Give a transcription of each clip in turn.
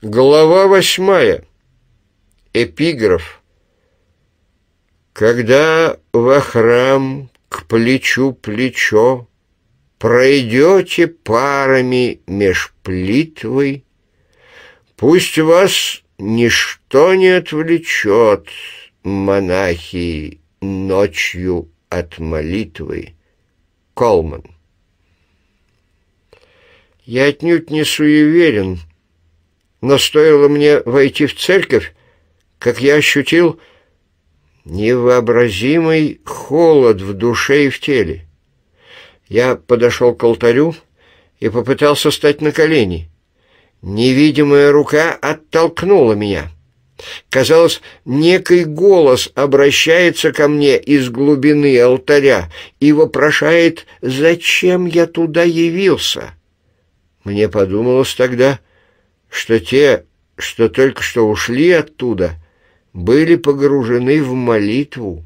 Глава восьмая. Эпиграф. Когда во храм к плечу плечо Пройдете парами меж плитвой, Пусть вас ничто не отвлечет, Монахи, ночью от молитвы. Колман. Я отнюдь не суеверен, но стоило мне войти в церковь, как я ощутил невообразимый холод в душе и в теле. Я подошел к алтарю и попытался встать на колени. Невидимая рука оттолкнула меня. Казалось, некий голос обращается ко мне из глубины алтаря и вопрошает, зачем я туда явился. Мне подумалось тогда, что те, что только что ушли оттуда, были погружены в молитву,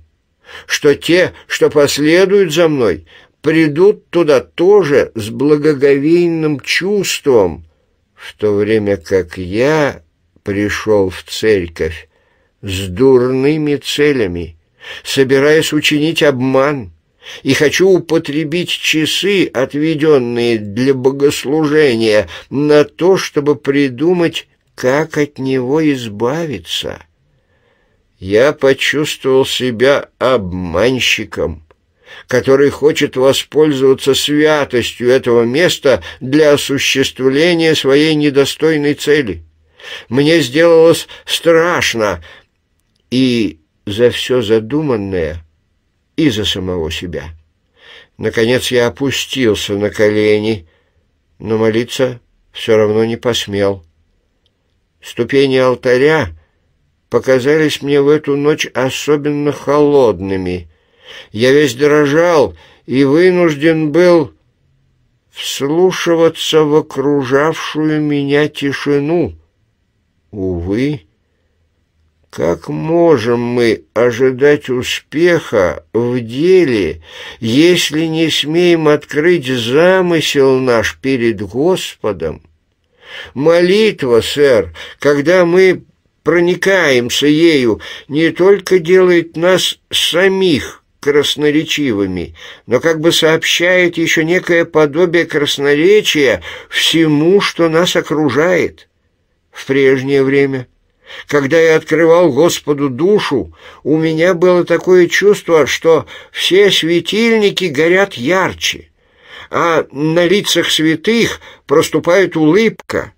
что те, что последуют за мной, придут туда тоже с благоговейным чувством, в то время как я пришел в церковь с дурными целями, собираясь учинить обман, и хочу употребить часы, отведенные для богослужения, на то, чтобы придумать, как от него избавиться. Я почувствовал себя обманщиком, который хочет воспользоваться святостью этого места для осуществления своей недостойной цели. Мне сделалось страшно, и за все задуманное — и за самого себя. Наконец я опустился на колени, но молиться все равно не посмел. Ступени алтаря показались мне в эту ночь особенно холодными. Я весь дрожал и вынужден был вслушиваться в окружавшую меня тишину. Увы, как можем мы ожидать успеха в деле, если не смеем открыть замысел наш перед Господом? Молитва, сэр, когда мы проникаемся ею, не только делает нас самих красноречивыми, но как бы сообщает еще некое подобие красноречия всему, что нас окружает в прежнее время. Когда я открывал Господу душу, у меня было такое чувство, что все светильники горят ярче, а на лицах святых проступает улыбка.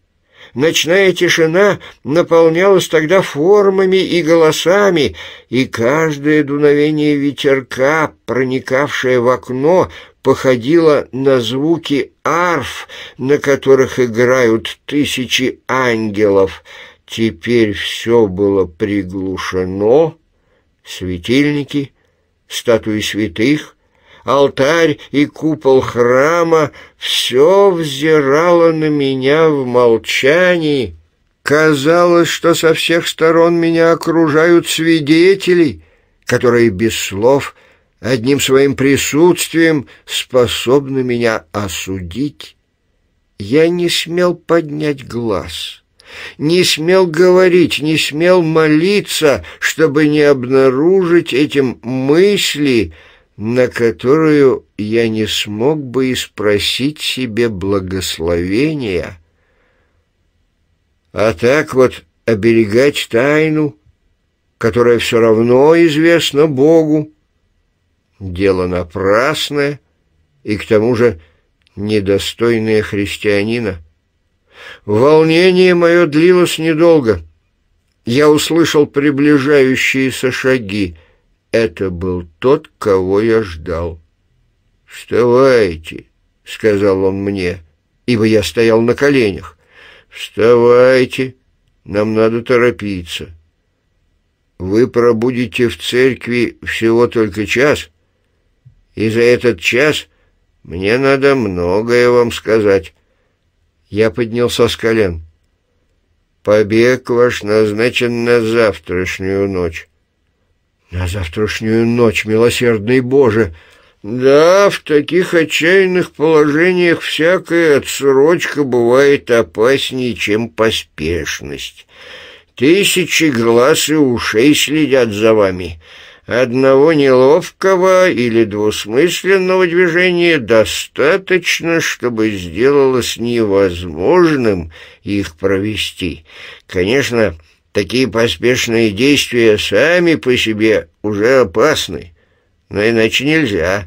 Ночная тишина наполнялась тогда формами и голосами, и каждое дуновение ветерка, проникавшее в окно, походило на звуки арф, на которых играют тысячи ангелов — Теперь все было приглушено, светильники, статуи святых, алтарь и купол храма — все взирало на меня в молчании. Казалось, что со всех сторон меня окружают свидетели, которые без слов, одним своим присутствием способны меня осудить. Я не смел поднять глаз не смел говорить, не смел молиться, чтобы не обнаружить этим мысли, на которую я не смог бы и спросить себе благословения. А так вот оберегать тайну, которая все равно известна Богу, дело напрасное и к тому же недостойное христианина. Волнение мое длилось недолго. Я услышал приближающиеся шаги. Это был тот, кого я ждал. «Вставайте», — сказал он мне, ибо я стоял на коленях. «Вставайте, нам надо торопиться. Вы пробудете в церкви всего только час, и за этот час мне надо многое вам сказать». Я поднялся с колен. «Побег ваш назначен на завтрашнюю ночь». «На завтрашнюю ночь, милосердный Боже!» «Да, в таких отчаянных положениях всякая отсрочка бывает опаснее, чем поспешность. Тысячи глаз и ушей следят за вами». Одного неловкого или двусмысленного движения достаточно, чтобы сделалось невозможным их провести. Конечно, такие поспешные действия сами по себе уже опасны, но иначе нельзя.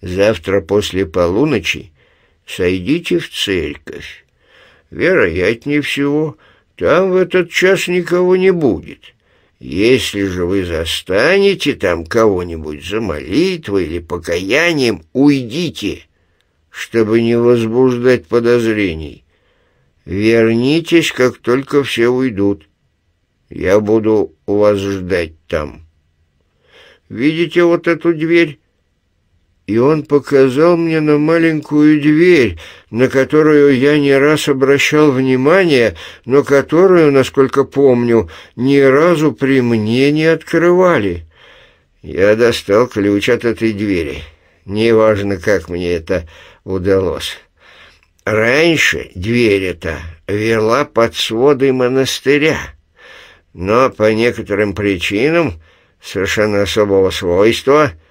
Завтра после полуночи сойдите в церковь. Вероятнее всего, там в этот час никого не будет. Если же вы застанете там кого-нибудь за молитвой или покаянием, уйдите, чтобы не возбуждать подозрений. Вернитесь, как только все уйдут. Я буду вас ждать там. Видите вот эту дверь? и он показал мне на маленькую дверь, на которую я не раз обращал внимание, но которую, насколько помню, ни разу при мне не открывали. Я достал ключ от этой двери. Неважно, как мне это удалось. Раньше дверь эта вела под своды монастыря, но по некоторым причинам совершенно особого свойства —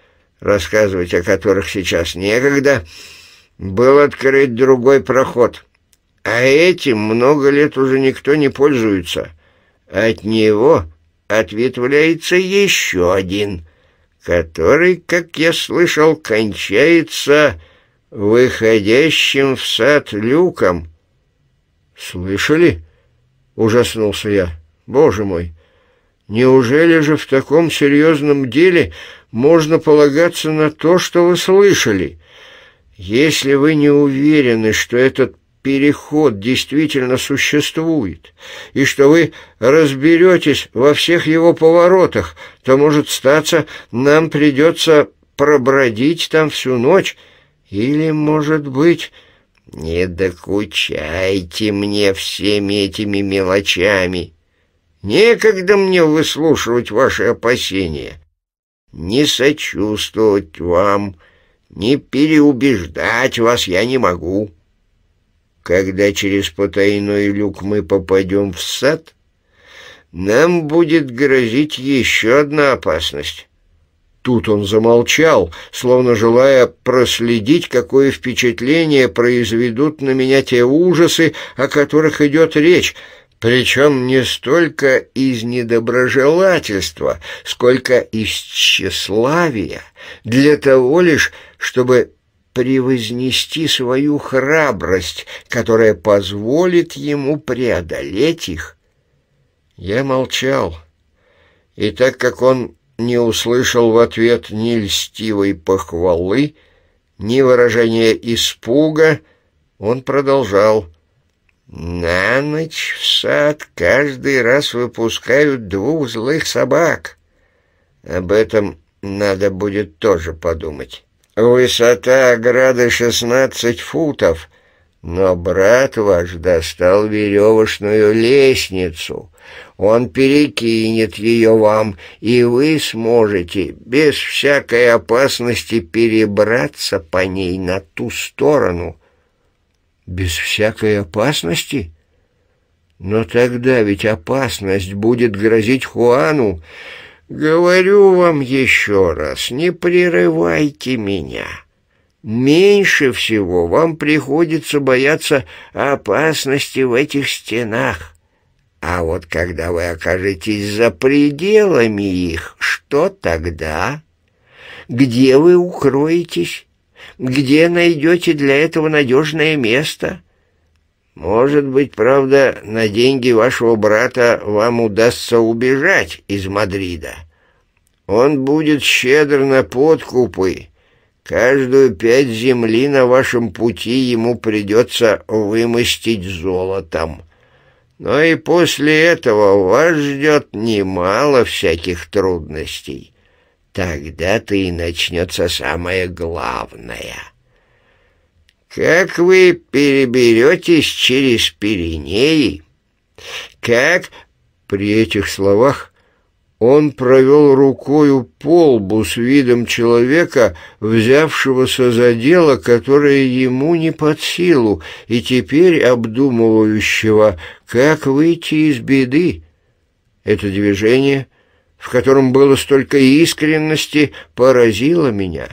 рассказывать о которых сейчас некогда, был открыть другой проход. А этим много лет уже никто не пользуется. От него ответвляется еще один, который, как я слышал, кончается выходящим в сад люком. «Слышали?» — ужаснулся я. «Боже мой! Неужели же в таком серьезном деле...» можно полагаться на то, что вы слышали. Если вы не уверены, что этот переход действительно существует, и что вы разберетесь во всех его поворотах, то, может статься, нам придется пробродить там всю ночь, или, может быть... «Не докучайте мне всеми этими мелочами!» Некогда мне выслушивать ваши опасения. Не сочувствовать вам, не переубеждать вас я не могу. Когда через потайной люк мы попадем в сад, нам будет грозить еще одна опасность». Тут он замолчал, словно желая проследить, какое впечатление произведут на меня те ужасы, о которых идет речь — причем не столько из недоброжелательства, сколько из тщеславия, для того лишь, чтобы превознести свою храбрость, которая позволит ему преодолеть их. Я молчал, и так как он не услышал в ответ ни льстивой похвалы, ни выражения испуга, он продолжал. На ночь в сад каждый раз выпускают двух злых собак. Об этом надо будет тоже подумать. Высота ограды шестнадцать футов, но брат ваш достал веревочную лестницу. Он перекинет ее вам, и вы сможете без всякой опасности перебраться по ней на ту сторону — без всякой опасности? Но тогда ведь опасность будет грозить Хуану. Говорю вам еще раз, не прерывайте меня. Меньше всего вам приходится бояться опасности в этих стенах. А вот когда вы окажетесь за пределами их, что тогда? Где вы укроетесь? где найдете для этого надежное место? Может быть, правда, на деньги вашего брата вам удастся убежать из Мадрида. Он будет щедр на подкупы. Каждую пять земли на вашем пути ему придется вымостить золотом. Но и после этого вас ждет немало всяких трудностей. Тогда-то и начнется самое главное. Как вы переберетесь через Пиренеи? Как при этих словах он провел рукою по лбу с видом человека, взявшегося за дело, которое ему не под силу, и теперь обдумывающего, как выйти из беды. Это движение — в котором было столько искренности, поразило меня.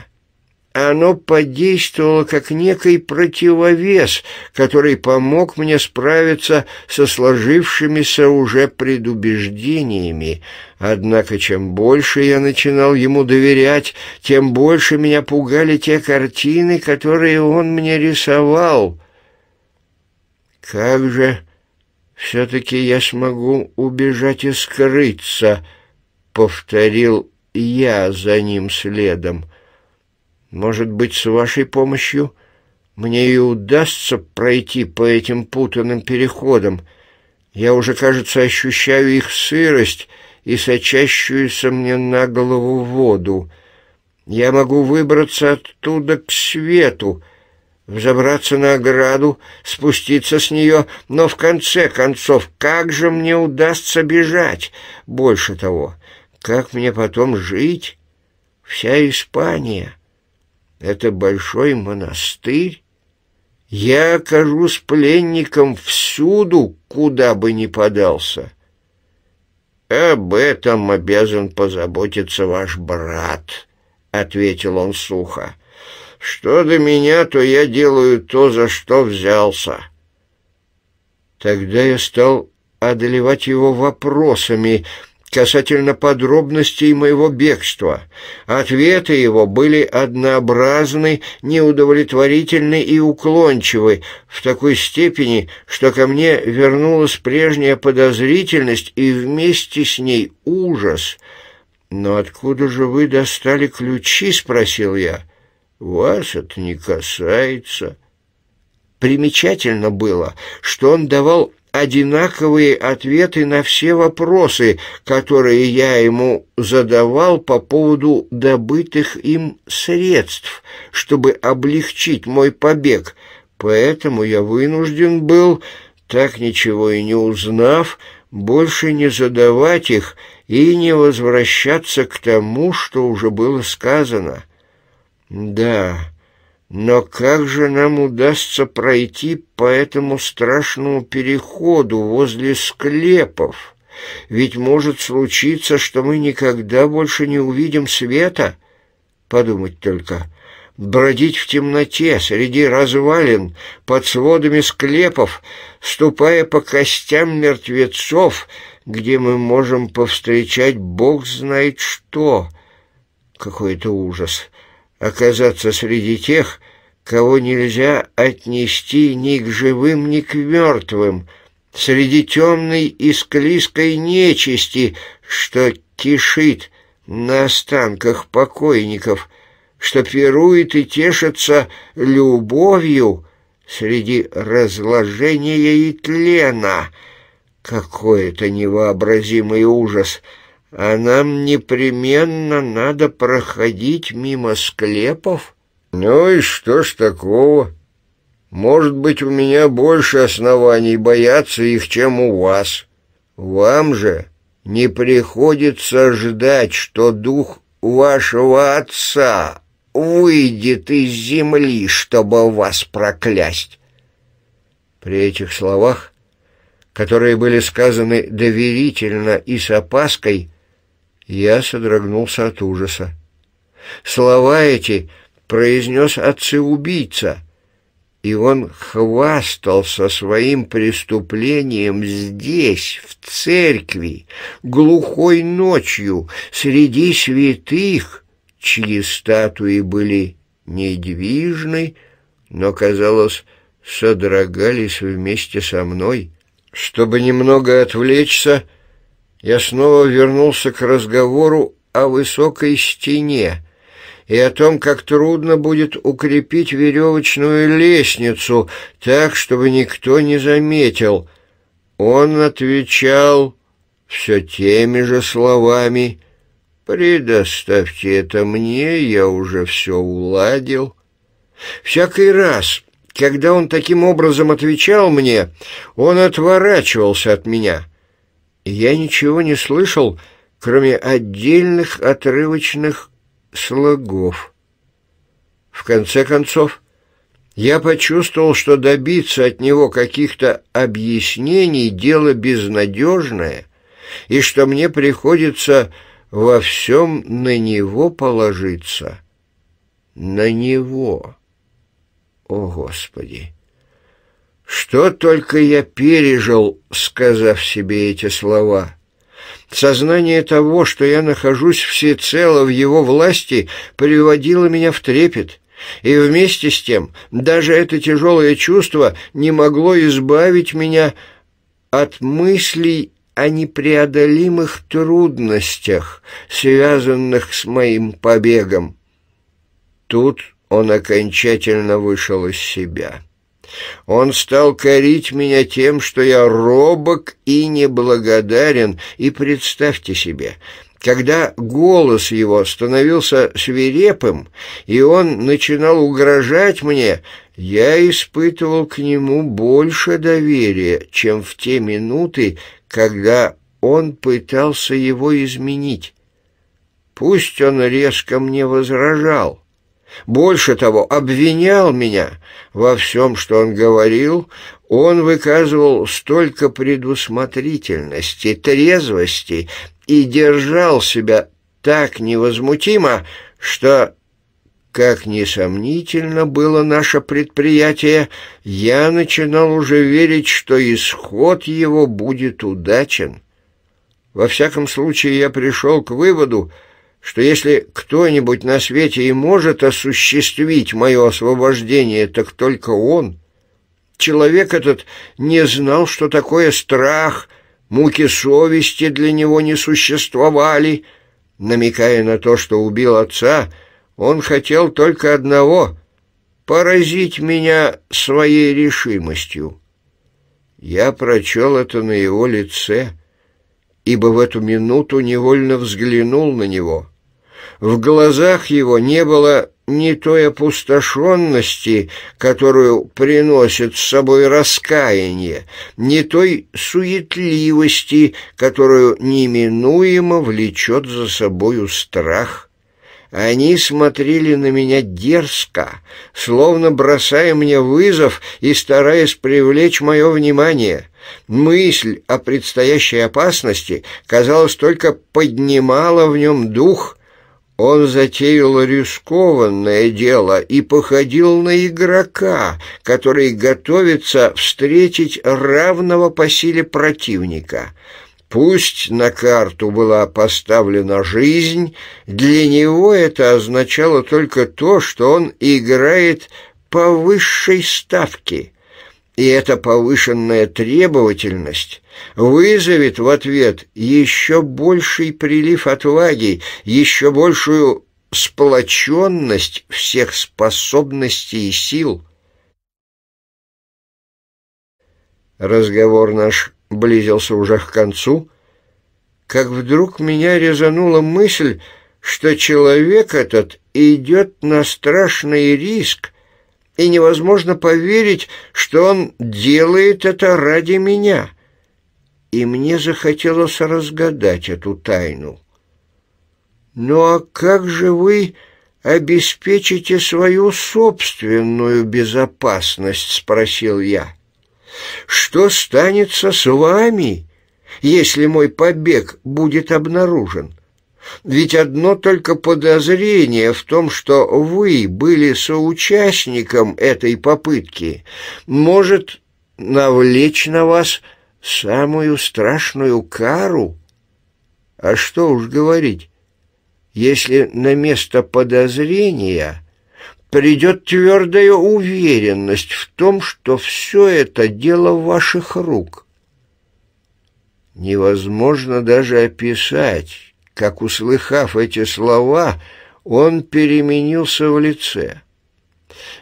Оно подействовало как некий противовес, который помог мне справиться со сложившимися уже предубеждениями. Однако чем больше я начинал ему доверять, тем больше меня пугали те картины, которые он мне рисовал. Как же все-таки я смогу убежать и скрыться?» повторил я за ним следом. Может быть, с вашей помощью мне и удастся пройти по этим путанным переходам. Я уже, кажется, ощущаю их сырость и сочащуюся мне на голову воду. Я могу выбраться оттуда к свету, взобраться на ограду, спуститься с нее, но в конце концов, как же мне удастся бежать? Больше того, как мне потом жить? Вся Испания — это большой монастырь. Я окажусь пленником всюду, куда бы ни подался. Об этом обязан позаботиться ваш брат, — ответил он сухо. Что до меня, то я делаю то, за что взялся. Тогда я стал одолевать его вопросами — касательно подробностей моего бегства. Ответы его были однообразны, неудовлетворительны и уклончивы в такой степени, что ко мне вернулась прежняя подозрительность и вместе с ней ужас. «Но откуда же вы достали ключи?» — спросил я. «Вас это не касается». Примечательно было, что он давал одинаковые ответы на все вопросы, которые я ему задавал по поводу добытых им средств, чтобы облегчить мой побег. Поэтому я вынужден был, так ничего и не узнав, больше не задавать их и не возвращаться к тому, что уже было сказано. Да, но как же нам удастся пройти по этому страшному переходу возле склепов? Ведь может случиться, что мы никогда больше не увидим света. Подумать только. Бродить в темноте среди развалин, под сводами склепов, ступая по костям мертвецов, где мы можем повстречать бог знает что. Какой-то ужас оказаться среди тех, кого нельзя отнести ни к живым, ни к мертвым, среди темной и склизкой нечисти, что кишит на останках покойников, что пирует и тешится любовью среди разложения и тлена. Какой это невообразимый ужас! — а нам непременно надо проходить мимо склепов? Ну и что ж такого? Может быть, у меня больше оснований бояться их, чем у вас. Вам же не приходится ждать, что дух вашего отца выйдет из земли, чтобы вас проклясть. При этих словах, которые были сказаны доверительно и с опаской, я содрогнулся от ужаса. Слова эти произнес отцы-убийца, и он хвастался своим преступлением здесь, в церкви, глухой ночью, среди святых, чьи статуи были недвижны, но, казалось, содрогались вместе со мной. Чтобы немного отвлечься, я снова вернулся к разговору о высокой стене и о том, как трудно будет укрепить веревочную лестницу так, чтобы никто не заметил. Он отвечал все теми же словами «Предоставьте это мне, я уже все уладил». Всякий раз, когда он таким образом отвечал мне, он отворачивался от меня — я ничего не слышал, кроме отдельных отрывочных слогов. В конце концов, я почувствовал, что добиться от него каких-то объяснений – дело безнадежное, и что мне приходится во всем на него положиться. На него. О, Господи! Что только я пережил, сказав себе эти слова. Сознание того, что я нахожусь всецело в его власти, приводило меня в трепет. И вместе с тем даже это тяжелое чувство не могло избавить меня от мыслей о непреодолимых трудностях, связанных с моим побегом. Тут он окончательно вышел из себя». Он стал корить меня тем, что я робок и неблагодарен, и представьте себе, когда голос его становился свирепым, и он начинал угрожать мне, я испытывал к нему больше доверия, чем в те минуты, когда он пытался его изменить. Пусть он резко мне возражал, больше того, обвинял меня во всем, что он говорил. Он выказывал столько предусмотрительности, трезвости и держал себя так невозмутимо, что, как несомнительно было наше предприятие, я начинал уже верить, что исход его будет удачен. Во всяком случае, я пришел к выводу, что если кто-нибудь на свете и может осуществить мое освобождение, так только он. Человек этот не знал, что такое страх, муки совести для него не существовали. Намекая на то, что убил отца, он хотел только одного — поразить меня своей решимостью. Я прочел это на его лице, ибо в эту минуту невольно взглянул на него — в глазах его не было ни той опустошенности, которую приносит с собой раскаяние, ни той суетливости, которую неминуемо влечет за собою страх. Они смотрели на меня дерзко, словно бросая мне вызов и стараясь привлечь мое внимание. Мысль о предстоящей опасности, казалось, только поднимала в нем дух — он затеял рискованное дело и походил на игрока, который готовится встретить равного по силе противника. Пусть на карту была поставлена жизнь, для него это означало только то, что он играет по высшей ставке — и эта повышенная требовательность вызовет в ответ еще больший прилив отваги, еще большую сплоченность всех способностей и сил. Разговор наш близился уже к концу, как вдруг меня резанула мысль, что человек этот идет на страшный риск, и невозможно поверить, что он делает это ради меня. И мне захотелось разгадать эту тайну. «Ну а как же вы обеспечите свою собственную безопасность?» — спросил я. «Что станется с вами, если мой побег будет обнаружен?» Ведь одно только подозрение в том, что вы были соучастником этой попытки, может навлечь на вас самую страшную кару. А что уж говорить, если на место подозрения придет твердая уверенность в том, что все это дело ваших рук. Невозможно даже описать, как, услыхав эти слова, он переменился в лице.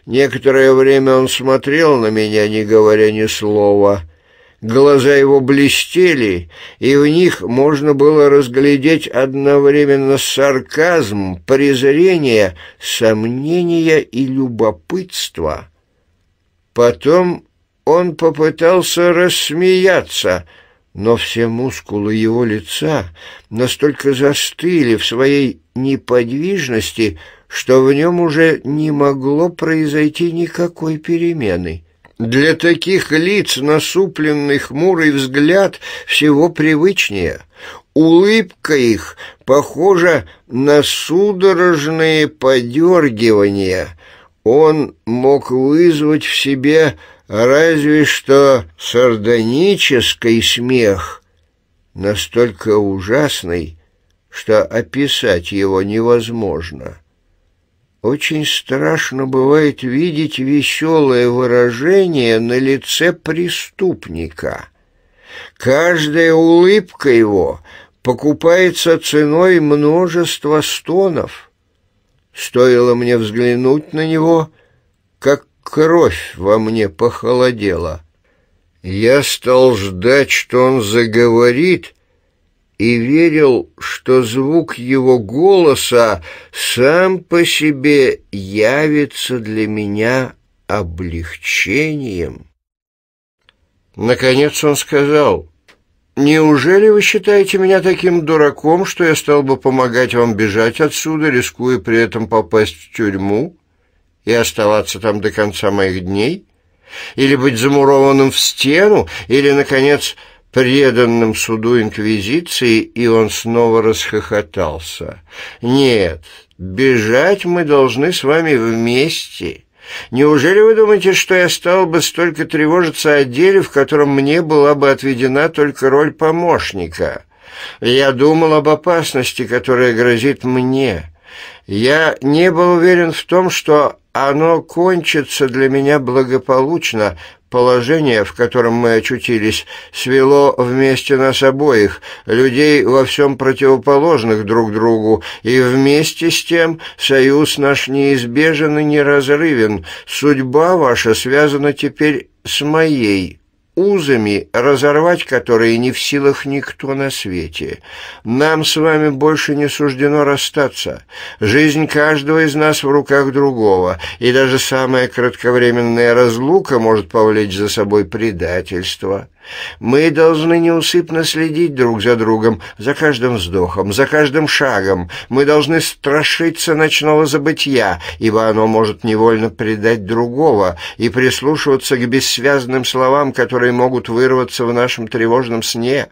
Некоторое время он смотрел на меня, не говоря ни слова. Глаза его блестели, и в них можно было разглядеть одновременно сарказм, презрение, сомнение и любопытство. Потом он попытался рассмеяться — но все мускулы его лица настолько застыли в своей неподвижности, что в нем уже не могло произойти никакой перемены. Для таких лиц насупленный хмурый взгляд всего привычнее. Улыбка их похожа на судорожные подергивания. Он мог вызвать в себе разве что сардонический смех, настолько ужасный, что описать его невозможно. Очень страшно бывает видеть веселое выражение на лице преступника. Каждая улыбка его покупается ценой множества стонов. Стоило мне взглянуть на него — кровь во мне похолодела. Я стал ждать, что он заговорит, и верил, что звук его голоса сам по себе явится для меня облегчением. Наконец он сказал, «Неужели вы считаете меня таким дураком, что я стал бы помогать вам бежать отсюда, рискуя при этом попасть в тюрьму?» и оставаться там до конца моих дней? Или быть замурованным в стену? Или, наконец, преданным суду Инквизиции, и он снова расхохотался. «Нет, бежать мы должны с вами вместе. Неужели вы думаете, что я стал бы столько тревожиться о деле, в котором мне была бы отведена только роль помощника? Я думал об опасности, которая грозит мне». Я не был уверен в том, что оно кончится для меня благополучно. Положение, в котором мы очутились, свело вместе нас обоих, людей во всем противоположных друг другу, и вместе с тем союз наш неизбежен и неразрывен. Судьба ваша связана теперь с моей узами, разорвать которые не в силах никто на свете. Нам с вами больше не суждено расстаться. Жизнь каждого из нас в руках другого, и даже самая кратковременная разлука может повлечь за собой предательство». Мы должны неусыпно следить друг за другом, за каждым вздохом, за каждым шагом. Мы должны страшиться ночного забытья, ибо оно может невольно предать другого, и прислушиваться к бессвязным словам, которые могут вырваться в нашем тревожном сне.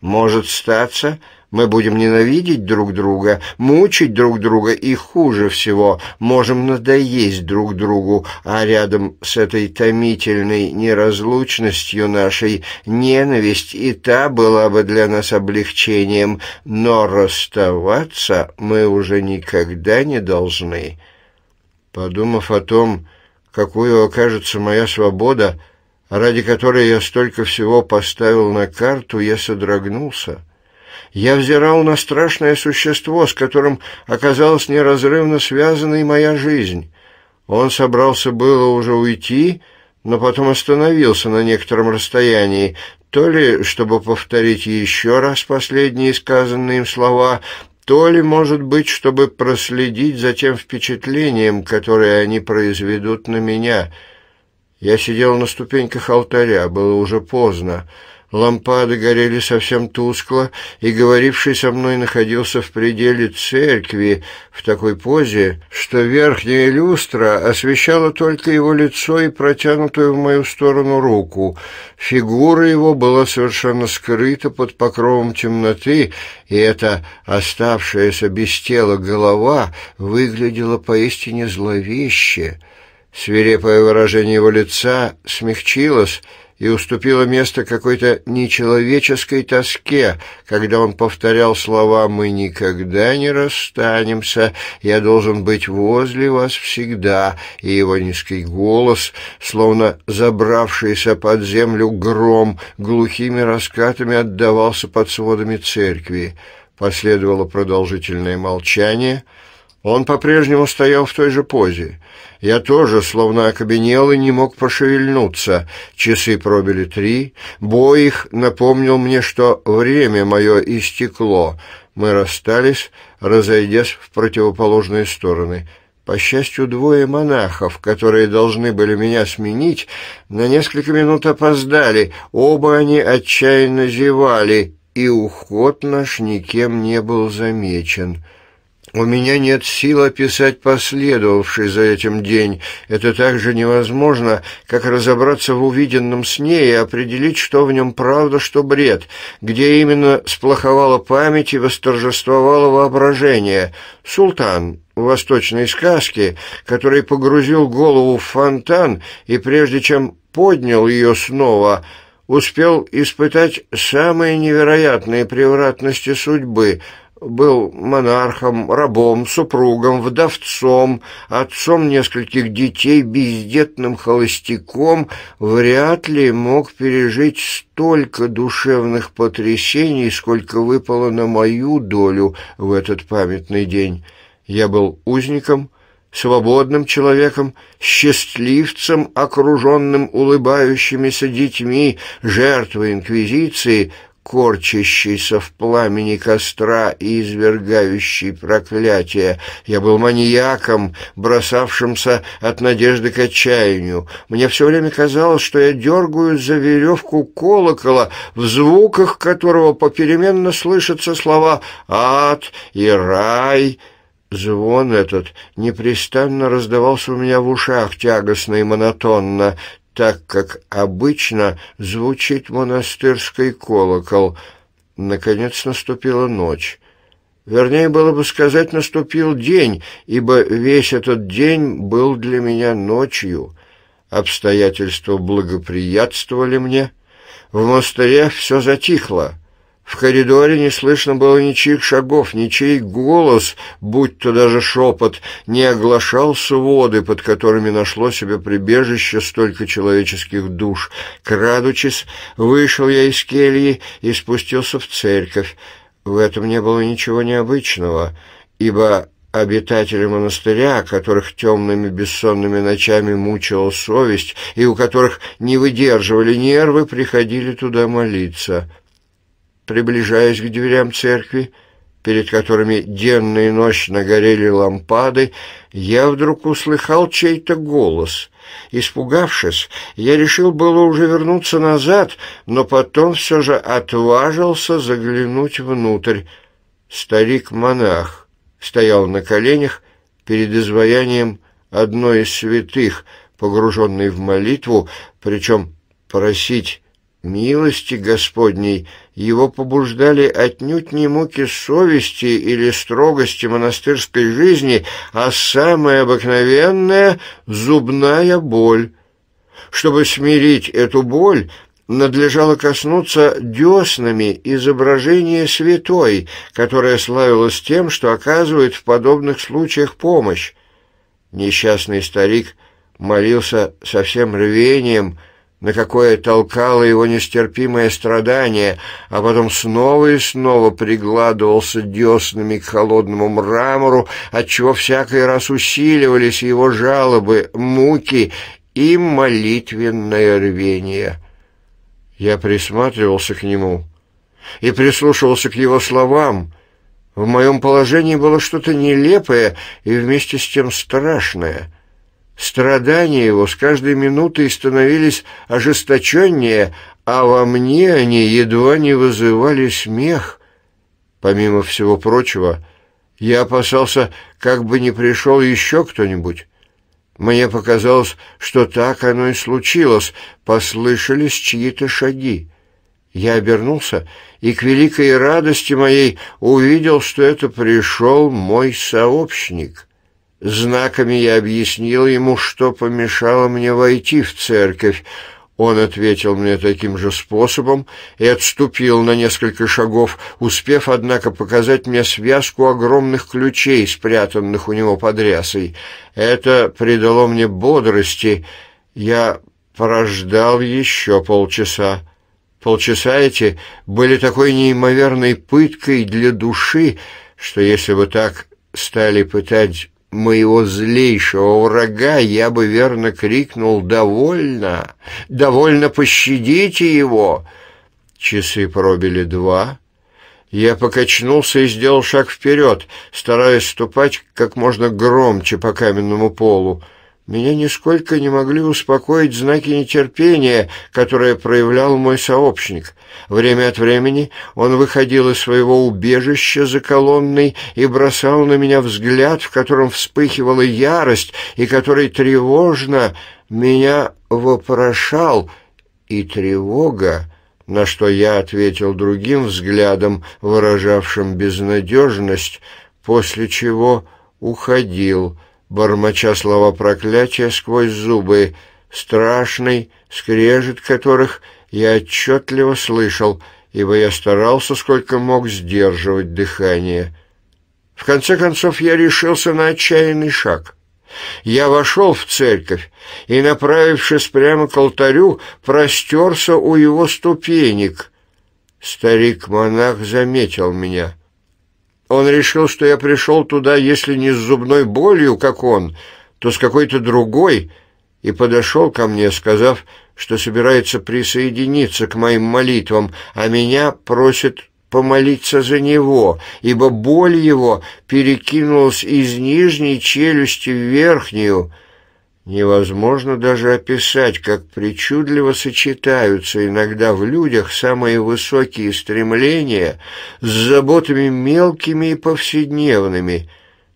Может статься, мы будем ненавидеть друг друга, мучить друг друга и, хуже всего, можем надоесть друг другу, а рядом с этой томительной неразлучностью нашей ненависть и та была бы для нас облегчением, но расставаться мы уже никогда не должны. Подумав о том, какую окажется моя свобода, ради которой я столько всего поставил на карту, я содрогнулся. Я взирал на страшное существо, с которым оказалась неразрывно связана и моя жизнь. Он собрался было уже уйти, но потом остановился на некотором расстоянии, то ли чтобы повторить еще раз последние сказанные им слова, то ли, может быть, чтобы проследить за тем впечатлением, которое они произведут на меня. Я сидел на ступеньках алтаря, было уже поздно. Лампады горели совсем тускло, и говоривший со мной находился в пределе церкви в такой позе, что верхняя люстра освещала только его лицо и протянутую в мою сторону руку. Фигура его была совершенно скрыта под покровом темноты, и эта оставшаяся без тела голова выглядела поистине зловеще. Свирепое выражение его лица смягчилось, и уступила место какой-то нечеловеческой тоске, когда он повторял слова «Мы никогда не расстанемся, я должен быть возле вас всегда», и его низкий голос, словно забравшийся под землю гром, глухими раскатами отдавался под сводами церкви. Последовало продолжительное молчание. Он по-прежнему стоял в той же позе — я тоже, словно окаменел, и не мог пошевельнуться. Часы пробили три. Бой их напомнил мне, что время мое истекло. Мы расстались, разойдясь в противоположные стороны. По счастью, двое монахов, которые должны были меня сменить, на несколько минут опоздали. Оба они отчаянно зевали, и уход наш никем не был замечен». У меня нет сил описать последовавший за этим день. Это так же невозможно, как разобраться в увиденном сне и определить, что в нем правда, что бред, где именно сплоховала память и восторжествовало воображение. Султан в восточной сказке, который погрузил голову в фонтан и прежде чем поднял ее снова, успел испытать самые невероятные превратности судьбы — был монархом, рабом, супругом, вдовцом, отцом нескольких детей, бездетным холостяком, вряд ли мог пережить столько душевных потрясений, сколько выпало на мою долю в этот памятный день. Я был узником, свободным человеком, счастливцем, окруженным улыбающимися детьми, жертвой инквизиции — корчащийся в пламени костра и извергающий проклятие. Я был маньяком, бросавшимся от надежды к отчаянию. Мне все время казалось, что я дергаю за веревку колокола, в звуках которого попеременно слышатся слова «ад» и «рай». Звон этот непрестанно раздавался у меня в ушах тягостно и монотонно так, как обычно звучит монастырский колокол. Наконец наступила ночь. Вернее, было бы сказать, наступил день, ибо весь этот день был для меня ночью. Обстоятельства благоприятствовали мне. В монастыре все затихло. В коридоре не слышно было ничьих шагов, ничей голос, будь то даже шепот, не оглашал своды, под которыми нашло себе прибежище столько человеческих душ. Крадучись, вышел я из кельи и спустился в церковь. В этом не было ничего необычного, ибо обитатели монастыря, которых темными бессонными ночами мучила совесть и у которых не выдерживали нервы, приходили туда молиться» приближаясь к дверям церкви, перед которыми денно и нощно горели лампады, я вдруг услыхал чей-то голос. Испугавшись, я решил было уже вернуться назад, но потом все же отважился заглянуть внутрь. Старик-монах стоял на коленях перед изваянием одной из святых, погруженной в молитву, причем просить милости Господней — его побуждали отнюдь не муки совести или строгости монастырской жизни, а самая обыкновенная зубная боль. Чтобы смирить эту боль, надлежало коснуться деснами изображения святой, которая славилась тем, что оказывает в подобных случаях помощь. Несчастный старик молился со всем рвением, на какое толкало его нестерпимое страдание, а потом снова и снова пригладывался деснами к холодному мрамору, отчего всякий раз усиливались его жалобы, муки и молитвенное рвение. Я присматривался к нему и прислушивался к его словам. В моем положении было что-то нелепое и вместе с тем страшное — Страдания его с каждой минутой становились ожесточеннее, а во мне они едва не вызывали смех. Помимо всего прочего, я опасался, как бы не пришел еще кто-нибудь. Мне показалось, что так оно и случилось, послышались чьи-то шаги. Я обернулся и к великой радости моей увидел, что это пришел мой сообщник». Знаками я объяснил ему, что помешало мне войти в церковь. Он ответил мне таким же способом и отступил на несколько шагов, успев, однако, показать мне связку огромных ключей, спрятанных у него под рясой. Это придало мне бодрости. Я прождал еще полчаса. Полчаса эти были такой неимоверной пыткой для души, что если бы так стали пытать моего злейшего врага, я бы верно крикнул «Довольно! Довольно пощадите его!» Часы пробили два. Я покачнулся и сделал шаг вперед, стараясь ступать как можно громче по каменному полу. Меня нисколько не могли успокоить знаки нетерпения, которые проявлял мой сообщник. Время от времени он выходил из своего убежища за колонной и бросал на меня взгляд, в котором вспыхивала ярость и который тревожно меня вопрошал, и тревога, на что я ответил другим взглядом, выражавшим безнадежность, после чего уходил, бормоча слова проклятия сквозь зубы, страшный скрежет которых я отчетливо слышал, ибо я старался сколько мог сдерживать дыхание. В конце концов я решился на отчаянный шаг. Я вошел в церковь и, направившись прямо к алтарю, простерся у его ступенек. Старик-монах заметил меня — он решил, что я пришел туда, если не с зубной болью, как он, то с какой-то другой, и подошел ко мне, сказав, что собирается присоединиться к моим молитвам, а меня просит помолиться за него, ибо боль его перекинулась из нижней челюсти в верхнюю, Невозможно даже описать, как причудливо сочетаются иногда в людях самые высокие стремления с заботами мелкими и повседневными.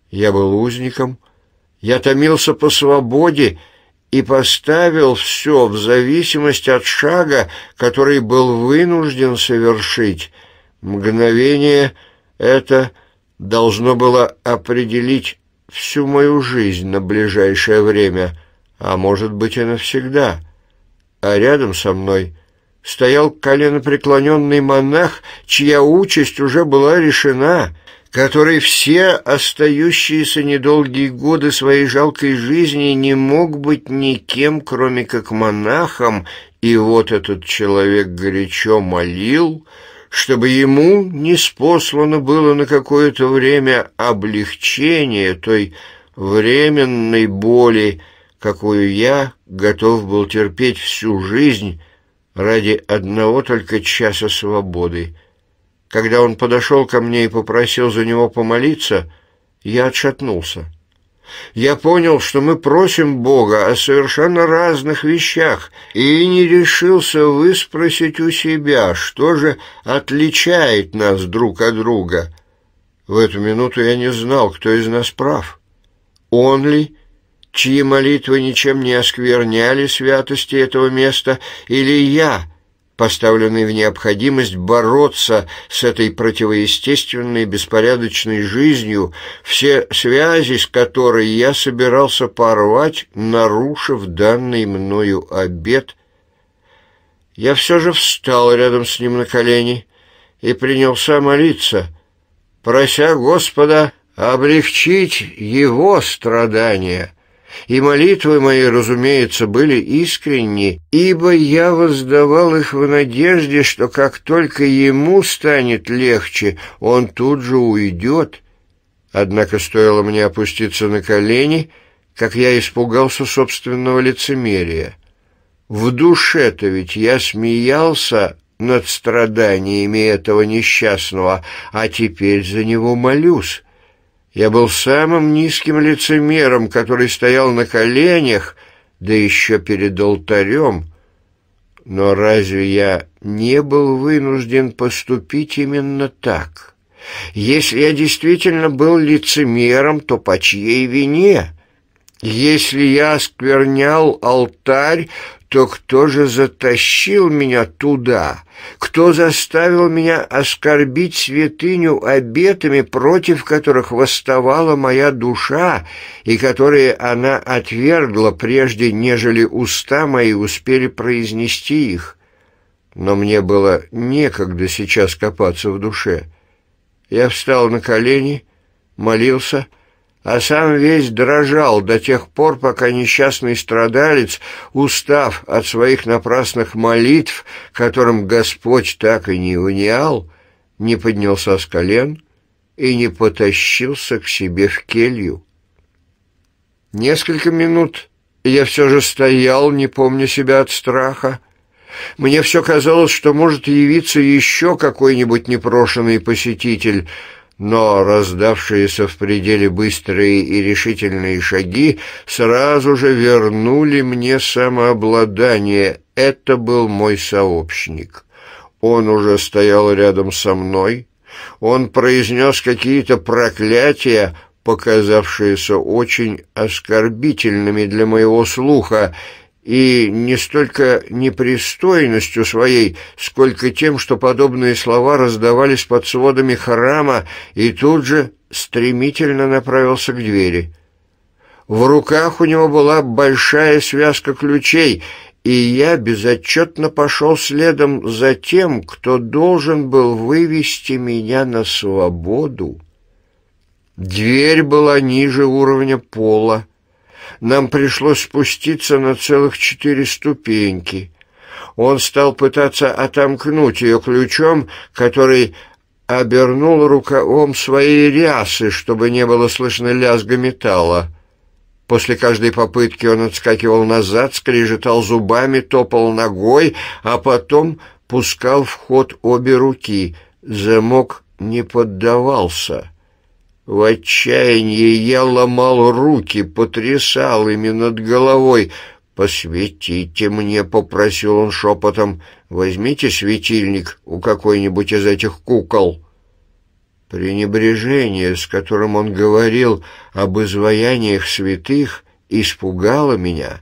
Я был узником, я томился по свободе и поставил все в зависимость от шага, который был вынужден совершить. Мгновение это должно было определить всю мою жизнь на ближайшее время, а может быть и навсегда. А рядом со мной стоял коленопреклоненный монах, чья участь уже была решена, который все остающиеся недолгие годы своей жалкой жизни не мог быть никем, кроме как монахом, и вот этот человек горячо молил — чтобы ему не спослано было на какое-то время облегчение той временной боли, какую я готов был терпеть всю жизнь ради одного только часа свободы. Когда он подошел ко мне и попросил за него помолиться, я отшатнулся я понял, что мы просим Бога о совершенно разных вещах, и не решился выспросить у себя, что же отличает нас друг от друга. В эту минуту я не знал, кто из нас прав. Он ли, чьи молитвы ничем не оскверняли святости этого места, или я, поставленный в необходимость бороться с этой противоестественной беспорядочной жизнью, все связи с которой я собирался порвать, нарушив данный мною обет. Я все же встал рядом с ним на колени и принялся молиться, прося Господа облегчить его страдания — и молитвы мои, разумеется, были искренни, ибо я воздавал их в надежде, что как только ему станет легче, он тут же уйдет. Однако стоило мне опуститься на колени, как я испугался собственного лицемерия. В душе-то ведь я смеялся над страданиями этого несчастного, а теперь за него молюсь. Я был самым низким лицемером, который стоял на коленях, да еще перед алтарем. Но разве я не был вынужден поступить именно так? Если я действительно был лицемером, то по чьей вине? Если я осквернял алтарь, то кто же затащил меня туда? Кто заставил меня оскорбить святыню обетами, против которых восставала моя душа, и которые она отвергла, прежде нежели уста мои успели произнести их? Но мне было некогда сейчас копаться в душе. Я встал на колени, молился — а сам весь дрожал до тех пор, пока несчастный страдалец, устав от своих напрасных молитв, которым Господь так и не унял, не поднялся с колен и не потащился к себе в келью. Несколько минут я все же стоял, не помня себя от страха. Мне все казалось, что может явиться еще какой-нибудь непрошенный посетитель — но раздавшиеся в пределе быстрые и решительные шаги сразу же вернули мне самообладание. Это был мой сообщник. Он уже стоял рядом со мной. Он произнес какие-то проклятия, показавшиеся очень оскорбительными для моего слуха, и не столько непристойностью своей, сколько тем, что подобные слова раздавались под сводами храма, и тут же стремительно направился к двери. В руках у него была большая связка ключей, и я безотчетно пошел следом за тем, кто должен был вывести меня на свободу. Дверь была ниже уровня пола нам пришлось спуститься на целых четыре ступеньки. Он стал пытаться отомкнуть ее ключом, который обернул рукавом своей рясы, чтобы не было слышно лязга металла. После каждой попытки он отскакивал назад, скрежетал зубами, топал ногой, а потом пускал в ход обе руки. Замок не поддавался. В отчаянии я ломал руки, потрясал ими над головой. «Посветите мне», — попросил он шепотом, — «возьмите светильник у какой-нибудь из этих кукол». Пренебрежение, с которым он говорил об изваяниях святых, испугало меня.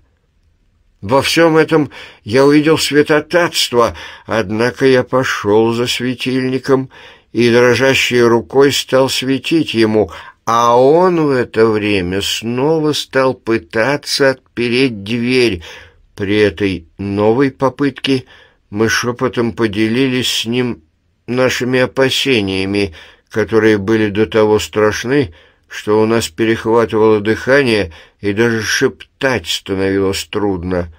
Во всем этом я увидел святотатство, однако я пошел за светильником и, и дрожащей рукой стал светить ему, а он в это время снова стал пытаться отпереть дверь. При этой новой попытке мы шепотом поделились с ним нашими опасениями, которые были до того страшны, что у нас перехватывало дыхание, и даже шептать становилось трудно.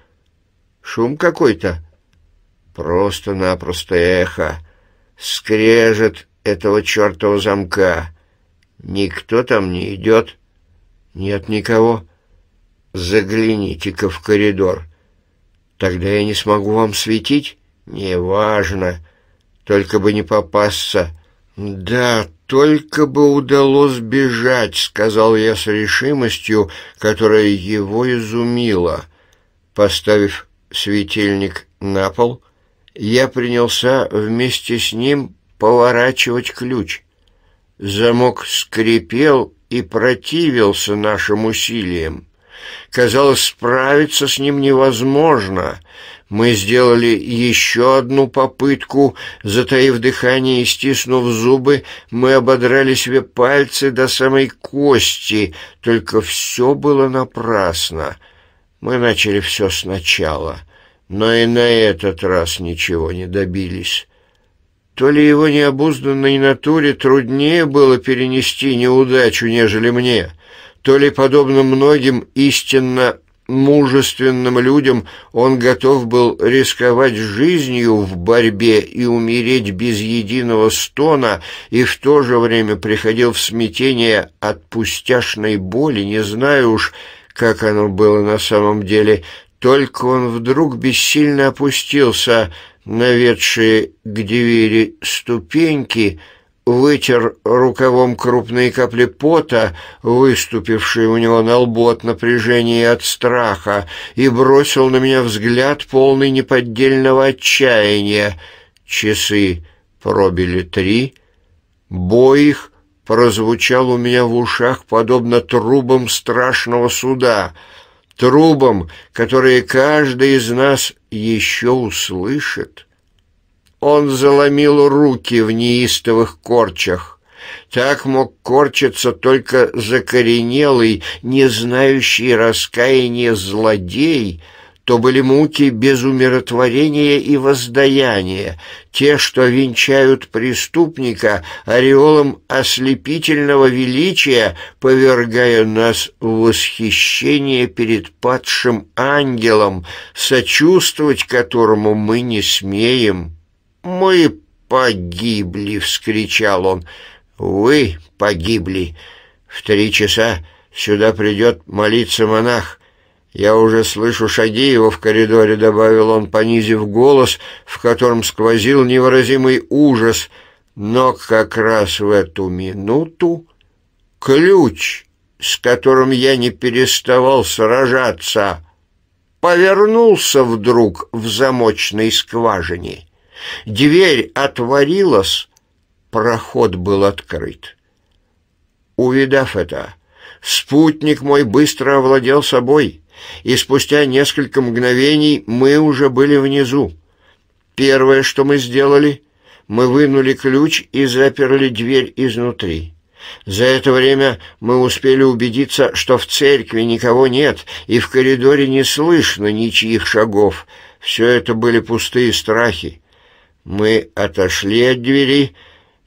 Шум какой-то. Просто-напросто эхо скрежет этого чертова замка. Никто там не идет. Нет никого. Загляните-ка в коридор. Тогда я не смогу вам светить? Неважно. Только бы не попасться. Да, только бы удалось бежать, сказал я с решимостью, которая его изумила. Поставив светильник на пол, я принялся вместе с ним поворачивать ключ. Замок скрипел и противился нашим усилиям. Казалось, справиться с ним невозможно. Мы сделали еще одну попытку. Затаив дыхание и стиснув зубы, мы ободрали себе пальцы до самой кости. Только все было напрасно. Мы начали все сначала — но и на этот раз ничего не добились. То ли его необузданной натуре труднее было перенести неудачу, нежели мне, то ли, подобно многим истинно мужественным людям, он готов был рисковать жизнью в борьбе и умереть без единого стона, и в то же время приходил в смятение от пустяшной боли, не знаю уж, как оно было на самом деле, только он вдруг бессильно опустился на наведшие к двери ступеньки, вытер рукавом крупные капли пота, выступившие у него на лбу от напряжения и от страха, и бросил на меня взгляд, полный неподдельного отчаяния. Часы пробили три, бой их прозвучал у меня в ушах, подобно трубам страшного суда — трубам, которые каждый из нас еще услышит. Он заломил руки в неистовых корчах. Так мог корчиться только закоренелый, не знающий раскаяния злодей — то были муки без умиротворения и воздаяния, те, что венчают преступника ореолом ослепительного величия, повергая нас в восхищение перед падшим ангелом, сочувствовать которому мы не смеем. «Мы погибли!» — вскричал он. «Вы погибли! В три часа сюда придет молиться монах. «Я уже слышу шаги его в коридоре», — добавил он, понизив голос, в котором сквозил невыразимый ужас. Но как раз в эту минуту ключ, с которым я не переставал сражаться, повернулся вдруг в замочной скважине. Дверь отворилась, проход был открыт. Увидав это, спутник мой быстро овладел собой — и спустя несколько мгновений мы уже были внизу. Первое, что мы сделали, мы вынули ключ и заперли дверь изнутри. За это время мы успели убедиться, что в церкви никого нет, и в коридоре не слышно ничьих шагов. Все это были пустые страхи. Мы отошли от двери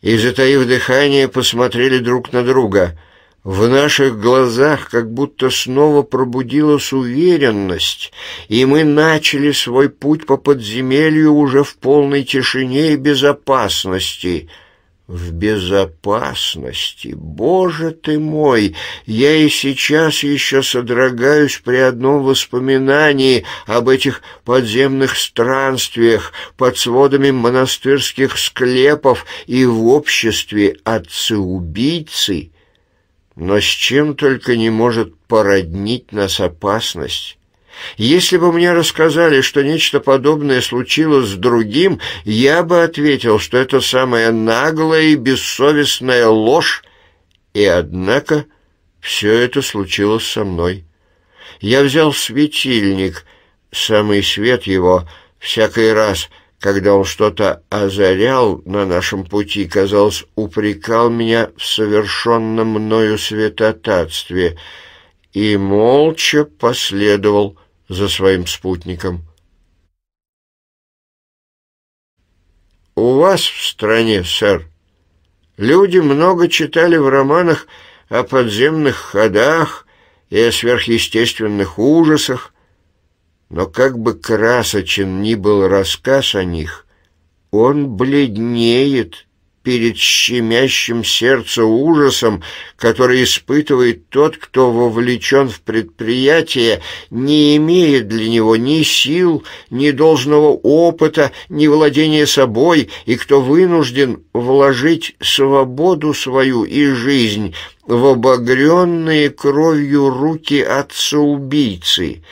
и, затаив дыхание, посмотрели друг на друга — в наших глазах как будто снова пробудилась уверенность, и мы начали свой путь по подземелью уже в полной тишине и безопасности. В безопасности, боже ты мой, я и сейчас еще содрогаюсь при одном воспоминании об этих подземных странствиях под сводами монастырских склепов и в обществе отцы-убийцы но с чем только не может породнить нас опасность. Если бы мне рассказали, что нечто подобное случилось с другим, я бы ответил, что это самая наглая и бессовестная ложь. И однако все это случилось со мной. Я взял светильник, самый свет его, всякий раз — когда он что-то озарял на нашем пути, казалось, упрекал меня в совершенном мною святотатстве и молча последовал за своим спутником. «У вас в стране, сэр, люди много читали в романах о подземных ходах и о сверхъестественных ужасах, но как бы красочен ни был рассказ о них, он бледнеет перед щемящим сердце ужасом, который испытывает тот, кто вовлечен в предприятие, не имея для него ни сил, ни должного опыта, ни владения собой, и кто вынужден вложить свободу свою и жизнь в обогренные кровью руки отца-убийцы».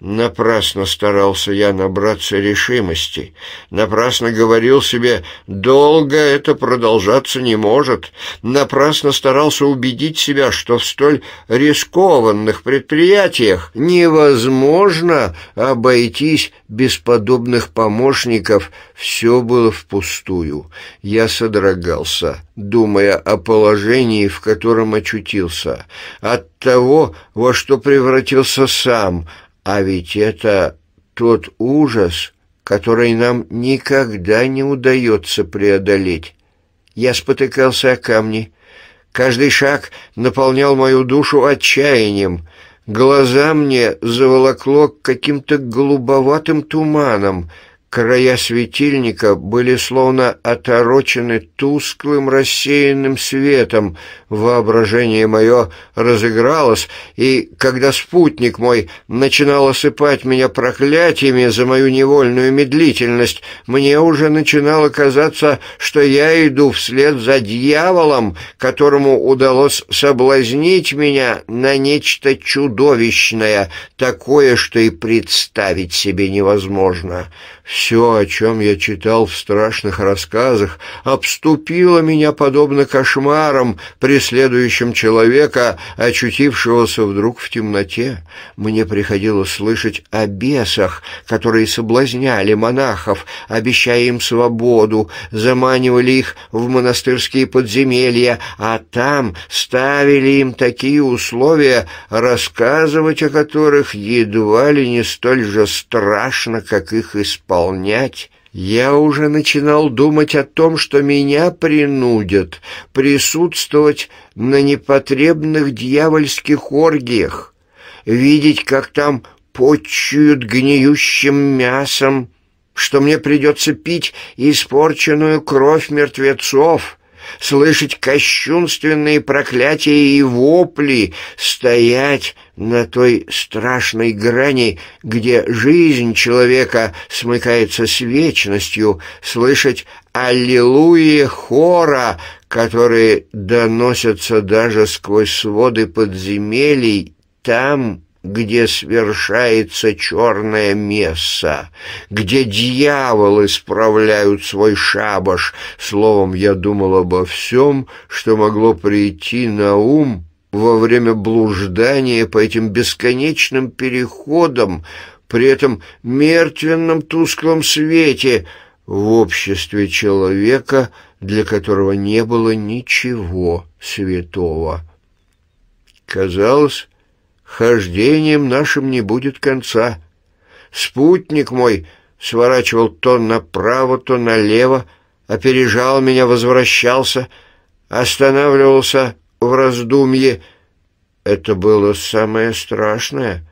Напрасно старался я набраться решимости, напрасно говорил себе «долго это продолжаться не может», напрасно старался убедить себя, что в столь рискованных предприятиях невозможно обойтись без подобных помощников, все было впустую. Я содрогался, думая о положении, в котором очутился, от того, во что превратился сам – а ведь это тот ужас, который нам никогда не удается преодолеть. Я спотыкался о камни. Каждый шаг наполнял мою душу отчаянием. Глаза мне заволокло каким-то голубоватым туманом — Края светильника были словно оторочены тусклым рассеянным светом. Воображение мое разыгралось, и когда спутник мой начинал осыпать меня проклятиями за мою невольную медлительность, мне уже начинало казаться, что я иду вслед за дьяволом, которому удалось соблазнить меня на нечто чудовищное, такое, что и представить себе невозможно». Все, о чем я читал в страшных рассказах, обступило меня подобно кошмарам, преследующим человека, очутившегося вдруг в темноте. Мне приходилось слышать о бесах, которые соблазняли монахов, обещая им свободу, заманивали их в монастырские подземелья, а там ставили им такие условия, рассказывать о которых едва ли не столь же страшно, как их исполнять Выполнять, Я уже начинал думать о том, что меня принудят присутствовать на непотребных дьявольских оргиях, видеть, как там почуют гниющим мясом, что мне придется пить испорченную кровь мертвецов, слышать кощунственные проклятия и вопли, стоять на той страшной грани, где жизнь человека смыкается с вечностью, слышать «Аллилуйя» хора, которые доносятся даже сквозь своды подземелий, там, где свершается черное месса, где дьявол исправляют свой шабаш. Словом, я думал обо всем, что могло прийти на ум во время блуждания по этим бесконечным переходам, при этом мертвенном тусклом свете в обществе человека, для которого не было ничего святого. Казалось, Хождением нашим не будет конца. Спутник мой сворачивал то направо, то налево, опережал меня, возвращался, останавливался в раздумье. Это было самое страшное.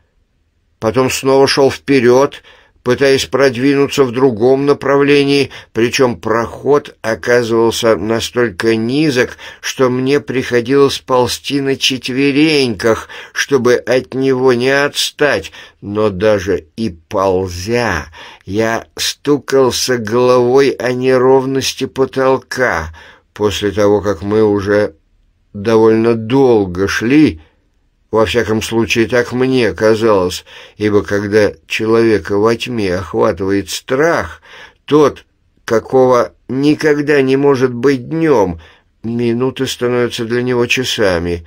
Потом снова шел вперед — пытаясь продвинуться в другом направлении, причем проход оказывался настолько низок, что мне приходилось ползти на четвереньках, чтобы от него не отстать, но даже и ползя я стукался головой о неровности потолка. После того, как мы уже довольно долго шли, во всяком случае, так мне казалось, ибо когда человека во тьме охватывает страх, тот, какого никогда не может быть днем, минуты становятся для него часами.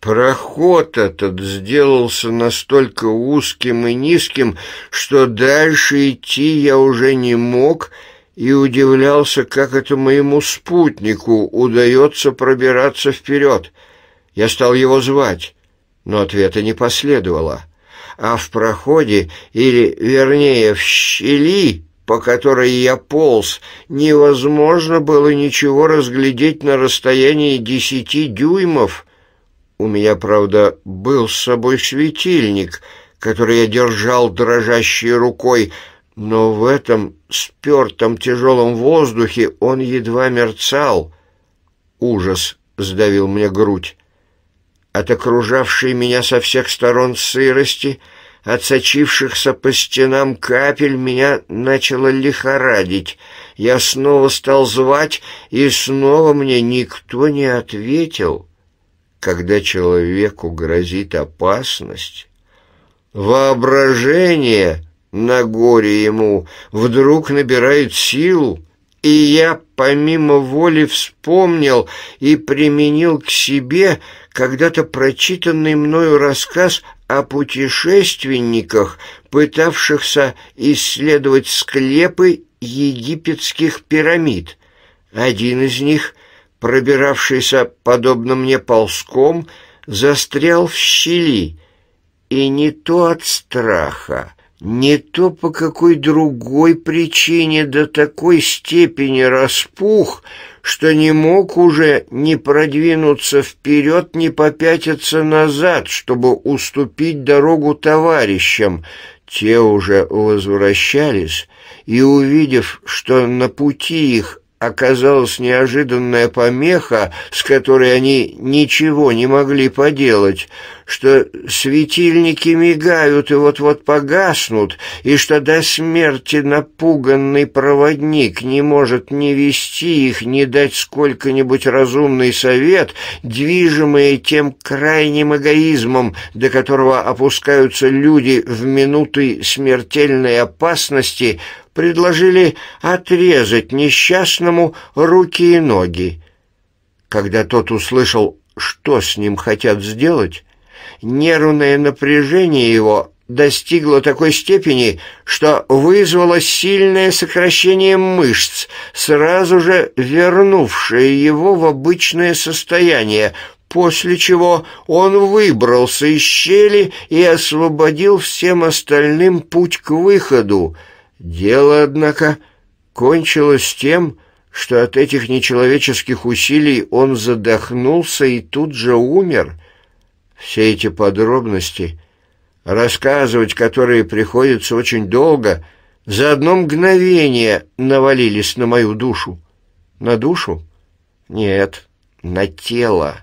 Проход этот сделался настолько узким и низким, что дальше идти я уже не мог и удивлялся, как это моему спутнику удается пробираться вперед. Я стал его звать но ответа не последовало. А в проходе, или, вернее, в щели, по которой я полз, невозможно было ничего разглядеть на расстоянии десяти дюймов. У меня, правда, был с собой светильник, который я держал дрожащей рукой, но в этом спертом тяжелом воздухе он едва мерцал. Ужас сдавил мне грудь от окружавшей меня со всех сторон сырости, от сочившихся по стенам капель меня начало лихорадить. Я снова стал звать, и снова мне никто не ответил. Когда человеку грозит опасность, воображение на горе ему вдруг набирает силу, и я помимо воли вспомнил и применил к себе когда-то прочитанный мною рассказ о путешественниках, пытавшихся исследовать склепы египетских пирамид. Один из них, пробиравшийся, подобно мне, ползком, застрял в щели, и не то от страха, не то по какой другой причине до такой степени распух, что не мог уже ни продвинуться вперед, ни попятиться назад, чтобы уступить дорогу товарищам. Те уже возвращались, и, увидев, что на пути их оказалась неожиданная помеха, с которой они ничего не могли поделать, что светильники мигают и вот-вот погаснут, и что до смерти напуганный проводник не может не вести их, не дать сколько-нибудь разумный совет, движимые тем крайним эгоизмом, до которого опускаются люди в минуты смертельной опасности – предложили отрезать несчастному руки и ноги. Когда тот услышал, что с ним хотят сделать, нервное напряжение его достигло такой степени, что вызвало сильное сокращение мышц, сразу же вернувшее его в обычное состояние, после чего он выбрался из щели и освободил всем остальным путь к выходу — Дело, однако, кончилось тем, что от этих нечеловеческих усилий он задохнулся и тут же умер. Все эти подробности, рассказывать которые приходится очень долго, за одно мгновение навалились на мою душу. На душу? Нет, на тело.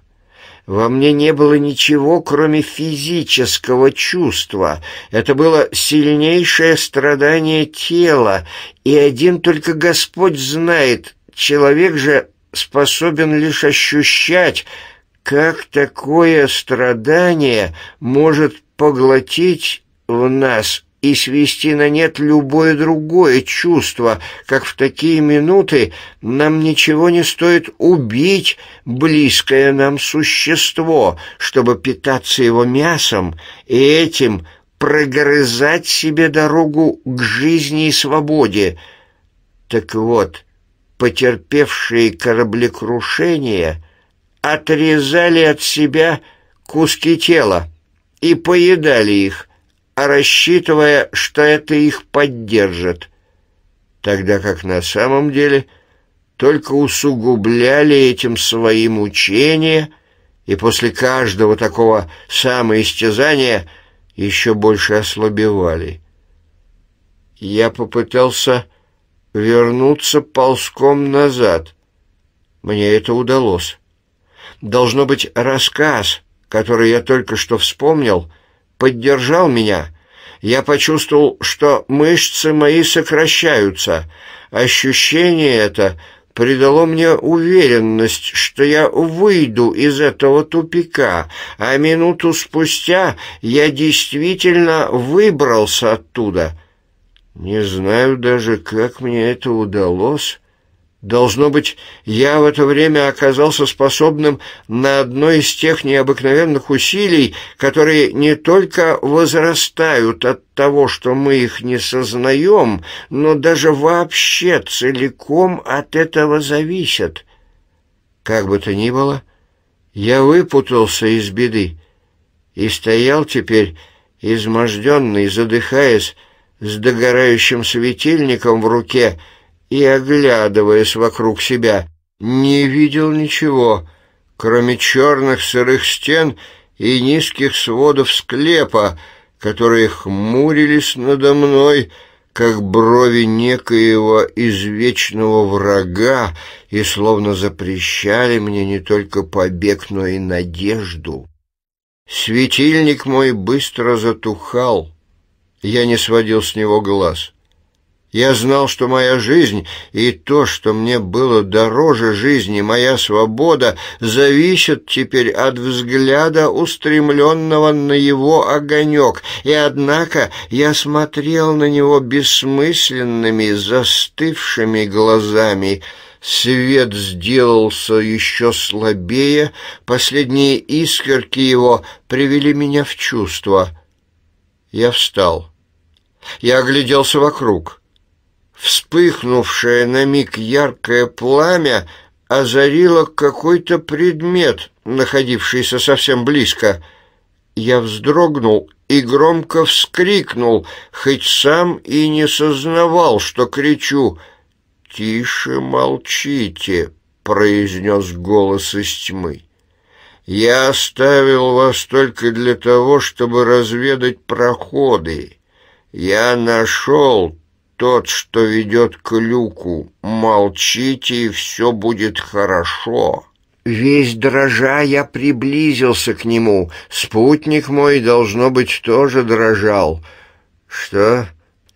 Во мне не было ничего, кроме физического чувства. Это было сильнейшее страдание тела, и один только Господь знает, человек же способен лишь ощущать, как такое страдание может поглотить в нас и свести на нет любое другое чувство, как в такие минуты нам ничего не стоит убить близкое нам существо, чтобы питаться его мясом и этим прогрызать себе дорогу к жизни и свободе. Так вот, потерпевшие кораблекрушение отрезали от себя куски тела и поедали их, рассчитывая, что это их поддержит, тогда как на самом деле только усугубляли этим свои мучения, и после каждого такого самоистязания еще больше ослабевали. Я попытался вернуться ползком назад. Мне это удалось. Должно быть, рассказ, который я только что вспомнил — поддержал меня. Я почувствовал, что мышцы мои сокращаются. Ощущение это придало мне уверенность, что я выйду из этого тупика, а минуту спустя я действительно выбрался оттуда. Не знаю даже, как мне это удалось. Должно быть, я в это время оказался способным на одно из тех необыкновенных усилий, которые не только возрастают от того, что мы их не сознаем, но даже вообще целиком от этого зависят. Как бы то ни было, я выпутался из беды и стоял теперь, изможденный, задыхаясь, с догорающим светильником в руке, и оглядываясь вокруг себя, не видел ничего, кроме черных сырых стен и низких сводов склепа, которые хмурились надо мной, как брови некоего извечного врага, и словно запрещали мне не только побег, но и надежду. Светильник мой быстро затухал, я не сводил с него глаз. Я знал, что моя жизнь и то, что мне было дороже жизни, моя свобода, зависят теперь от взгляда, устремленного на его огонек. И однако я смотрел на него бессмысленными, застывшими глазами. Свет сделался еще слабее, последние искорки его привели меня в чувство. Я встал. Я огляделся вокруг. Вспыхнувшее на миг яркое пламя озарило какой-то предмет, находившийся совсем близко. Я вздрогнул и громко вскрикнул, хоть сам и не сознавал, что кричу. «Тише молчите», — произнес голос из тьмы. «Я оставил вас только для того, чтобы разведать проходы. Я нашел тот, что ведет к люку. Молчите, и все будет хорошо». Весь дрожа я приблизился к нему. Спутник мой, должно быть, тоже дрожал. «Что?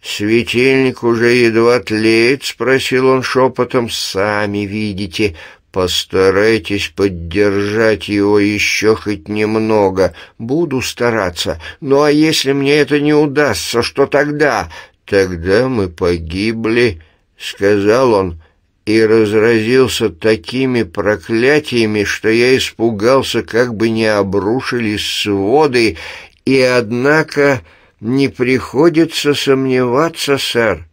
Светильник уже едва тлеет?» — спросил он шепотом. «Сами видите. Постарайтесь поддержать его еще хоть немного. Буду стараться. Ну а если мне это не удастся, что тогда? «Тогда мы погибли», — сказал он, и разразился такими проклятиями, что я испугался, как бы не обрушились своды, и, однако, не приходится сомневаться, сэр,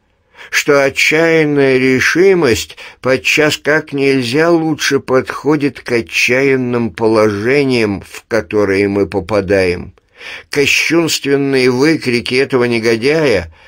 что отчаянная решимость подчас как нельзя лучше подходит к отчаянным положениям, в которые мы попадаем. Кощунственные выкрики этого негодяя —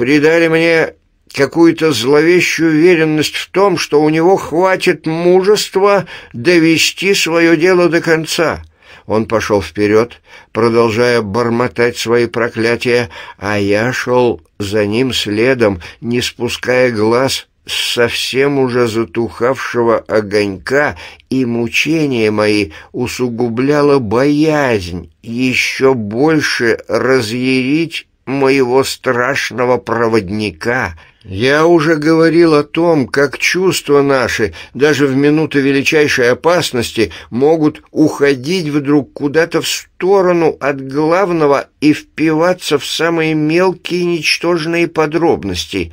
придали мне какую-то зловещую уверенность в том, что у него хватит мужества довести свое дело до конца. Он пошел вперед, продолжая бормотать свои проклятия, а я шел за ним следом, не спуская глаз с совсем уже затухавшего огонька, и мучение мои усугубляло боязнь еще больше разъярить моего страшного проводника. Я уже говорил о том, как чувства наши, даже в минуты величайшей опасности, могут уходить вдруг куда-то в сторону от главного и впиваться в самые мелкие ничтожные подробности.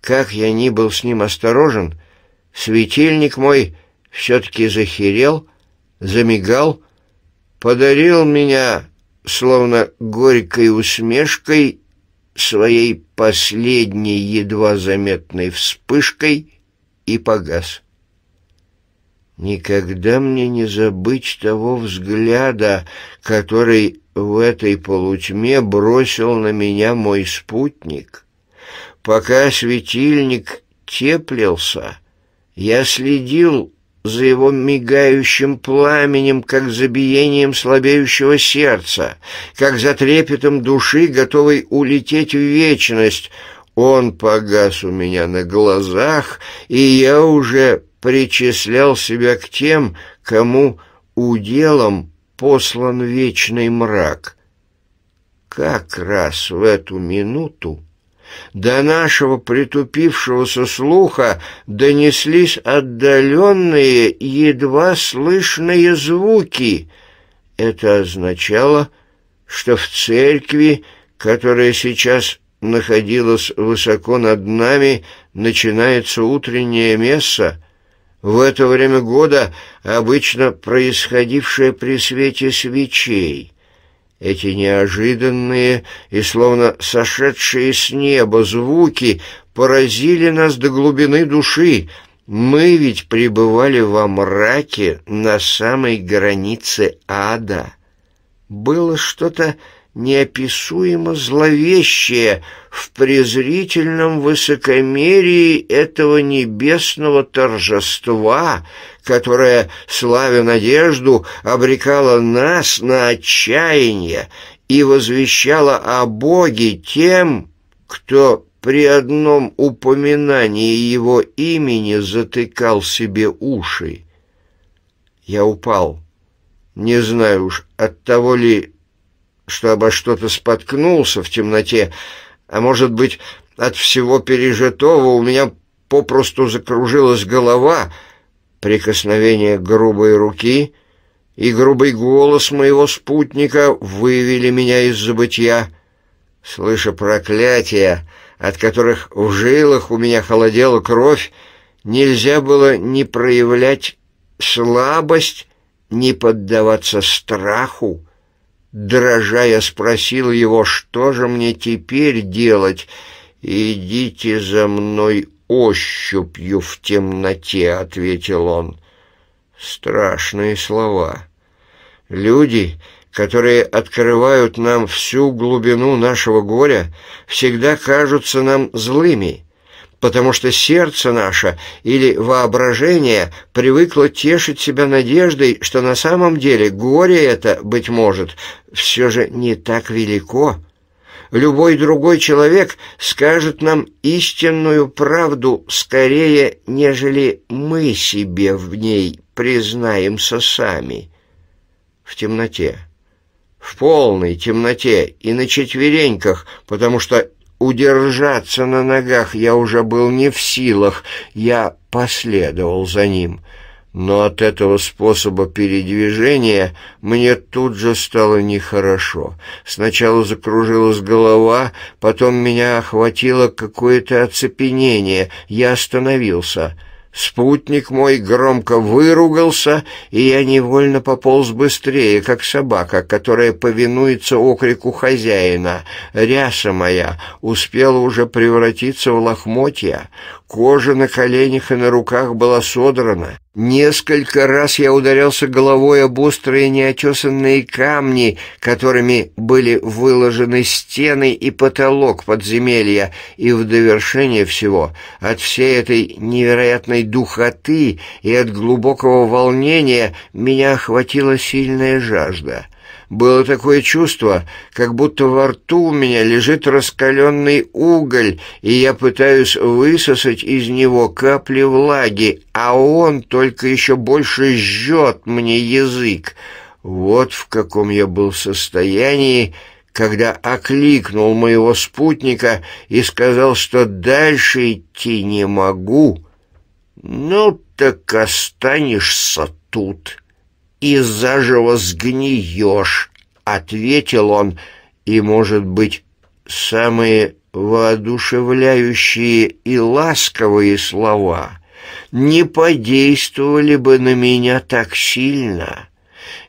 Как я ни был с ним осторожен, светильник мой все-таки захерел, замигал, подарил меня словно горькой усмешкой, своей последней едва заметной вспышкой и погас. Никогда мне не забыть того взгляда, который в этой полутьме бросил на меня мой спутник. Пока светильник теплился, я следил за его мигающим пламенем, как за биением слабеющего сердца, как за трепетом души, готовой улететь в вечность. Он погас у меня на глазах, и я уже причислял себя к тем, кому уделом послан вечный мрак. Как раз в эту минуту до нашего притупившегося слуха донеслись отдаленные, едва слышные звуки. Это означало, что в церкви, которая сейчас находилась высоко над нами, начинается утреннее месса. В это время года обычно происходившее при свете свечей — эти неожиданные и словно сошедшие с неба звуки поразили нас до глубины души. Мы ведь пребывали во мраке на самой границе ада. Было что-то неописуемо зловещее в презрительном высокомерии этого небесного торжества, которое, славя надежду, обрекало нас на отчаяние и возвещало о Боге тем, кто при одном упоминании его имени затыкал себе уши. Я упал, не знаю уж от того ли, что обо что-то споткнулся в темноте, а может быть, от всего пережитого у меня попросту закружилась голова, прикосновение грубой руки и грубый голос моего спутника вывели меня из забытья. Слыша проклятия, от которых в жилах у меня холодела кровь, нельзя было не проявлять слабость, не поддаваться страху. Дрожа я спросил его, что же мне теперь делать. «Идите за мной ощупью в темноте», — ответил он. Страшные слова. Люди, которые открывают нам всю глубину нашего горя, всегда кажутся нам злыми потому что сердце наше или воображение привыкло тешить себя надеждой, что на самом деле горе это, быть может, все же не так велико. Любой другой человек скажет нам истинную правду скорее, нежели мы себе в ней признаемся сами. В темноте в полной темноте и на четвереньках, потому что Удержаться на ногах я уже был не в силах, я последовал за ним. Но от этого способа передвижения мне тут же стало нехорошо. Сначала закружилась голова, потом меня охватило какое-то оцепенение, я остановился — Спутник мой громко выругался, и я невольно пополз быстрее, как собака, которая повинуется окрику хозяина. Ряса моя успела уже превратиться в лохмотья, кожа на коленях и на руках была содрана. Несколько раз я ударялся головой об острые неотесанные камни, которыми были выложены стены и потолок подземелья, и в довершение всего от всей этой невероятной духоты и от глубокого волнения меня охватила сильная жажда — было такое чувство, как будто во рту у меня лежит раскаленный уголь, и я пытаюсь высосать из него капли влаги, а он только еще больше жжет мне язык. Вот в каком я был состоянии, когда окликнул моего спутника и сказал, что дальше идти не могу. «Ну так останешься тут» и заживо сгниешь», — ответил он, и, может быть, самые воодушевляющие и ласковые слова не подействовали бы на меня так сильно.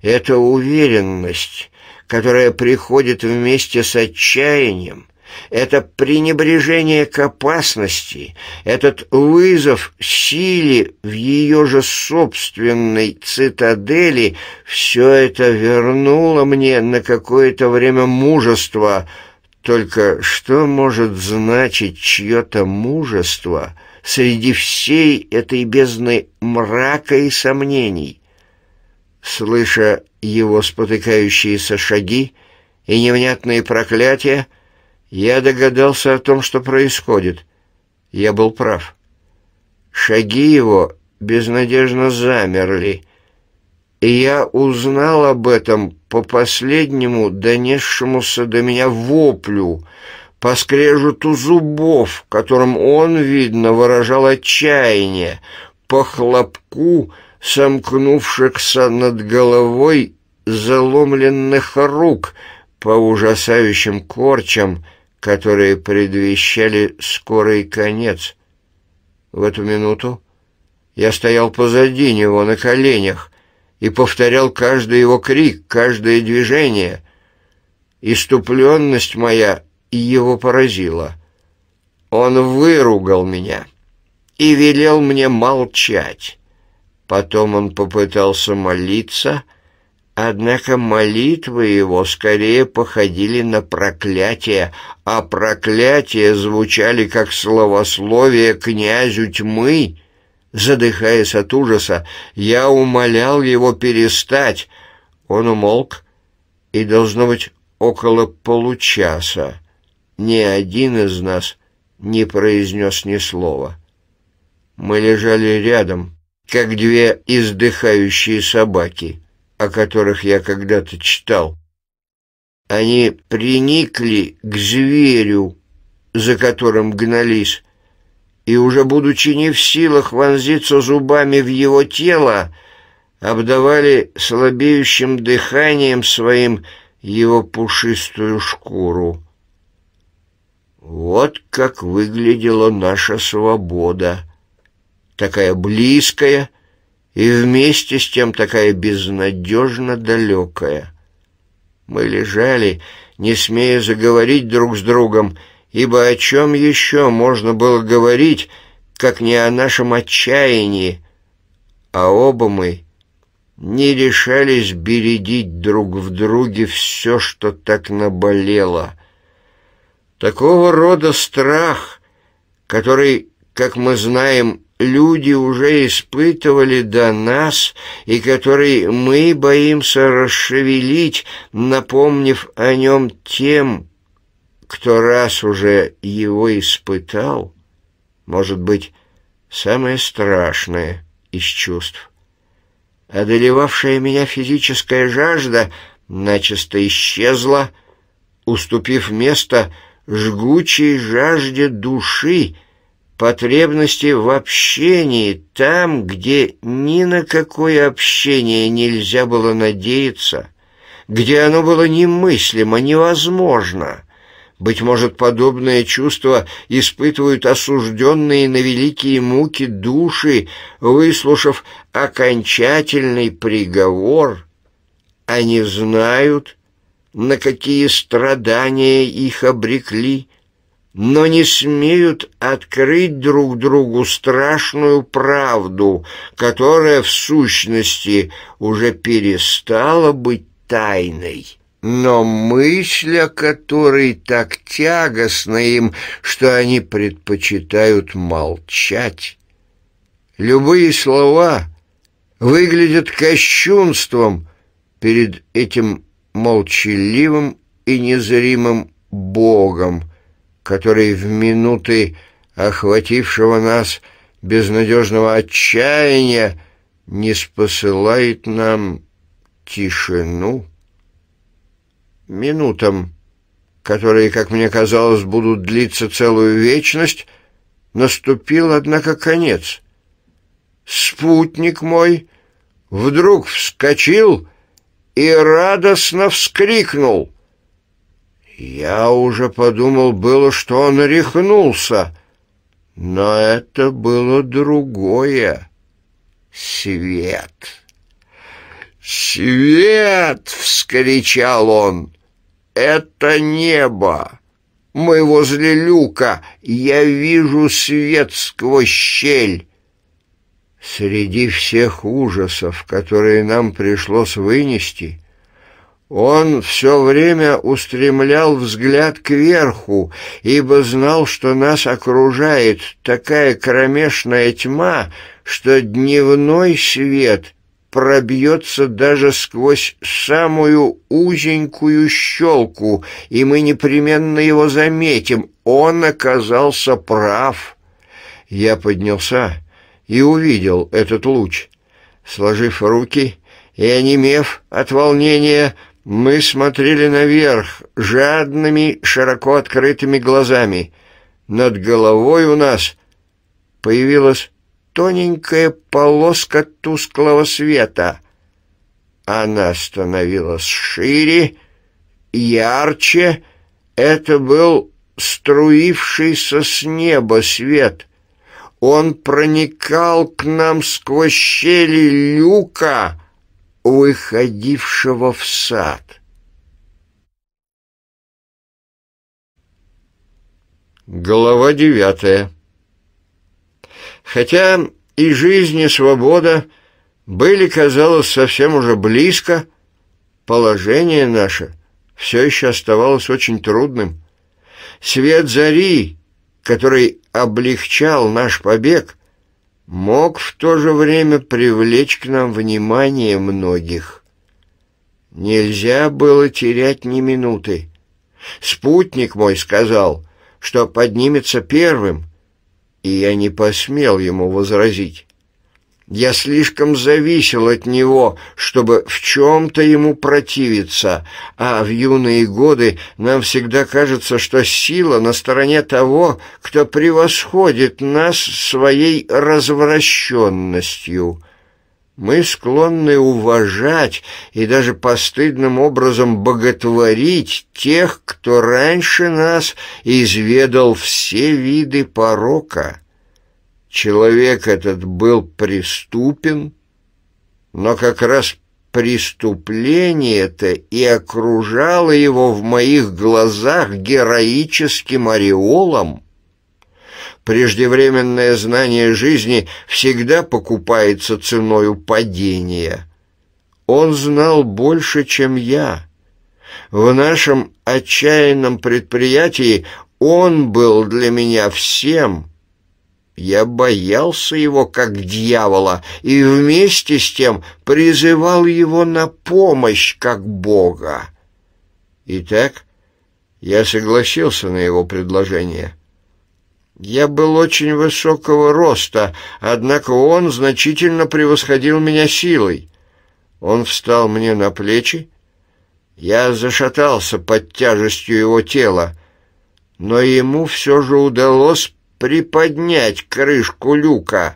Эта уверенность, которая приходит вместе с отчаянием, это пренебрежение к опасности, этот вызов силе в ее же собственной цитадели, все это вернуло мне на какое-то время мужество. Только что может значить чье-то мужество среди всей этой бездны мрака и сомнений? Слыша его спотыкающиеся шаги и невнятные проклятия, я догадался о том, что происходит. Я был прав. Шаги его безнадежно замерли, и я узнал об этом по последнему донесшемуся до меня воплю, по скрежету зубов, которым он, видно, выражал отчаяние, по хлопку сомкнувшихся над головой заломленных рук, по ужасающим корчам — которые предвещали скорый конец. В эту минуту я стоял позади него на коленях и повторял каждый его крик, каждое движение. Иступленность моя его поразила. Он выругал меня и велел мне молчать. Потом он попытался молиться — Однако молитвы его скорее походили на проклятие, а проклятия звучали как словословие князю тьмы. Задыхаясь от ужаса, я умолял его перестать. Он умолк, и, должно быть, около получаса ни один из нас не произнес ни слова. Мы лежали рядом, как две издыхающие собаки о которых я когда-то читал. Они приникли к зверю, за которым гнались, и уже будучи не в силах вонзиться зубами в его тело, обдавали слабеющим дыханием своим его пушистую шкуру. Вот как выглядела наша свобода, такая близкая, и вместе с тем такая безнадежно далекая. Мы лежали, не смея заговорить друг с другом, ибо о чем еще можно было говорить, как не о нашем отчаянии, а оба мы не решались бередить друг в друге все, что так наболело. Такого рода страх, который, как мы знаем, люди уже испытывали до нас и который мы боимся расшевелить, напомнив о нем тем, кто раз уже его испытал, может быть, самое страшное из чувств. Одолевавшая меня физическая жажда начисто исчезла, уступив место жгучей жажде души, потребности в общении там, где ни на какое общение нельзя было надеяться, где оно было немыслимо, невозможно. Быть может, подобное чувство испытывают осужденные на великие муки души, выслушав окончательный приговор. Они знают, на какие страдания их обрекли, но не смеют открыть друг другу страшную правду, которая в сущности уже перестала быть тайной. Но мысль о которой так тягостна им, что они предпочитают молчать. Любые слова выглядят кощунством перед этим молчаливым и незримым Богом, который в минуты охватившего нас безнадежного отчаяния не спосылает нам тишину? Минутам, которые, как мне казалось, будут длиться целую вечность, наступил, однако, конец. Спутник мой вдруг вскочил и радостно вскрикнул — я уже подумал было, что он рехнулся, но это было другое. Свет. Свет, вскричал он. Это небо. Мы возле люка, я вижу свет сквозь щель. Среди всех ужасов, которые нам пришлось вынести, он все время устремлял взгляд кверху, ибо знал, что нас окружает такая кромешная тьма, что дневной свет пробьется даже сквозь самую узенькую щелку, и мы непременно его заметим. Он оказался прав. Я поднялся и увидел этот луч. Сложив руки и онемев от волнения, мы смотрели наверх, жадными, широко открытыми глазами. Над головой у нас появилась тоненькая полоска тусклого света. Она становилась шире, ярче. Это был струившийся с неба свет. Он проникал к нам сквозь щели люка, выходившего в сад. Глава девятая. Хотя и жизнь, и свобода были, казалось, совсем уже близко, положение наше все еще оставалось очень трудным. Свет зари, который облегчал наш побег, мог в то же время привлечь к нам внимание многих. Нельзя было терять ни минуты. Спутник мой сказал, что поднимется первым, и я не посмел ему возразить. Я слишком зависел от него, чтобы в чем-то ему противиться, а в юные годы нам всегда кажется, что сила на стороне того, кто превосходит нас своей развращенностью» мы склонны уважать и даже постыдным образом боготворить тех, кто раньше нас изведал все виды порока». Человек этот был преступен, но как раз преступление-то и окружало его в моих глазах героическим ореолом. Преждевременное знание жизни всегда покупается ценою падения. Он знал больше, чем я. В нашем отчаянном предприятии он был для меня всем — я боялся его как дьявола и вместе с тем призывал его на помощь как Бога. Итак, я согласился на его предложение. Я был очень высокого роста, однако он значительно превосходил меня силой. Он встал мне на плечи. Я зашатался под тяжестью его тела, но ему все же удалось приподнять крышку люка.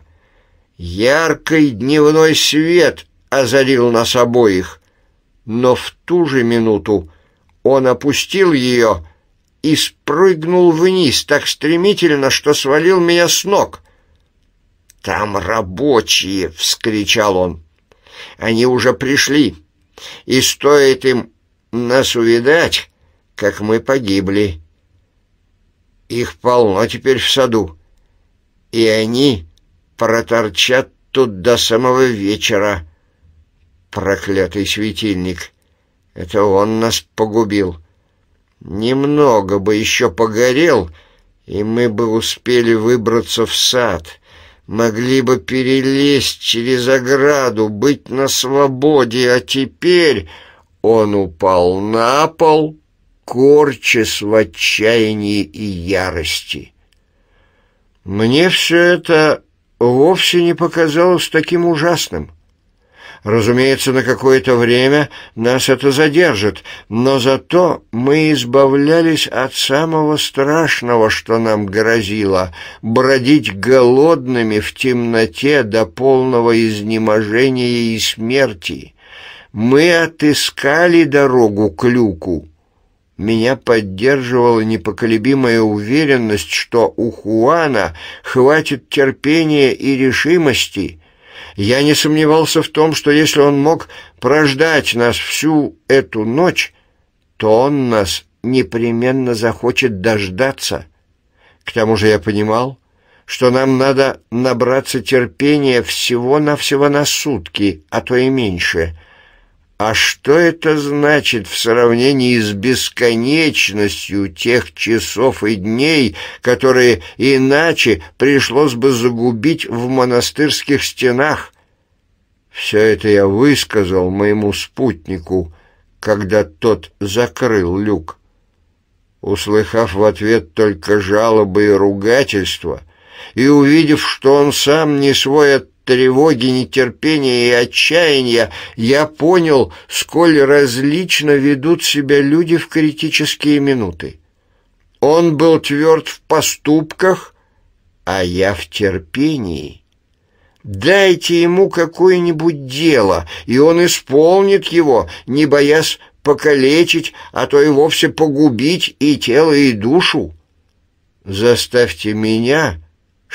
Яркий дневной свет озарил нас обоих, но в ту же минуту он опустил ее и спрыгнул вниз так стремительно, что свалил меня с ног. «Там рабочие!» — вскричал он. «Они уже пришли, и стоит им нас увидать, как мы погибли. Их полно теперь в саду. И они проторчат тут до самого вечера. Проклятый светильник. Это он нас погубил. Немного бы еще погорел, и мы бы успели выбраться в сад. Могли бы перелезть через ограду, быть на свободе, а теперь он упал на пол корчась в отчаянии и ярости. Мне все это вовсе не показалось таким ужасным. Разумеется, на какое-то время нас это задержит, но зато мы избавлялись от самого страшного, что нам грозило — бродить голодными в темноте до полного изнеможения и смерти. Мы отыскали дорогу к люку. Меня поддерживала непоколебимая уверенность, что у Хуана хватит терпения и решимости. Я не сомневался в том, что если он мог прождать нас всю эту ночь, то он нас непременно захочет дождаться. К тому же я понимал, что нам надо набраться терпения всего-навсего на сутки, а то и меньше — а что это значит в сравнении с бесконечностью тех часов и дней, которые иначе пришлось бы загубить в монастырских стенах? Все это я высказал моему спутнику, когда тот закрыл люк. Услыхав в ответ только жалобы и ругательства, и увидев, что он сам не свой от а тревоги, нетерпения и отчаяния я понял, сколь различно ведут себя люди в критические минуты. Он был тверд в поступках, а я в терпении. Дайте ему какое-нибудь дело, и он исполнит его, не боясь покалечить, а то и вовсе погубить и тело, и душу. Заставьте меня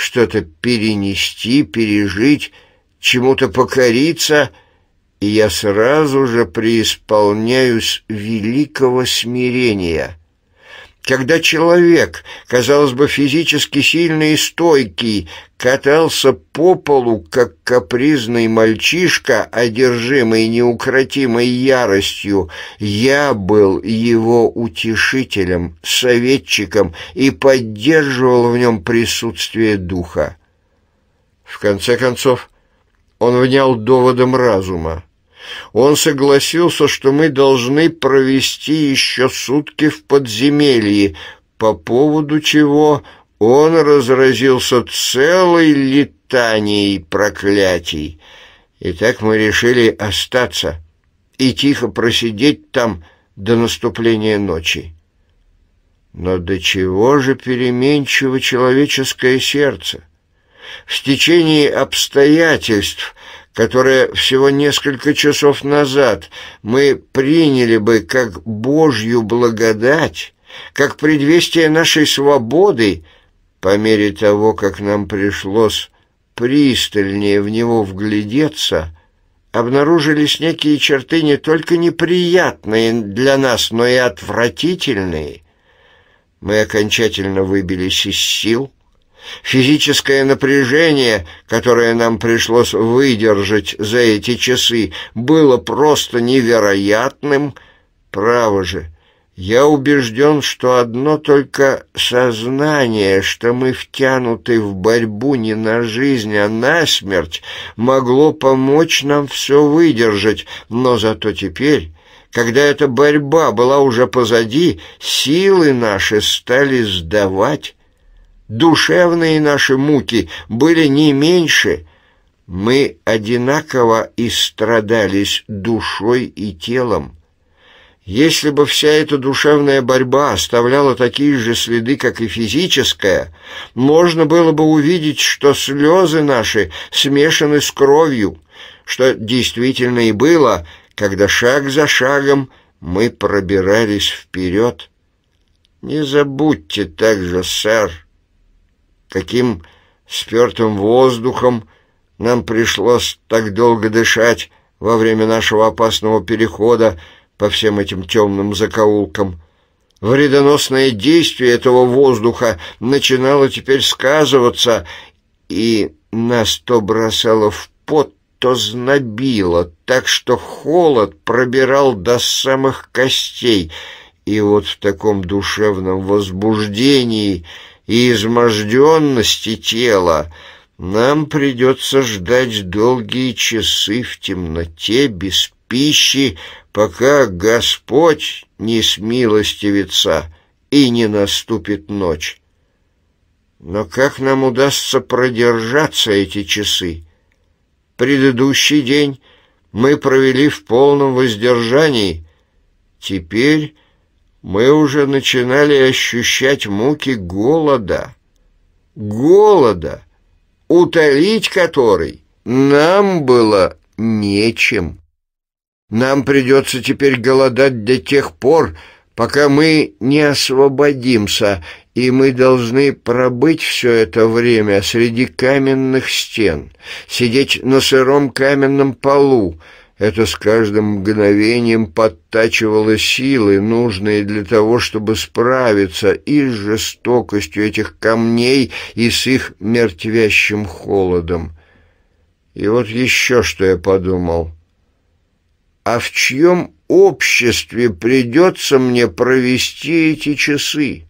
что-то перенести, пережить, чему-то покориться, и я сразу же преисполняюсь великого смирения когда человек, казалось бы, физически сильный и стойкий, катался по полу, как капризный мальчишка, одержимый неукротимой яростью, я был его утешителем, советчиком и поддерживал в нем присутствие духа. В конце концов, он внял доводом разума. Он согласился, что мы должны провести еще сутки в подземелье, по поводу чего он разразился целой летанией проклятий. И так мы решили остаться и тихо просидеть там до наступления ночи. Но до чего же переменчиво человеческое сердце? В течение обстоятельств – которое всего несколько часов назад мы приняли бы как Божью благодать, как предвестие нашей свободы, по мере того, как нам пришлось пристальнее в него вглядеться, обнаружились некие черты не только неприятные для нас, но и отвратительные. Мы окончательно выбились из сил — Физическое напряжение, которое нам пришлось выдержать за эти часы, было просто невероятным. Право же, я убежден, что одно только сознание, что мы втянуты в борьбу не на жизнь, а на смерть, могло помочь нам все выдержать, но зато теперь... Когда эта борьба была уже позади, силы наши стали сдавать, душевные наши муки были не меньше. Мы одинаково и страдались душой и телом. Если бы вся эта душевная борьба оставляла такие же следы, как и физическая, можно было бы увидеть, что слезы наши смешаны с кровью, что действительно и было, когда шаг за шагом мы пробирались вперед. Не забудьте также, сэр, каким спертым воздухом нам пришлось так долго дышать во время нашего опасного перехода по всем этим темным закоулкам. Вредоносное действие этого воздуха начинало теперь сказываться, и нас то бросало в пот, то знобило, так что холод пробирал до самых костей. И вот в таком душевном возбуждении и изможденности тела, нам придется ждать долгие часы в темноте без пищи, пока Господь не смилостивится и не наступит ночь. Но как нам удастся продержаться эти часы? Предыдущий день мы провели в полном воздержании. Теперь мы уже начинали ощущать муки голода. Голода, утолить который нам было нечем. Нам придется теперь голодать до тех пор, пока мы не освободимся, и мы должны пробыть все это время среди каменных стен, сидеть на сыром каменном полу, это с каждым мгновением подтачивало силы, нужные для того, чтобы справиться и с жестокостью этих камней, и с их мертвящим холодом. И вот еще что я подумал. А в чьем обществе придется мне провести эти часы?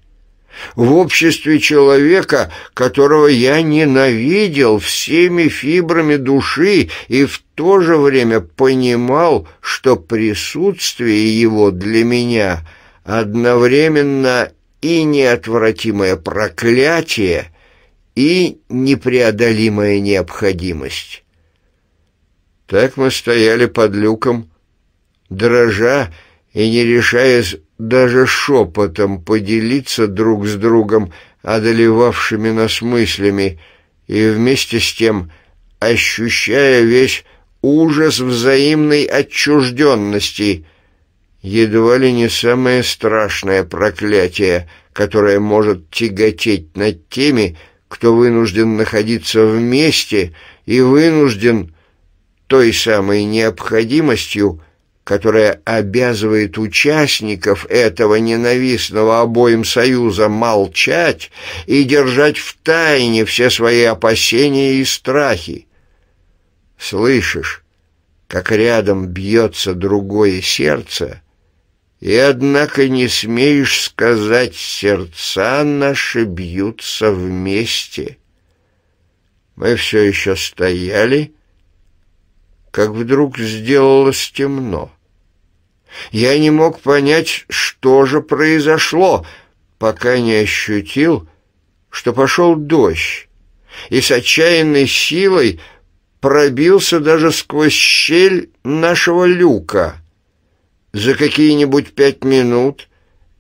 в обществе человека, которого я ненавидел всеми фибрами души и в то же время понимал, что присутствие его для меня одновременно и неотвратимое проклятие, и непреодолимая необходимость. Так мы стояли под люком, дрожа и не решаясь даже шепотом поделиться друг с другом одолевавшими нас мыслями и вместе с тем, ощущая весь ужас взаимной отчужденности, едва ли не самое страшное проклятие, которое может тяготеть над теми, кто вынужден находиться вместе и вынужден той самой необходимостью которая обязывает участников этого ненавистного обоим союза молчать и держать в тайне все свои опасения и страхи. Слышишь, как рядом бьется другое сердце, и, однако, не смеешь сказать, сердца наши бьются вместе. Мы все еще стояли как вдруг сделалось темно. Я не мог понять, что же произошло, пока не ощутил, что пошел дождь, и с отчаянной силой пробился даже сквозь щель нашего люка. За какие-нибудь пять минут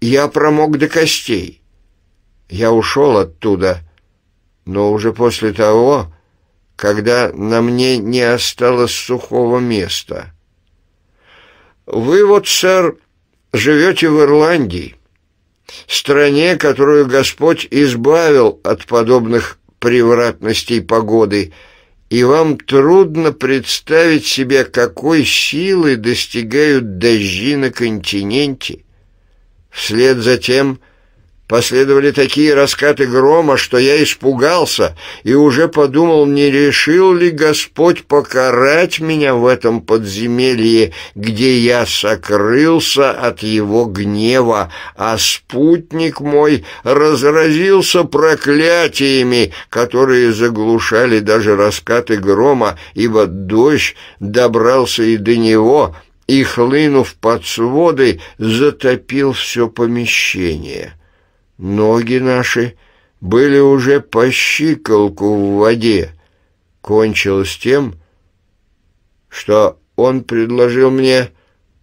я промок до костей. Я ушел оттуда, но уже после того когда на мне не осталось сухого места. Вы вот, сэр, живете в Ирландии, стране, которую Господь избавил от подобных превратностей погоды, и вам трудно представить себе, какой силы достигают дожди на континенте. Вслед за тем – Последовали такие раскаты грома, что я испугался и уже подумал, не решил ли Господь покарать меня в этом подземелье, где я сокрылся от его гнева, а спутник мой разразился проклятиями, которые заглушали даже раскаты грома, ибо дождь добрался и до него» и, хлынув под своды, затопил все помещение. Ноги наши были уже по щиколку в воде. Кончилось тем, что он предложил мне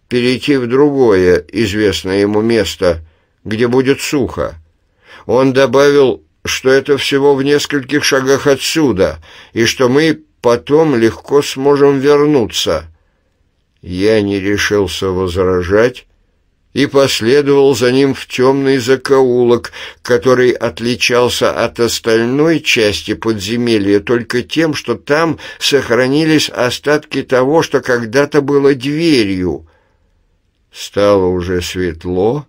перейти в другое известное ему место, где будет сухо. Он добавил, что это всего в нескольких шагах отсюда, и что мы потом легко сможем вернуться. Я не решился возражать, и последовал за ним в темный закоулок, который отличался от остальной части подземелья только тем, что там сохранились остатки того, что когда-то было дверью. Стало уже светло,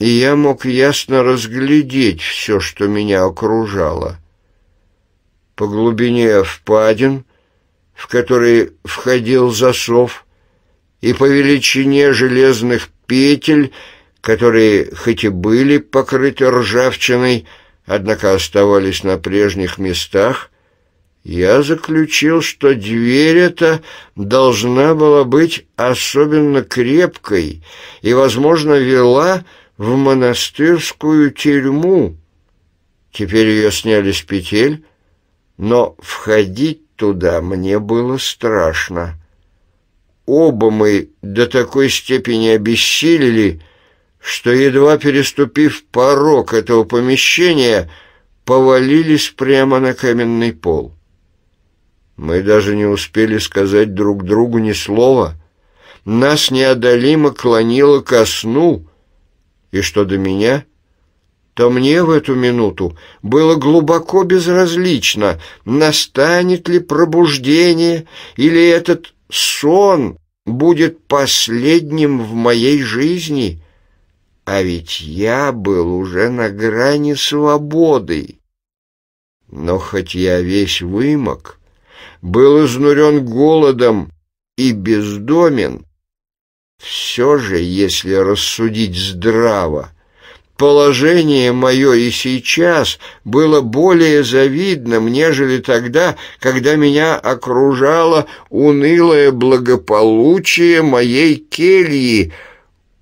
и я мог ясно разглядеть все, что меня окружало. По глубине впадин, в которые входил засов, и по величине железных петель, которые хоть и были покрыты ржавчиной, однако оставались на прежних местах, я заключил, что дверь эта должна была быть особенно крепкой и, возможно, вела в монастырскую тюрьму. Теперь ее сняли с петель, но входить туда мне было страшно оба мы до такой степени обессилели, что, едва переступив порог этого помещения, повалились прямо на каменный пол. Мы даже не успели сказать друг другу ни слова. Нас неодолимо клонило ко сну, и что до меня — то мне в эту минуту было глубоко безразлично, настанет ли пробуждение или этот сон будет последним в моей жизни, а ведь я был уже на грани свободы. Но хоть я весь вымок, был изнурен голодом и бездомен, все же, если рассудить здраво, Положение мое и сейчас было более завидным, нежели тогда, когда меня окружало унылое благополучие моей кельи.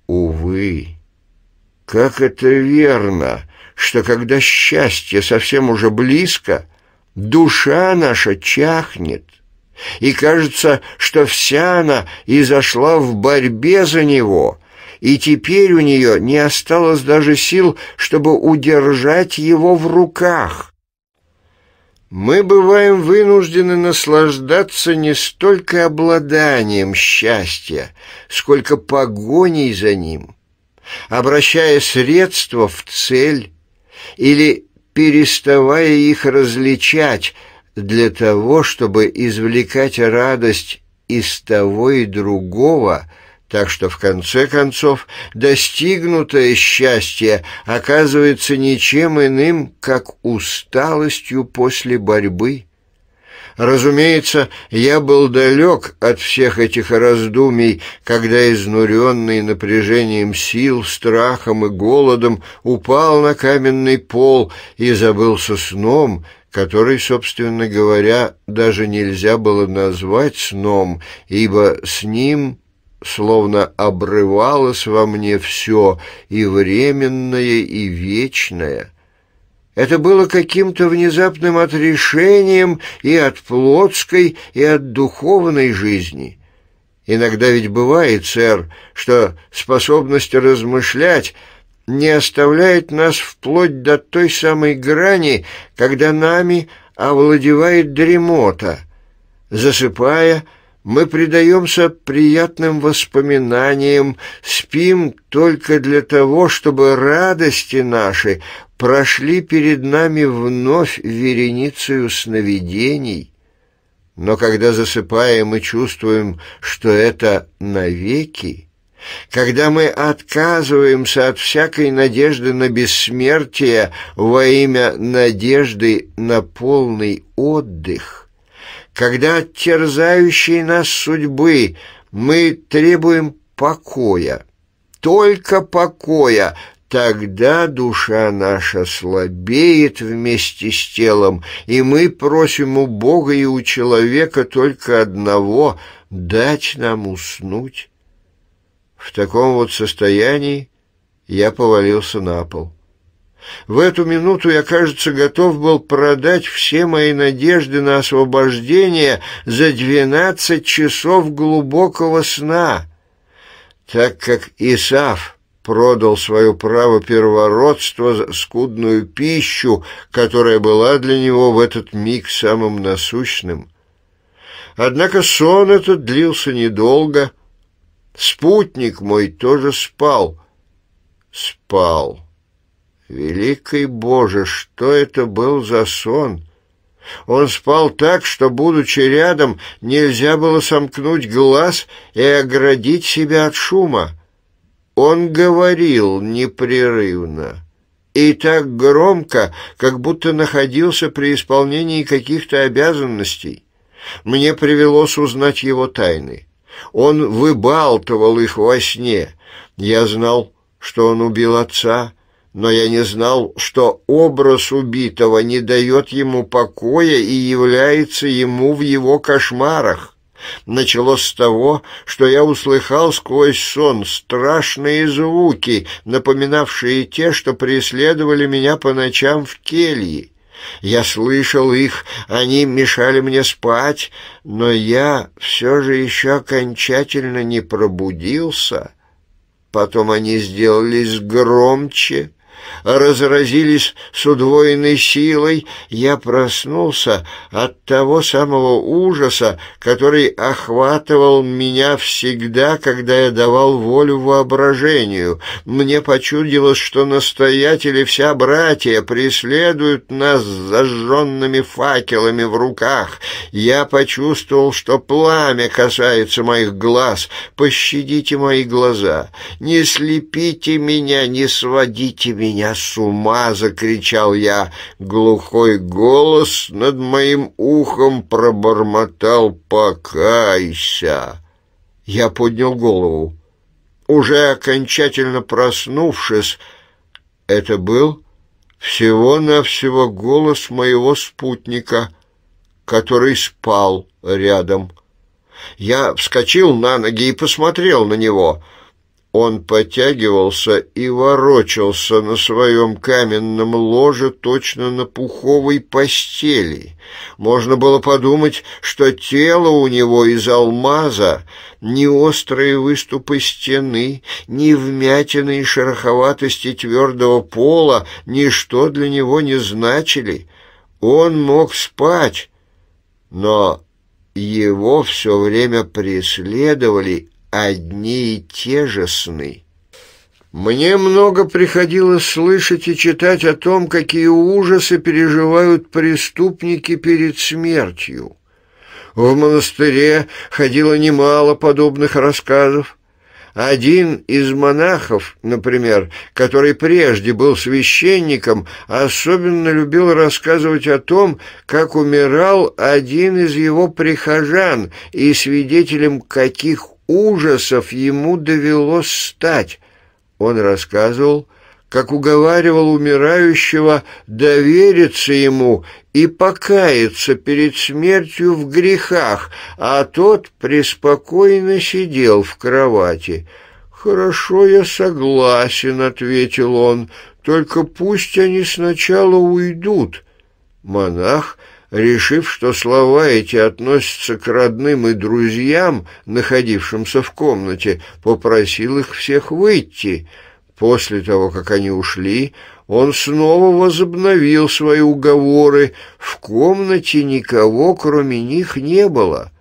Увы, как это верно, что когда счастье совсем уже близко, душа наша чахнет, и кажется, что вся она и зашла в борьбе за него — и теперь у нее не осталось даже сил, чтобы удержать его в руках. Мы бываем вынуждены наслаждаться не столько обладанием счастья, сколько погоней за ним, обращая средства в цель или переставая их различать для того, чтобы извлекать радость из того и другого – так что, в конце концов, достигнутое счастье оказывается ничем иным, как усталостью после борьбы. Разумеется, я был далек от всех этих раздумий, когда, изнуренный напряжением сил, страхом и голодом, упал на каменный пол и забылся сном, который, собственно говоря, даже нельзя было назвать сном, ибо с ним словно обрывалось во мне все, и временное, и вечное. Это было каким-то внезапным отрешением и от плотской, и от духовной жизни. Иногда ведь бывает, сэр, что способность размышлять не оставляет нас вплоть до той самой грани, когда нами овладевает дремота. Засыпая, мы предаемся приятным воспоминаниям, спим только для того, чтобы радости наши прошли перед нами вновь вереницею сновидений. Но когда засыпаем мы чувствуем, что это навеки, когда мы отказываемся от всякой надежды на бессмертие во имя надежды на полный отдых, когда от терзающей нас судьбы мы требуем покоя, только покоя, тогда душа наша слабеет вместе с телом, и мы просим у Бога и у человека только одного — дать нам уснуть. В таком вот состоянии я повалился на пол. В эту минуту я, кажется, готов был продать все мои надежды на освобождение за двенадцать часов глубокого сна, так как Исаф продал свое право первородства за скудную пищу, которая была для него в этот миг самым насущным. Однако сон этот длился недолго. Спутник мой тоже спал. Спал. Великий Боже, что это был за сон? Он спал так, что, будучи рядом, нельзя было сомкнуть глаз и оградить себя от шума. Он говорил непрерывно и так громко, как будто находился при исполнении каких-то обязанностей. Мне привелось узнать его тайны. Он выбалтывал их во сне. Я знал, что он убил отца, но я не знал, что образ убитого не дает ему покоя и является ему в его кошмарах. Началось с того, что я услыхал сквозь сон страшные звуки, напоминавшие те, что преследовали меня по ночам в келье. Я слышал их, они мешали мне спать, но я все же еще окончательно не пробудился. Потом они сделались громче, разразились с удвоенной силой, я проснулся от того самого ужаса, который охватывал меня всегда, когда я давал волю воображению. Мне почудилось, что настоятели вся братья преследуют нас зажженными факелами в руках. Я почувствовал, что пламя касается моих глаз. Пощадите мои глаза, не слепите меня, не сводите меня меня с ума!» — закричал я. Глухой голос над моим ухом пробормотал «Покайся!» Я поднял голову. Уже окончательно проснувшись, это был всего-навсего голос моего спутника, который спал рядом. Я вскочил на ноги и посмотрел на него — он потягивался и ворочался на своем каменном ложе точно на пуховой постели. Можно было подумать, что тело у него из алмаза, ни острые выступы стены, ни вмятины и шероховатости твердого пола ничто для него не значили. Он мог спать, но его все время преследовали одни и те же сны. Мне много приходилось слышать и читать о том, какие ужасы переживают преступники перед смертью. В монастыре ходило немало подобных рассказов. Один из монахов, например, который прежде был священником, особенно любил рассказывать о том, как умирал один из его прихожан и свидетелем каких ужасов ему довелось стать. Он рассказывал, как уговаривал умирающего довериться ему и покаяться перед смертью в грехах, а тот преспокойно сидел в кровати. «Хорошо, я согласен», — ответил он, — «только пусть они сначала уйдут». Монах решив, что слова эти относятся к родным и друзьям, находившимся в комнате, попросил их всех выйти. После того, как они ушли, он снова возобновил свои уговоры. В комнате никого, кроме них, не было.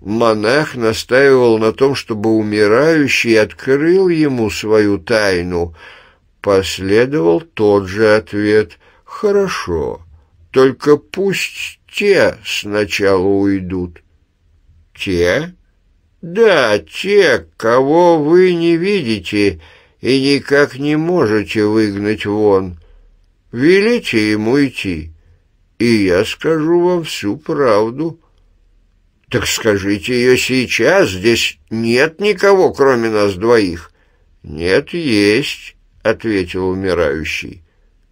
Монах настаивал на том, чтобы умирающий открыл ему свою тайну. Последовал тот же ответ «Хорошо, только пусть те сначала уйдут». «Те?» «Да, те, кого вы не видите и никак не можете выгнать вон. Велите ему идти. и я скажу вам всю правду». «Так скажите ее сейчас, здесь нет никого, кроме нас двоих». «Нет, есть», — ответил умирающий.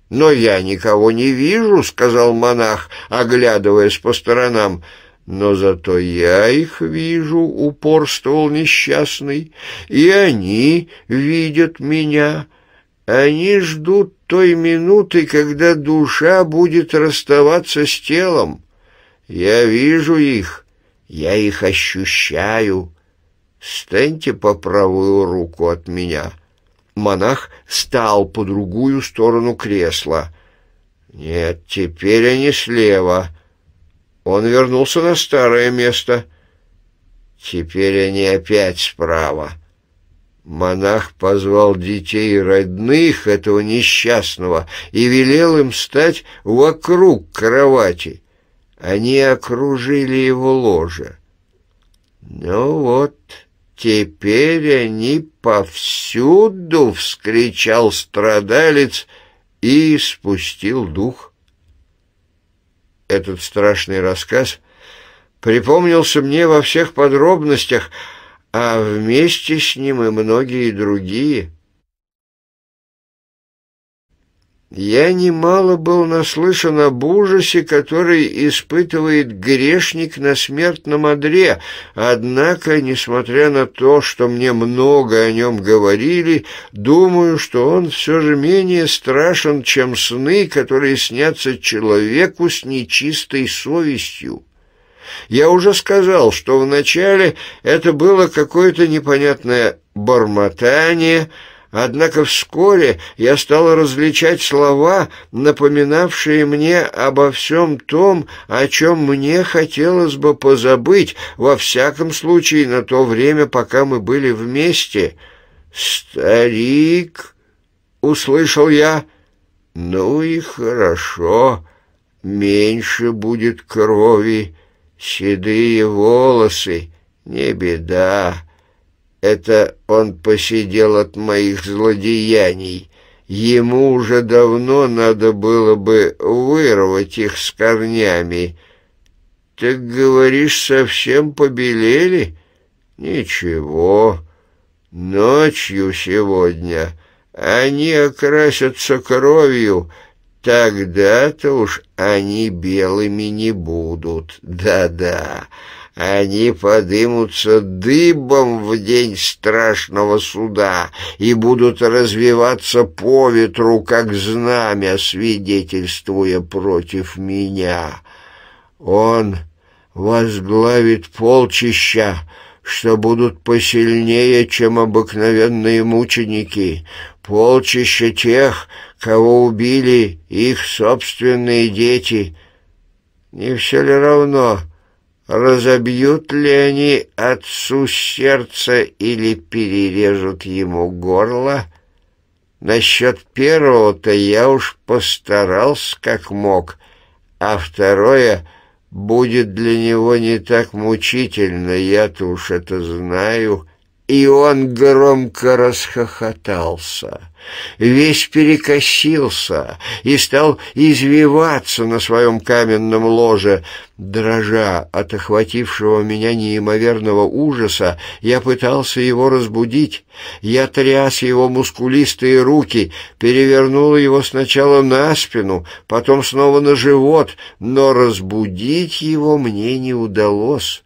«Но я никого не вижу», — сказал монах, оглядываясь по сторонам. «Но зато я их вижу», — упорствовал несчастный, — «и они видят меня. Они ждут той минуты, когда душа будет расставаться с телом. Я вижу их, я их ощущаю. Станьте по правую руку от меня». Монах стал по другую сторону кресла. Нет, теперь они слева. Он вернулся на старое место. Теперь они опять справа. Монах позвал детей родных этого несчастного и велел им стать вокруг кровати. Они окружили его ложе. «Ну вот», «Теперь они повсюду!» — вскричал страдалец и спустил дух. Этот страшный рассказ припомнился мне во всех подробностях, а вместе с ним и многие другие — Я немало был наслышан об ужасе, который испытывает грешник на смертном одре, однако, несмотря на то, что мне много о нем говорили, думаю, что он все же менее страшен, чем сны, которые снятся человеку с нечистой совестью. Я уже сказал, что вначале это было какое-то непонятное бормотание, Однако вскоре я стал различать слова, напоминавшие мне обо всем том, о чем мне хотелось бы позабыть, во всяком случае на то время, пока мы были вместе. «Старик!» — услышал я. «Ну и хорошо, меньше будет крови, седые волосы, не беда». Это он посидел от моих злодеяний. Ему уже давно надо было бы вырвать их с корнями. Ты говоришь, совсем побелели? Ничего. Ночью сегодня они окрасятся кровью, тогда-то уж они белыми не будут. Да-да. Они подымутся дыбом в день страшного суда и будут развиваться по ветру, как знамя, свидетельствуя против меня. Он возглавит полчища, что будут посильнее, чем обыкновенные мученики, полчища тех, кого убили их собственные дети. Не все ли равно, — Разобьют ли они отцу сердце или перережут ему горло? Насчет первого-то я уж постарался как мог, а второе будет для него не так мучительно, я-то уж это знаю». И он громко расхохотался, весь перекосился и стал извиваться на своем каменном ложе. Дрожа от охватившего меня неимоверного ужаса, я пытался его разбудить. Я тряс его мускулистые руки, перевернул его сначала на спину, потом снова на живот, но разбудить его мне не удалось.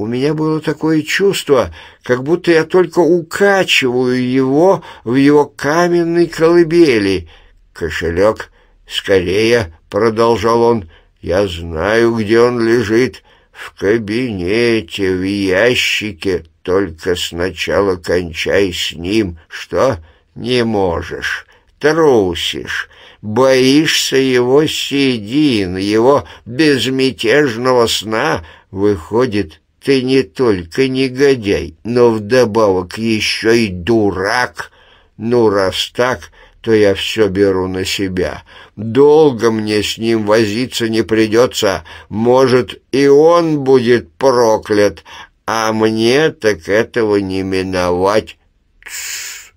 У меня было такое чувство, как будто я только укачиваю его в его каменной колыбели. «Кошелек, скорее!» — продолжал он. «Я знаю, где он лежит. В кабинете, в ящике. Только сначала кончай с ним. Что? Не можешь. Трусишь» боишься его седин, его безмятежного сна, выходит, ты не только негодяй, но вдобавок еще и дурак. Ну, раз так, то я все беру на себя. Долго мне с ним возиться не придется. Может, и он будет проклят, а мне так этого не миновать. Тс!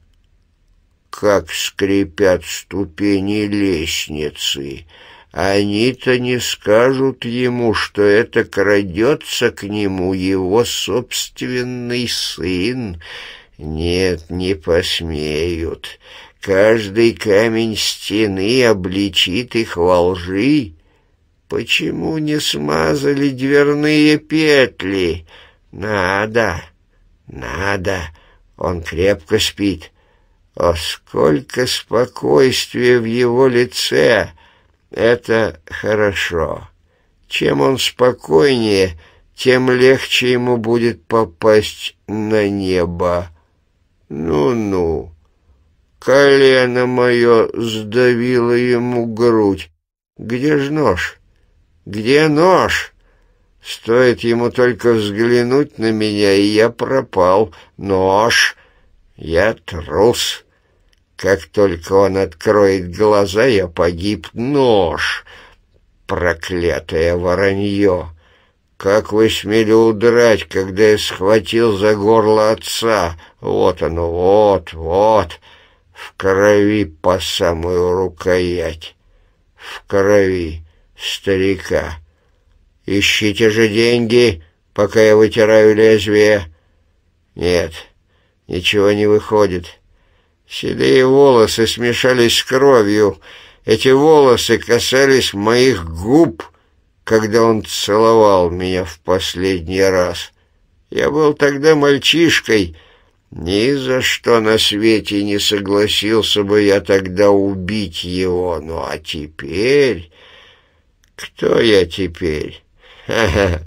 Как скрипят ступени лестницы!» Они-то не скажут ему, что это крадется к нему его собственный сын. Нет, не посмеют. Каждый камень стены обличит их во лжи. Почему не смазали дверные петли? Надо, надо. Он крепко спит. О, сколько спокойствия в его лице! Это хорошо. Чем он спокойнее, тем легче ему будет попасть на небо. Ну-ну. Колено мое сдавило ему грудь. Где ж нож? Где нож? Стоит ему только взглянуть на меня, и я пропал. Нож! Я трус!» Как только он откроет глаза, я погиб нож. Проклятое воронье! Как вы смели удрать, когда я схватил за горло отца? Вот оно, вот, вот, в крови по самую рукоять, в крови старика. Ищите же деньги, пока я вытираю лезвие. Нет, ничего не выходит. Седые волосы смешались с кровью. Эти волосы касались моих губ, когда он целовал меня в последний раз. Я был тогда мальчишкой. Ни за что на свете не согласился бы я тогда убить его. Ну а теперь... Кто я теперь? Ха -ха.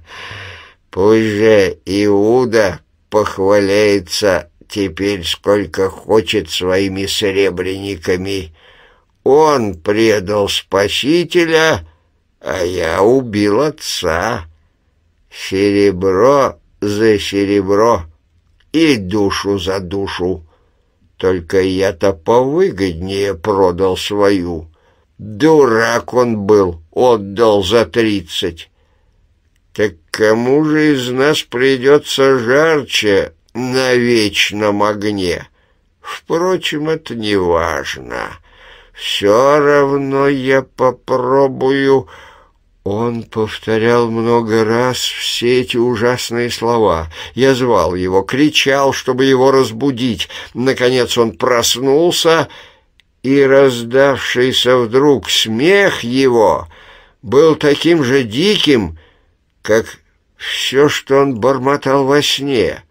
Пусть же Иуда похваляется теперь сколько хочет своими серебряниками. Он предал Спасителя, а я убил отца. Серебро за серебро и душу за душу. Только я-то повыгоднее продал свою. Дурак он был, отдал за тридцать. Так кому же из нас придется жарче на вечном огне. Впрочем, это не важно. Все равно я попробую... Он повторял много раз все эти ужасные слова. Я звал его, кричал, чтобы его разбудить. Наконец он проснулся, и раздавшийся вдруг смех его был таким же диким, как все, что он бормотал во сне.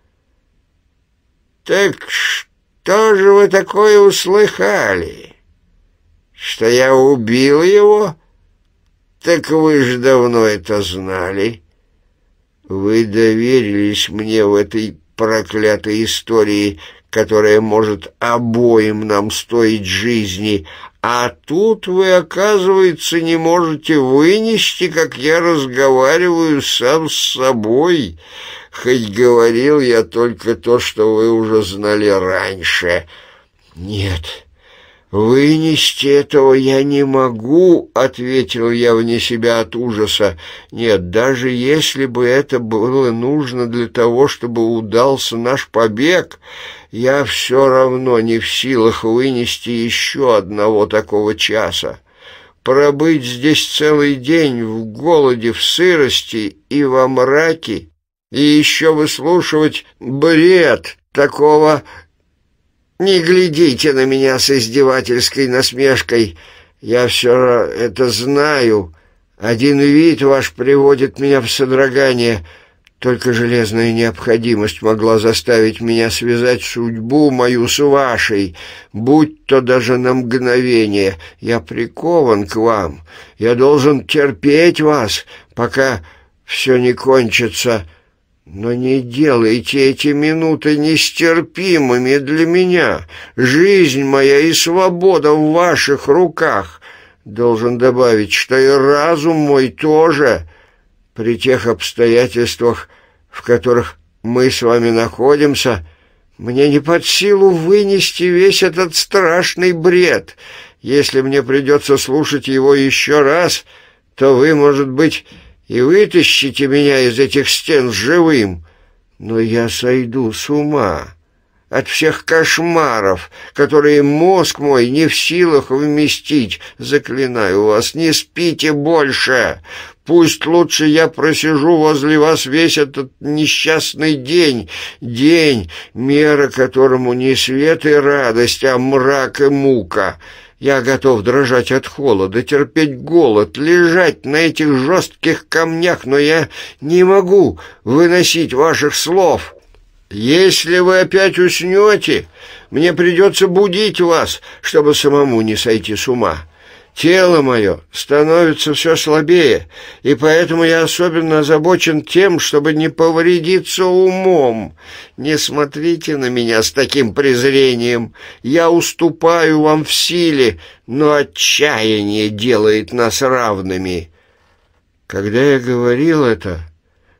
«Так что же вы такое услыхали? Что я убил его? Так вы же давно это знали. Вы доверились мне в этой проклятой истории, которая может обоим нам стоить жизни, а тут вы, оказывается, не можете вынести, как я разговариваю сам с собой, хоть говорил я только то, что вы уже знали раньше. Нет, «Вынести этого я не могу», — ответил я вне себя от ужаса. «Нет, даже если бы это было нужно для того, чтобы удался наш побег, я все равно не в силах вынести еще одного такого часа. Пробыть здесь целый день в голоде, в сырости и во мраке, и еще выслушивать бред» такого не глядите на меня с издевательской насмешкой. Я все это знаю. Один вид ваш приводит меня в содрогание. Только железная необходимость могла заставить меня связать судьбу мою с вашей, будь то даже на мгновение. Я прикован к вам. Я должен терпеть вас, пока все не кончится». Но не делайте эти минуты нестерпимыми для меня. Жизнь моя и свобода в ваших руках. Должен добавить, что и разум мой тоже. При тех обстоятельствах, в которых мы с вами находимся, мне не под силу вынести весь этот страшный бред. Если мне придется слушать его еще раз, то вы, может быть, и вытащите меня из этих стен живым, но я сойду с ума от всех кошмаров, которые мозг мой не в силах вместить. Заклинаю вас, не спите больше. Пусть лучше я просижу возле вас весь этот несчастный день, день, мера которому не свет и радость, а мрак и мука». Я готов дрожать от холода, терпеть голод, лежать на этих жестких камнях, но я не могу выносить ваших слов. Если вы опять уснете, мне придется будить вас, чтобы самому не сойти с ума. Тело мое становится все слабее, и поэтому я особенно озабочен тем, чтобы не повредиться умом. Не смотрите на меня с таким презрением. Я уступаю вам в силе, но отчаяние делает нас равными». Когда я говорил это,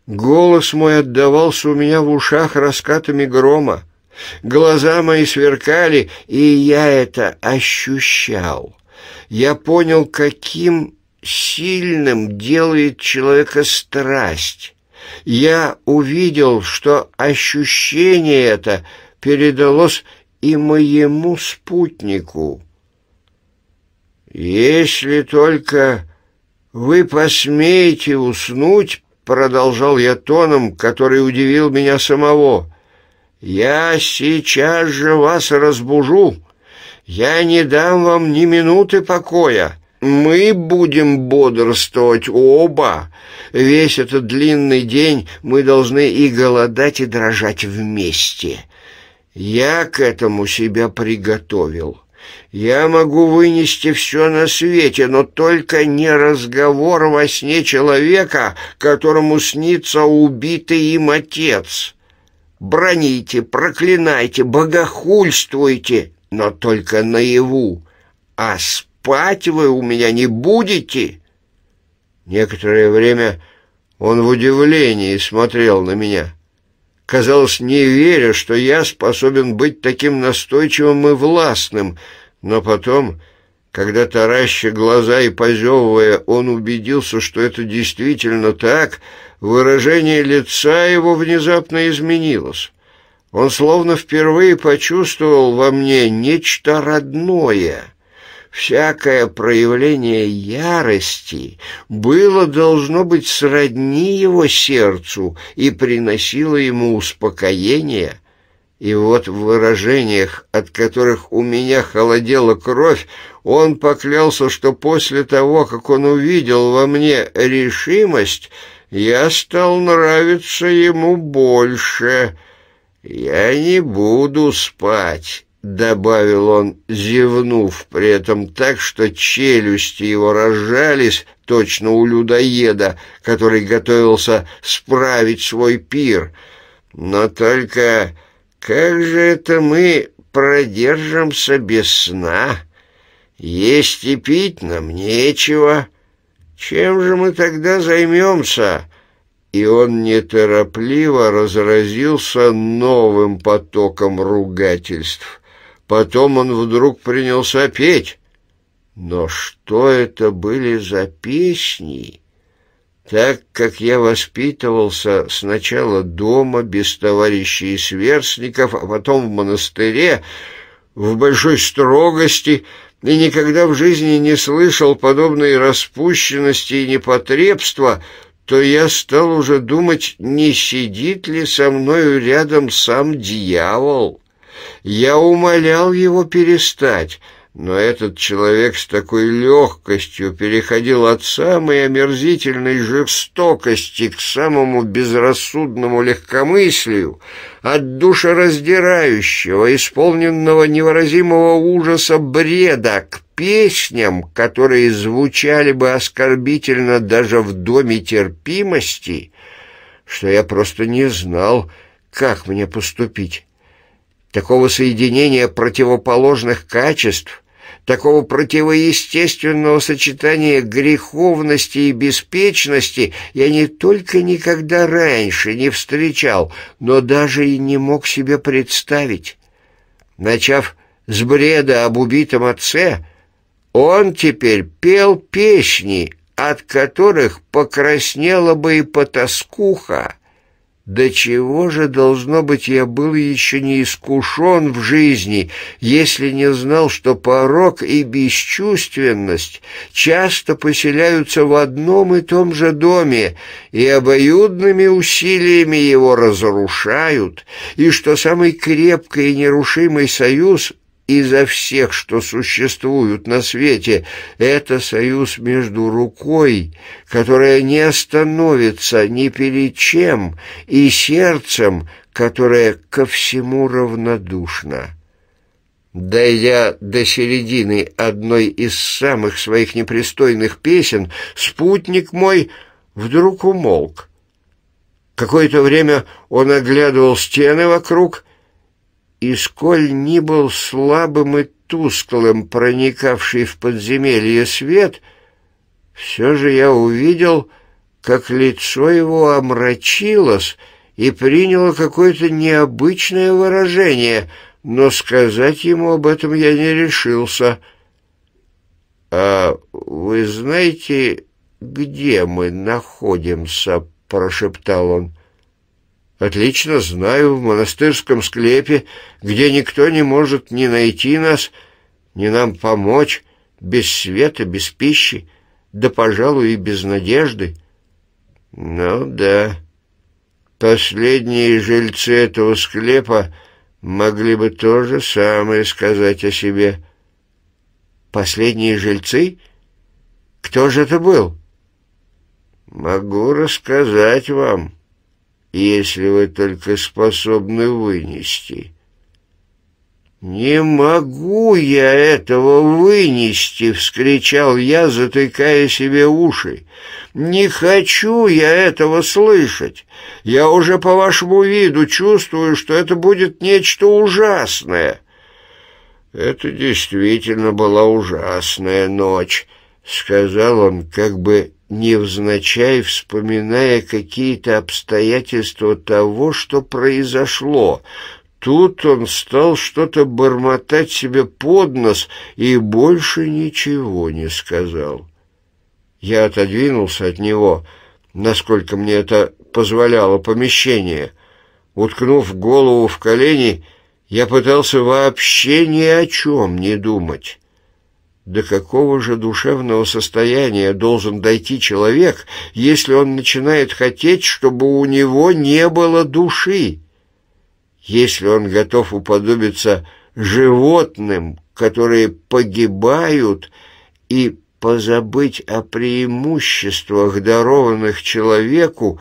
голос мой отдавался у меня в ушах раскатами грома. Глаза мои сверкали, и я это ощущал я понял, каким сильным делает человека страсть. Я увидел, что ощущение это передалось и моему спутнику. «Если только вы посмеете уснуть, — продолжал я тоном, который удивил меня самого, — я сейчас же вас разбужу». Я не дам вам ни минуты покоя. Мы будем бодрствовать оба. Весь этот длинный день мы должны и голодать, и дрожать вместе. Я к этому себя приготовил. Я могу вынести все на свете, но только не разговор во сне человека, которому снится убитый им отец. Броните, проклинайте, богохульствуйте» но только наяву, а спать вы у меня не будете. Некоторое время он в удивлении смотрел на меня. Казалось, не веря, что я способен быть таким настойчивым и властным, но потом... Когда тараща глаза и позевывая, он убедился, что это действительно так, выражение лица его внезапно изменилось. Он словно впервые почувствовал во мне нечто родное. Всякое проявление ярости было, должно быть, сродни его сердцу и приносило ему успокоение. И вот в выражениях, от которых у меня холодела кровь, он поклялся, что после того, как он увидел во мне решимость, я стал нравиться ему больше». «Я не буду спать», — добавил он, зевнув при этом так, что челюсти его разжались точно у людоеда, который готовился справить свой пир. «Но только как же это мы продержимся без сна? Есть и пить нам нечего. Чем же мы тогда займемся?» и он неторопливо разразился новым потоком ругательств. Потом он вдруг принялся петь. Но что это были за песни? Так как я воспитывался сначала дома, без товарищей и сверстников, а потом в монастыре, в большой строгости, и никогда в жизни не слышал подобной распущенности и непотребства, то я стал уже думать, не сидит ли со мною рядом сам дьявол. Я умолял его перестать, но этот человек с такой легкостью переходил от самой омерзительной жестокости к самому безрассудному легкомыслию, от душераздирающего, исполненного невыразимого ужаса бреда к песням, которые звучали бы оскорбительно даже в доме терпимости, что я просто не знал, как мне поступить. Такого соединения противоположных качеств, такого противоестественного сочетания греховности и беспечности я не только никогда раньше не встречал, но даже и не мог себе представить. Начав с бреда об убитом отце, он теперь пел песни, от которых покраснела бы и потаскуха. До чего же, должно быть, я был еще не искушен в жизни, если не знал, что порог и бесчувственность часто поселяются в одном и том же доме и обоюдными усилиями его разрушают, и что самый крепкий и нерушимый союз изо всех, что существуют на свете. Это союз между рукой, которая не остановится ни перед чем, и сердцем, которое ко всему равнодушно. Дойдя до середины одной из самых своих непристойных песен, спутник мой вдруг умолк. Какое-то время он оглядывал стены вокруг, и сколь ни был слабым и тусклым проникавший в подземелье свет, все же я увидел, как лицо его омрачилось и приняло какое-то необычное выражение, но сказать ему об этом я не решился. «А вы знаете, где мы находимся?» — прошептал он. Отлично знаю, в монастырском склепе, где никто не может ни найти нас, ни нам помочь, без света, без пищи, да, пожалуй, и без надежды. Ну да, последние жильцы этого склепа могли бы то же самое сказать о себе. Последние жильцы? Кто же это был? Могу рассказать вам если вы только способны вынести. «Не могу я этого вынести!» — вскричал я, затыкая себе уши. «Не хочу я этого слышать! Я уже по вашему виду чувствую, что это будет нечто ужасное!» Это действительно была ужасная ночь, — сказал он, как бы невзначай вспоминая какие-то обстоятельства того, что произошло. Тут он стал что-то бормотать себе под нос и больше ничего не сказал. Я отодвинулся от него, насколько мне это позволяло помещение. Уткнув голову в колени, я пытался вообще ни о чем не думать. До какого же душевного состояния должен дойти человек, если он начинает хотеть, чтобы у него не было души? Если он готов уподобиться животным, которые погибают, и позабыть о преимуществах, дарованных человеку,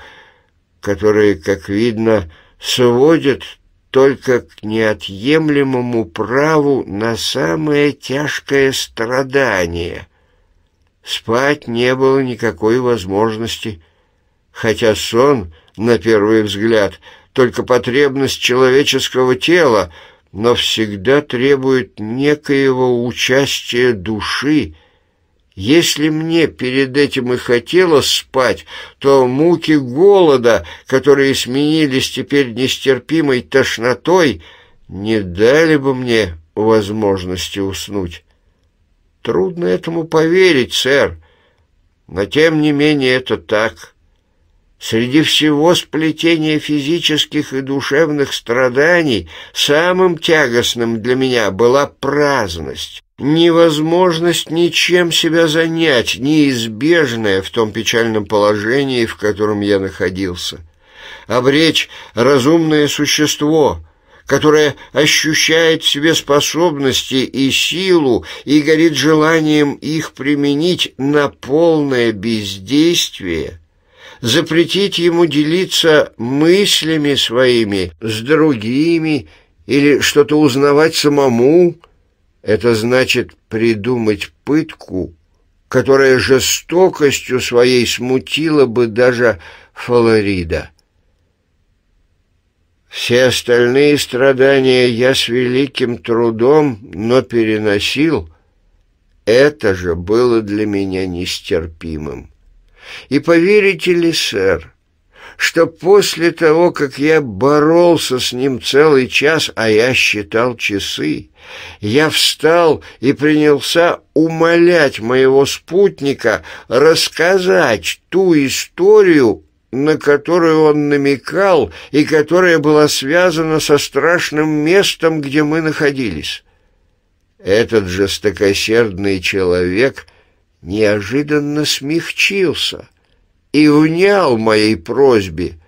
которые, как видно, сводят только к неотъемлемому праву на самое тяжкое страдание. Спать не было никакой возможности, хотя сон, на первый взгляд, только потребность человеческого тела, но всегда требует некоего участия души, если мне перед этим и хотелось спать, то муки голода, которые сменились теперь нестерпимой тошнотой, не дали бы мне возможности уснуть. Трудно этому поверить, сэр, но тем не менее это так». Среди всего сплетения физических и душевных страданий самым тягостным для меня была праздность, невозможность ничем себя занять, неизбежная в том печальном положении, в котором я находился. Обречь разумное существо — которое ощущает в себе способности и силу и горит желанием их применить на полное бездействие – запретить ему делиться мыслями своими с другими или что-то узнавать самому, это значит придумать пытку, которая жестокостью своей смутила бы даже Флорида. Все остальные страдания я с великим трудом, но переносил. Это же было для меня нестерпимым. И поверите ли, сэр, что после того, как я боролся с ним целый час, а я считал часы, я встал и принялся умолять моего спутника рассказать ту историю, на которую он намекал и которая была связана со страшным местом, где мы находились. Этот жестокосердный человек неожиданно смягчился и внял моей просьбе.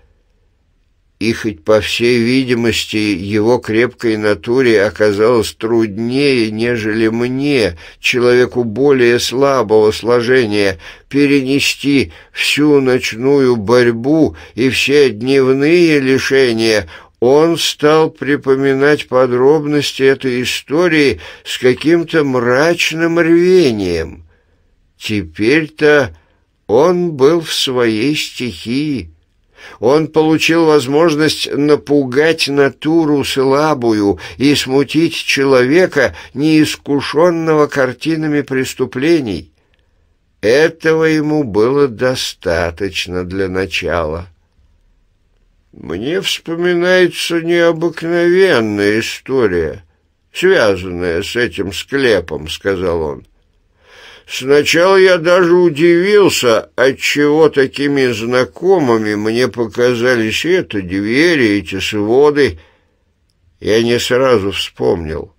И хоть, по всей видимости, его крепкой натуре оказалось труднее, нежели мне, человеку более слабого сложения, перенести всю ночную борьбу и все дневные лишения, он стал припоминать подробности этой истории с каким-то мрачным рвением. Теперь-то он был в своей стихии. Он получил возможность напугать натуру слабую и смутить человека, неискушенного картинами преступлений. Этого ему было достаточно для начала. Мне вспоминается необыкновенная история, связанная с этим склепом, сказал он. Сначала я даже удивился, отчего такими знакомыми мне показались эти двери, эти своды. Я не сразу вспомнил.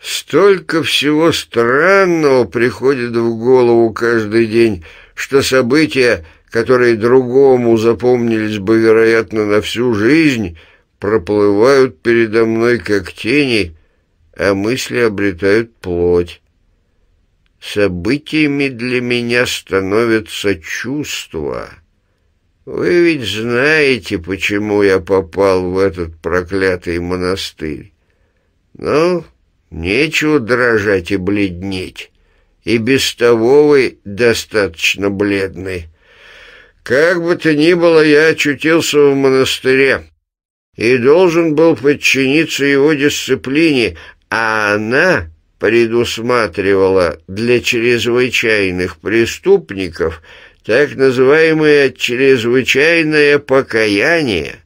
Столько всего странного приходит в голову каждый день, что события, которые другому запомнились бы, вероятно, на всю жизнь, проплывают передо мной как тени, а мысли обретают плоть. Событиями для меня становятся чувства. Вы ведь знаете, почему я попал в этот проклятый монастырь. Ну, нечего дрожать и бледнеть. И без того вы достаточно бледны. Как бы то ни было, я очутился в монастыре и должен был подчиниться его дисциплине, а она предусматривала для чрезвычайных преступников так называемое чрезвычайное покаяние.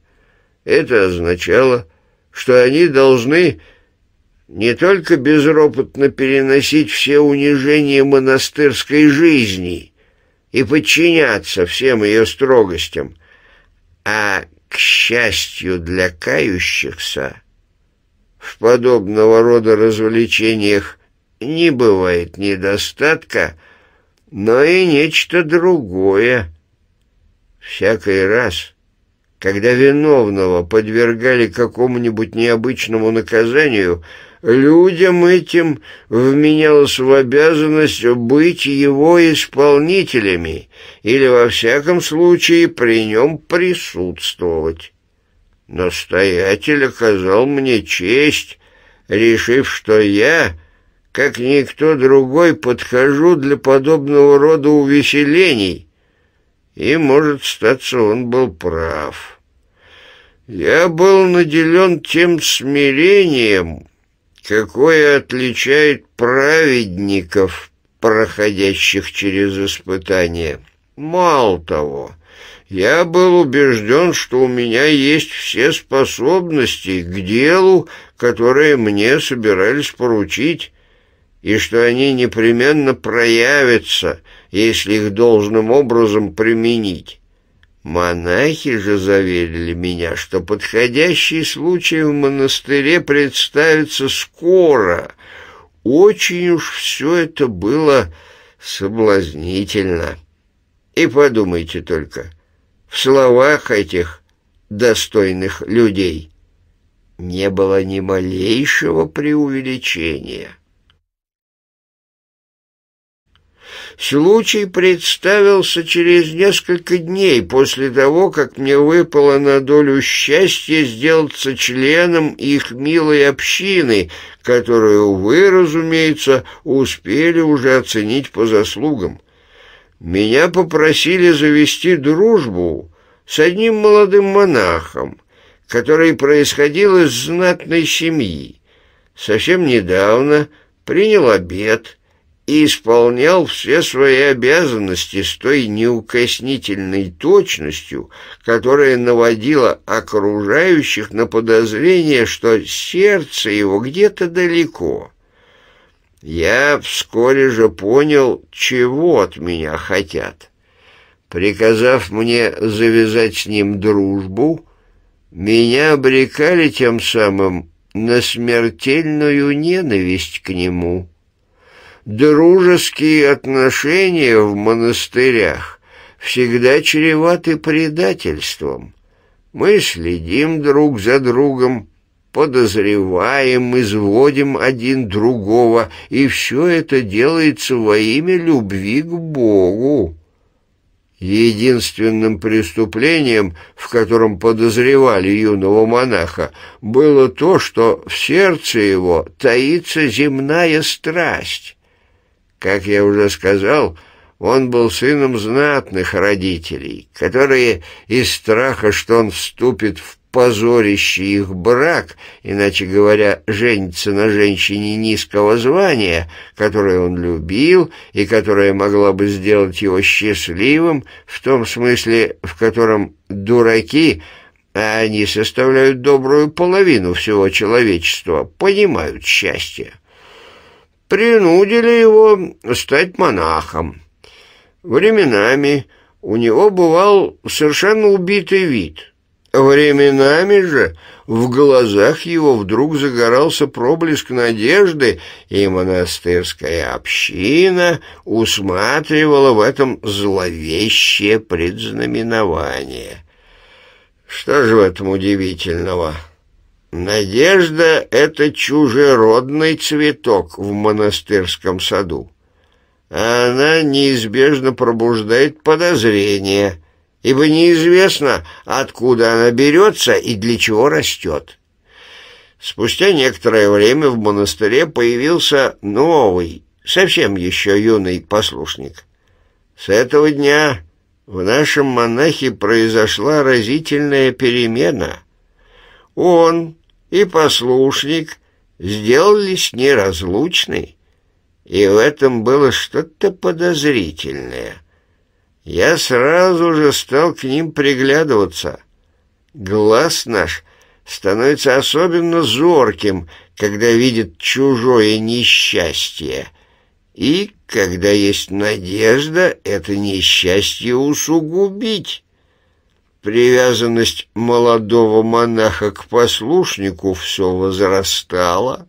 Это означало, что они должны не только безропотно переносить все унижения монастырской жизни и подчиняться всем ее строгостям, а, к счастью для кающихся, в подобного рода развлечениях не бывает недостатка, но и нечто другое. Всякий раз, когда виновного подвергали какому-нибудь необычному наказанию, людям этим вменялось в обязанность быть его исполнителями или, во всяком случае, при нем присутствовать. Настоятель оказал мне честь, решив, что я, как никто другой, подхожу для подобного рода увеселений. И, может, статься, он был прав. Я был наделен тем смирением, какое отличает праведников, проходящих через испытания. Мало того... Я был убежден, что у меня есть все способности к делу, которые мне собирались поручить, и что они непременно проявятся, если их должным образом применить. Монахи же заверили меня, что подходящий случай в монастыре представится скоро. Очень уж все это было соблазнительно. И подумайте только — в словах этих достойных людей не было ни малейшего преувеличения. Случай представился через несколько дней после того, как мне выпало на долю счастья сделаться членом их милой общины, которую вы, разумеется, успели уже оценить по заслугам. Меня попросили завести дружбу с одним молодым монахом, который происходил из знатной семьи. Совсем недавно принял обет и исполнял все свои обязанности с той неукоснительной точностью, которая наводила окружающих на подозрение, что сердце его где-то далеко. Я вскоре же понял, чего от меня хотят. Приказав мне завязать с ним дружбу, меня обрекали тем самым на смертельную ненависть к нему. Дружеские отношения в монастырях всегда чреваты предательством. Мы следим друг за другом, подозреваем, изводим один другого, и все это делается во имя любви к Богу. Единственным преступлением, в котором подозревали юного монаха, было то, что в сердце его таится земная страсть. Как я уже сказал, он был сыном знатных родителей, которые из страха, что он вступит в позорище их брак, иначе говоря, женится на женщине низкого звания, которую он любил и которая могла бы сделать его счастливым в том смысле, в котором дураки, а они составляют добрую половину всего человечества, понимают счастье. Принудили его стать монахом. Временами у него бывал совершенно убитый вид — Временами же в глазах его вдруг загорался проблеск надежды, и монастырская община усматривала в этом зловещее предзнаменование. Что же в этом удивительного? Надежда — это чужеродный цветок в монастырском саду. Она неизбежно пробуждает подозрения — ибо неизвестно, откуда она берется и для чего растет. Спустя некоторое время в монастыре появился новый, совсем еще юный послушник. С этого дня в нашем монахе произошла разительная перемена. Он и послушник сделались неразлучны, и в этом было что-то подозрительное — я сразу же стал к ним приглядываться. Глаз наш становится особенно зорким, когда видит чужое несчастье. И когда есть надежда это несчастье усугубить. Привязанность молодого монаха к послушнику все возрастала.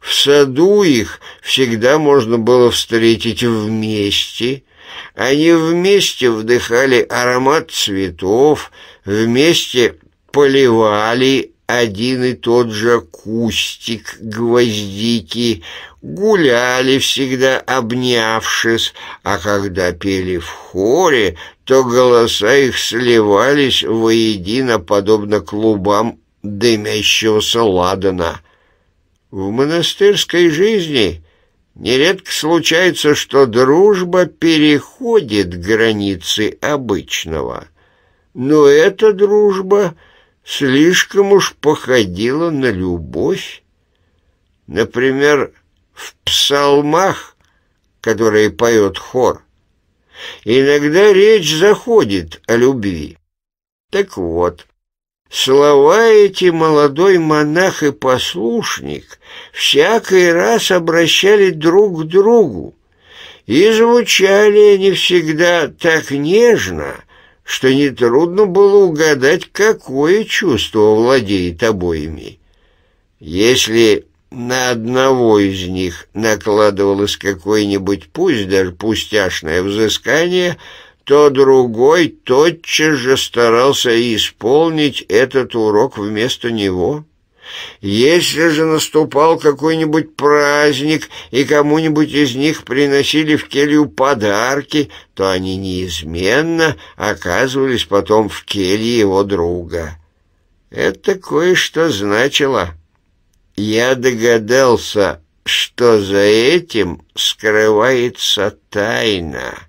В саду их всегда можно было встретить вместе — они вместе вдыхали аромат цветов, вместе поливали один и тот же кустик гвоздики, гуляли всегда обнявшись, а когда пели в хоре, то голоса их сливались воедино, подобно клубам дымящегося ладана. В монастырской жизни Нередко случается, что дружба переходит границы обычного. Но эта дружба слишком уж походила на любовь. Например, в псалмах, которые поет хор, иногда речь заходит о любви. Так вот, Слова эти молодой монах и послушник всякий раз обращали друг к другу, и звучали они всегда так нежно, что нетрудно было угадать, какое чувство владеет обоими. Если на одного из них накладывалось какое-нибудь, пусть даже пустяшное взыскание – то другой тотчас же старался исполнить этот урок вместо него. Если же наступал какой-нибудь праздник, и кому-нибудь из них приносили в келью подарки, то они неизменно оказывались потом в келье его друга. Это кое-что значило. Я догадался, что за этим скрывается тайна —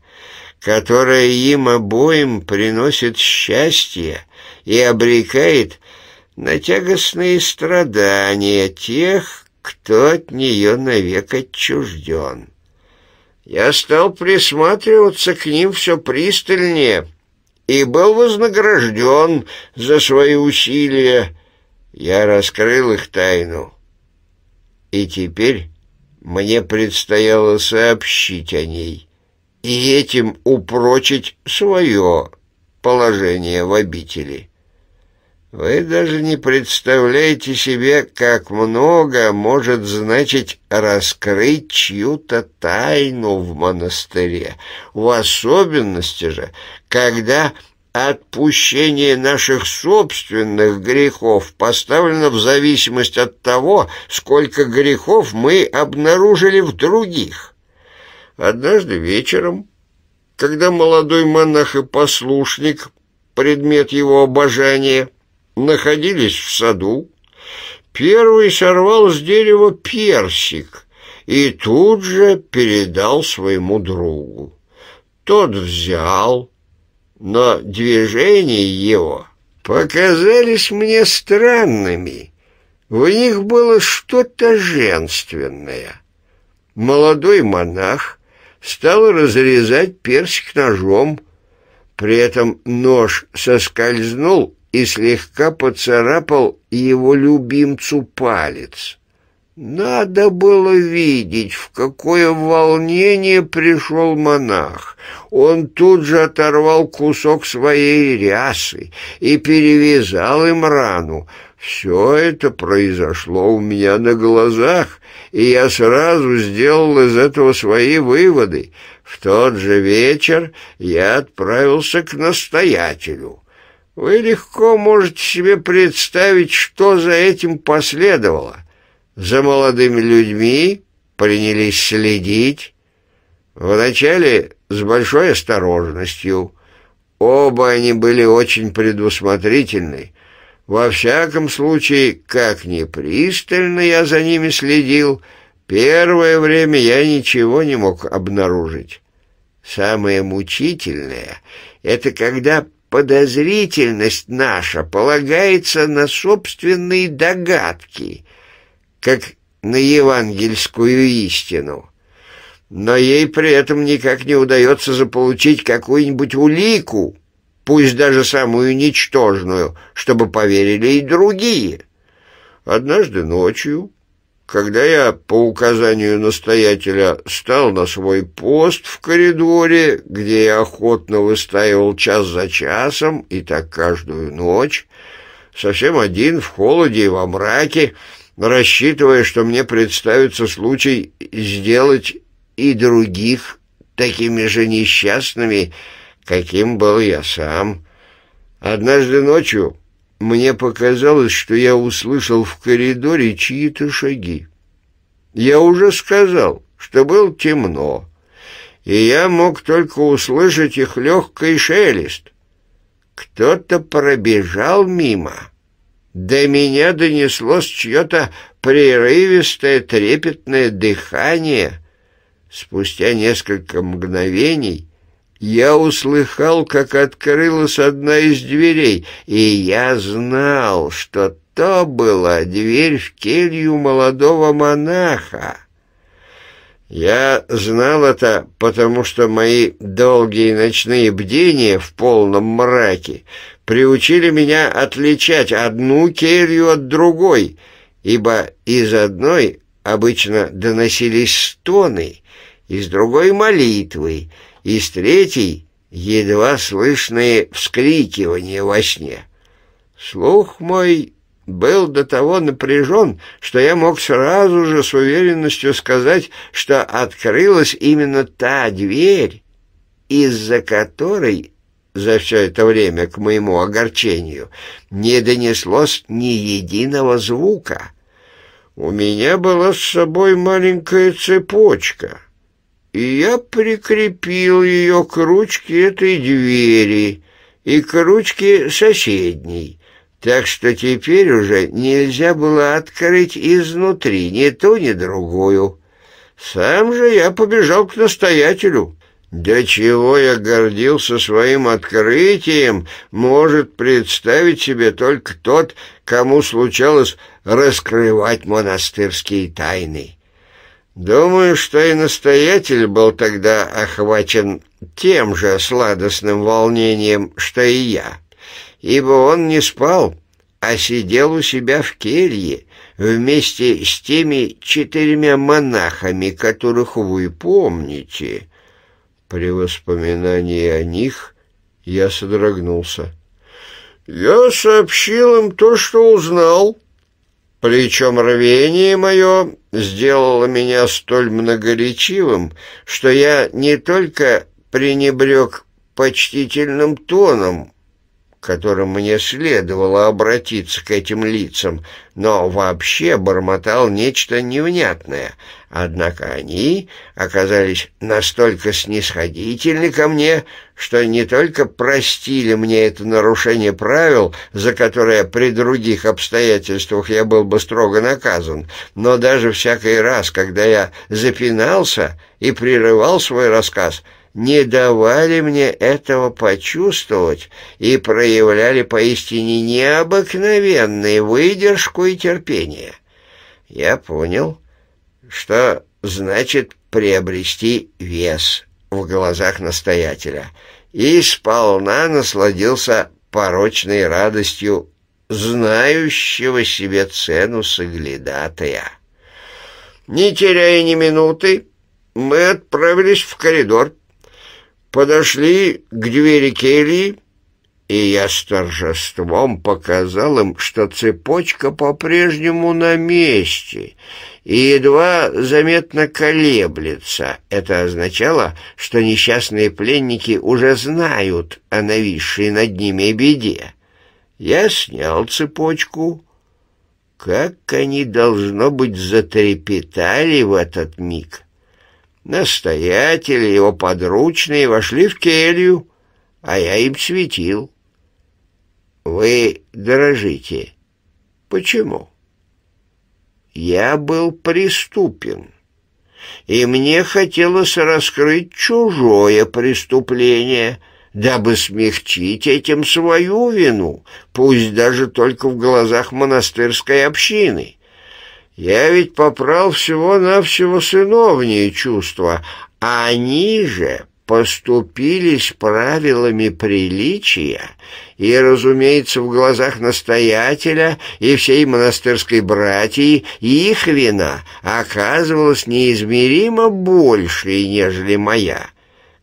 которая им обоим приносит счастье и обрекает на тягостные страдания тех, кто от нее навек отчужден. Я стал присматриваться к ним все пристальнее и был вознагражден за свои усилия. Я раскрыл их тайну. И теперь мне предстояло сообщить о ней и этим упрочить свое положение в обители. Вы даже не представляете себе, как много может значить раскрыть чью-то тайну в монастыре, в особенности же, когда отпущение наших собственных грехов поставлено в зависимость от того, сколько грехов мы обнаружили в других. Однажды вечером, когда молодой монах и послушник, предмет его обожания, находились в саду, первый сорвал с дерева персик и тут же передал своему другу. Тот взял, но движения его показались мне странными. В них было что-то женственное. Молодой монах стал разрезать персик ножом. При этом нож соскользнул и слегка поцарапал его любимцу палец. Надо было видеть, в какое волнение пришел монах. Он тут же оторвал кусок своей рясы и перевязал им рану. Все это произошло у меня на глазах, и я сразу сделал из этого свои выводы. В тот же вечер я отправился к настоятелю. Вы легко можете себе представить, что за этим последовало. За молодыми людьми принялись следить. Вначале с большой осторожностью. Оба они были очень предусмотрительны — во всяком случае, как ни пристально я за ними следил, первое время я ничего не мог обнаружить. Самое мучительное — это когда подозрительность наша полагается на собственные догадки, как на евангельскую истину. Но ей при этом никак не удается заполучить какую-нибудь улику — пусть даже самую ничтожную, чтобы поверили и другие. Однажды ночью, когда я по указанию настоятеля стал на свой пост в коридоре, где я охотно выстаивал час за часом и так каждую ночь, совсем один в холоде и во мраке, рассчитывая, что мне представится случай сделать и других такими же несчастными, каким был я сам. Однажды ночью мне показалось, что я услышал в коридоре чьи-то шаги. Я уже сказал, что было темно, и я мог только услышать их легкий шелест. Кто-то пробежал мимо. До меня донеслось чье-то прерывистое трепетное дыхание. Спустя несколько мгновений — я услыхал, как открылась одна из дверей, и я знал, что то была дверь в келью молодого монаха. Я знал это, потому что мои долгие ночные бдения в полном мраке приучили меня отличать одну келью от другой, ибо из одной обычно доносились стоны, из другой — молитвы, из третьей — едва слышные вскрикивания во сне. Слух мой был до того напряжен, что я мог сразу же с уверенностью сказать, что открылась именно та дверь, из-за которой за все это время, к моему огорчению, не донеслось ни единого звука. У меня была с собой маленькая цепочка — и я прикрепил ее к ручке этой двери и к ручке соседней, так что теперь уже нельзя было открыть изнутри ни ту, ни другую. Сам же я побежал к настоятелю. До чего я гордился своим открытием, может представить себе только тот, кому случалось раскрывать монастырские тайны. Думаю, что и настоятель был тогда охвачен тем же сладостным волнением, что и я, ибо он не спал, а сидел у себя в келье вместе с теми четырьмя монахами, которых вы помните. При воспоминании о них я содрогнулся. «Я сообщил им то, что узнал», причем рвение мое сделало меня столь многоречивым, что я не только пренебрег почтительным тоном, которым мне следовало обратиться к этим лицам, но вообще бормотал нечто невнятное. Однако они оказались настолько снисходительны ко мне, что не только простили мне это нарушение правил, за которое при других обстоятельствах я был бы строго наказан, но даже всякий раз, когда я запинался и прерывал свой рассказ — не давали мне этого почувствовать и проявляли поистине необыкновенные выдержку и терпение. Я понял, что значит приобрести вес в глазах настоятеля и сполна насладился порочной радостью знающего себе цену соглядатая. Не теряя ни минуты, мы отправились в коридор подошли к двери кельи, и я с торжеством показал им, что цепочка по-прежнему на месте и едва заметно колеблется. Это означало, что несчастные пленники уже знают о нависшей над ними беде. Я снял цепочку. Как они, должно быть, затрепетали в этот миг. Настоятель и его подручные вошли в келью, а я им светил. Вы дорожите? Почему? Я был преступен, и мне хотелось раскрыть чужое преступление, дабы смягчить этим свою вину, пусть даже только в глазах монастырской общины. Я ведь попрал всего-навсего сыновние чувства, а они же поступились правилами приличия, и, разумеется, в глазах настоятеля и всей монастырской братьи их вина оказывалась неизмеримо больше, нежели моя.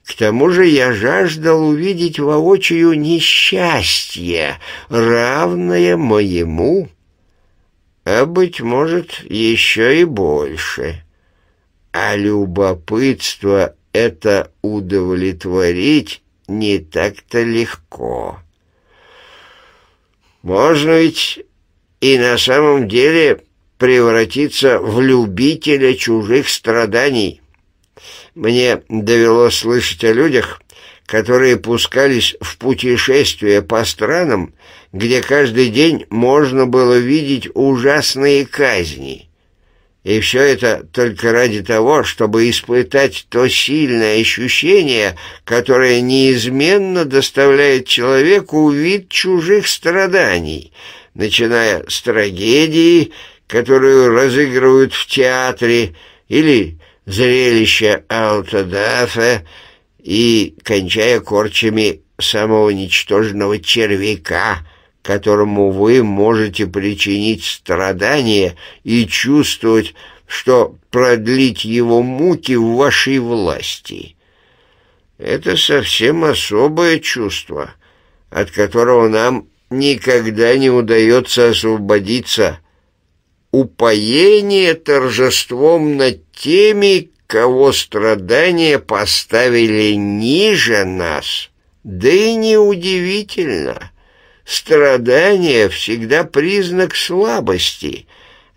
К тому же я жаждал увидеть воочию несчастье, равное моему а, быть может, еще и больше. А любопытство это удовлетворить не так-то легко. Можно ведь и на самом деле превратиться в любителя чужих страданий. Мне довелось слышать о людях, которые пускались в путешествие по странам, где каждый день можно было видеть ужасные казни. И все это только ради того, чтобы испытать то сильное ощущение, которое неизменно доставляет человеку вид чужих страданий, начиная с трагедии, которую разыгрывают в театре, или зрелища аутодафе, и кончая корчами самого ничтожного червяка, которому вы можете причинить страдания и чувствовать, что продлить его муки в вашей власти. Это совсем особое чувство, от которого нам никогда не удается освободиться. Упоение торжеством над теми, кого страдания поставили ниже нас. Да и неудивительно. Страдание всегда признак слабости,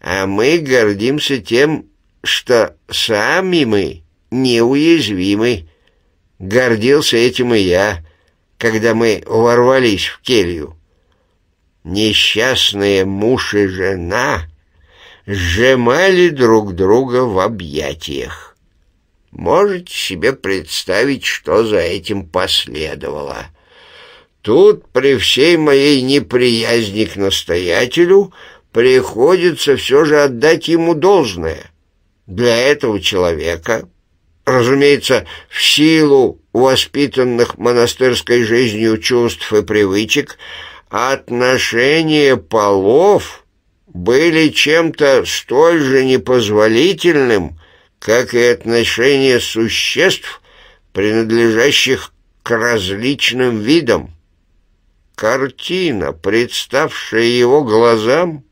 а мы гордимся тем, что сами мы неуязвимы. Гордился этим и я, когда мы ворвались в келью. Несчастные муж и жена сжимали друг друга в объятиях. Можете себе представить, что за этим последовало. Тут при всей моей неприязни к настоятелю приходится все же отдать ему должное. Для этого человека, разумеется, в силу воспитанных монастырской жизнью чувств и привычек, отношения полов были чем-то столь же непозволительным, как и отношение существ, принадлежащих к различным видам. Картина, представшая его глазам,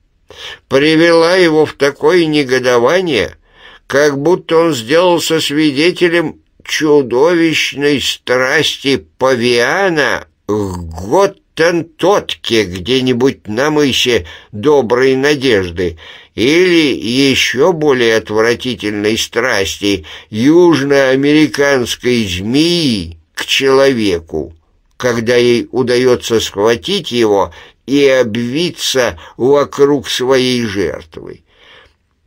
привела его в такое негодование, как будто он сделался свидетелем чудовищной страсти павиана в Готтентотке где-нибудь на мысе доброй надежды или еще более отвратительной страсти южноамериканской змеи к человеку, когда ей удается схватить его и обвиться вокруг своей жертвы.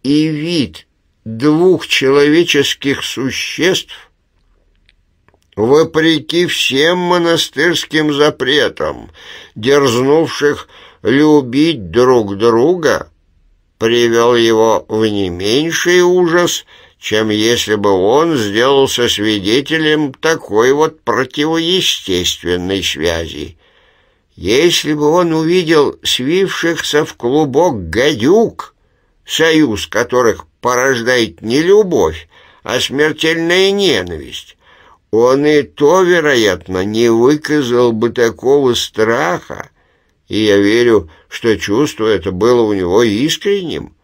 И вид двух человеческих существ вопреки всем монастырским запретам, дерзнувших любить друг друга, привел его в не меньший ужас, чем если бы он сделался свидетелем такой вот противоестественной связи. Если бы он увидел свившихся в клубок гадюк, союз которых порождает не любовь, а смертельная ненависть, он и то, вероятно, не выказал бы такого страха, и я верю, что чувство это было у него искренним.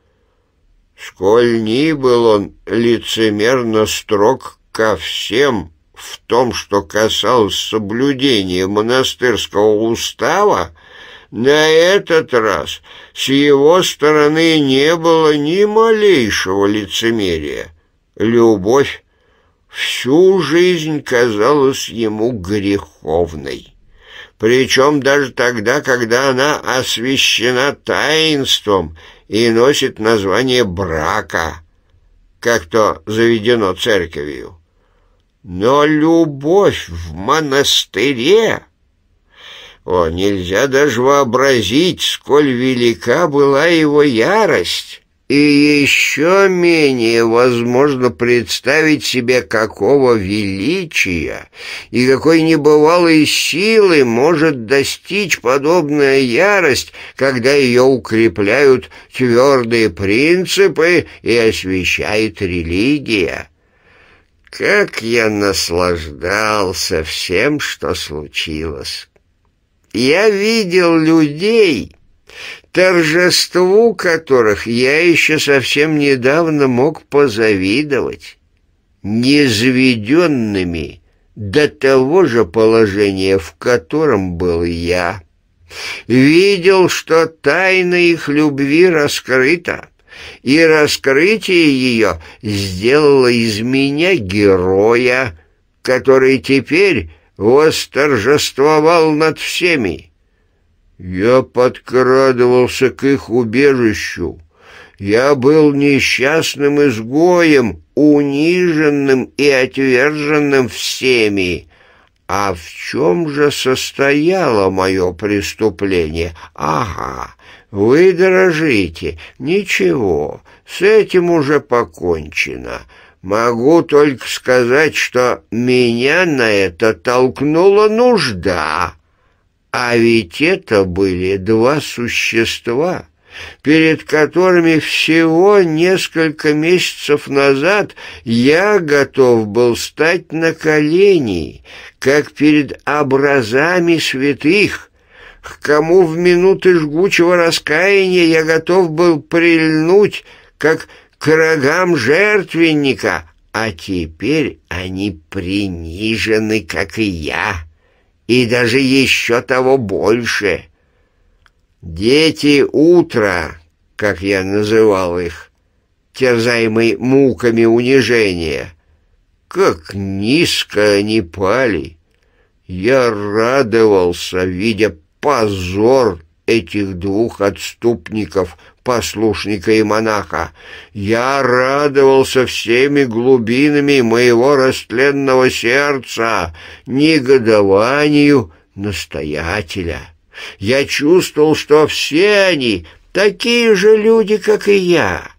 Сколь ни был он лицемерно строг ко всем в том, что касалось соблюдения монастырского устава, на этот раз с его стороны не было ни малейшего лицемерия. Любовь всю жизнь казалась ему греховной. Причем даже тогда, когда она освящена таинством и носит название брака, как то заведено церковью. Но любовь в монастыре... О, нельзя даже вообразить, сколь велика была его ярость. И еще менее возможно представить себе, какого величия и какой небывалой силы может достичь подобная ярость, когда ее укрепляют твердые принципы и освещает религия. Как я наслаждался всем, что случилось! Я видел людей торжеству которых я еще совсем недавно мог позавидовать, низведенными до того же положения, в котором был я. Видел, что тайна их любви раскрыта, и раскрытие ее сделало из меня героя, который теперь восторжествовал над всеми я подкрадывался к их убежищу. Я был несчастным изгоем, униженным и отверженным всеми. А в чем же состояло мое преступление? Ага, вы дорожите. Ничего, с этим уже покончено. Могу только сказать, что меня на это толкнула нужда. А ведь это были два существа, перед которыми всего несколько месяцев назад я готов был стать на колени, как перед образами святых, к кому в минуты жгучего раскаяния я готов был прильнуть, как к рогам жертвенника, а теперь они принижены, как и я» и даже еще того больше. Дети утра, как я называл их, терзаемые муками унижения, как низко они пали. Я радовался, видя позор этих двух отступников послушника и монаха. Я радовался всеми глубинами моего растленного сердца, негодованию настоятеля. Я чувствовал, что все они такие же люди, как и я.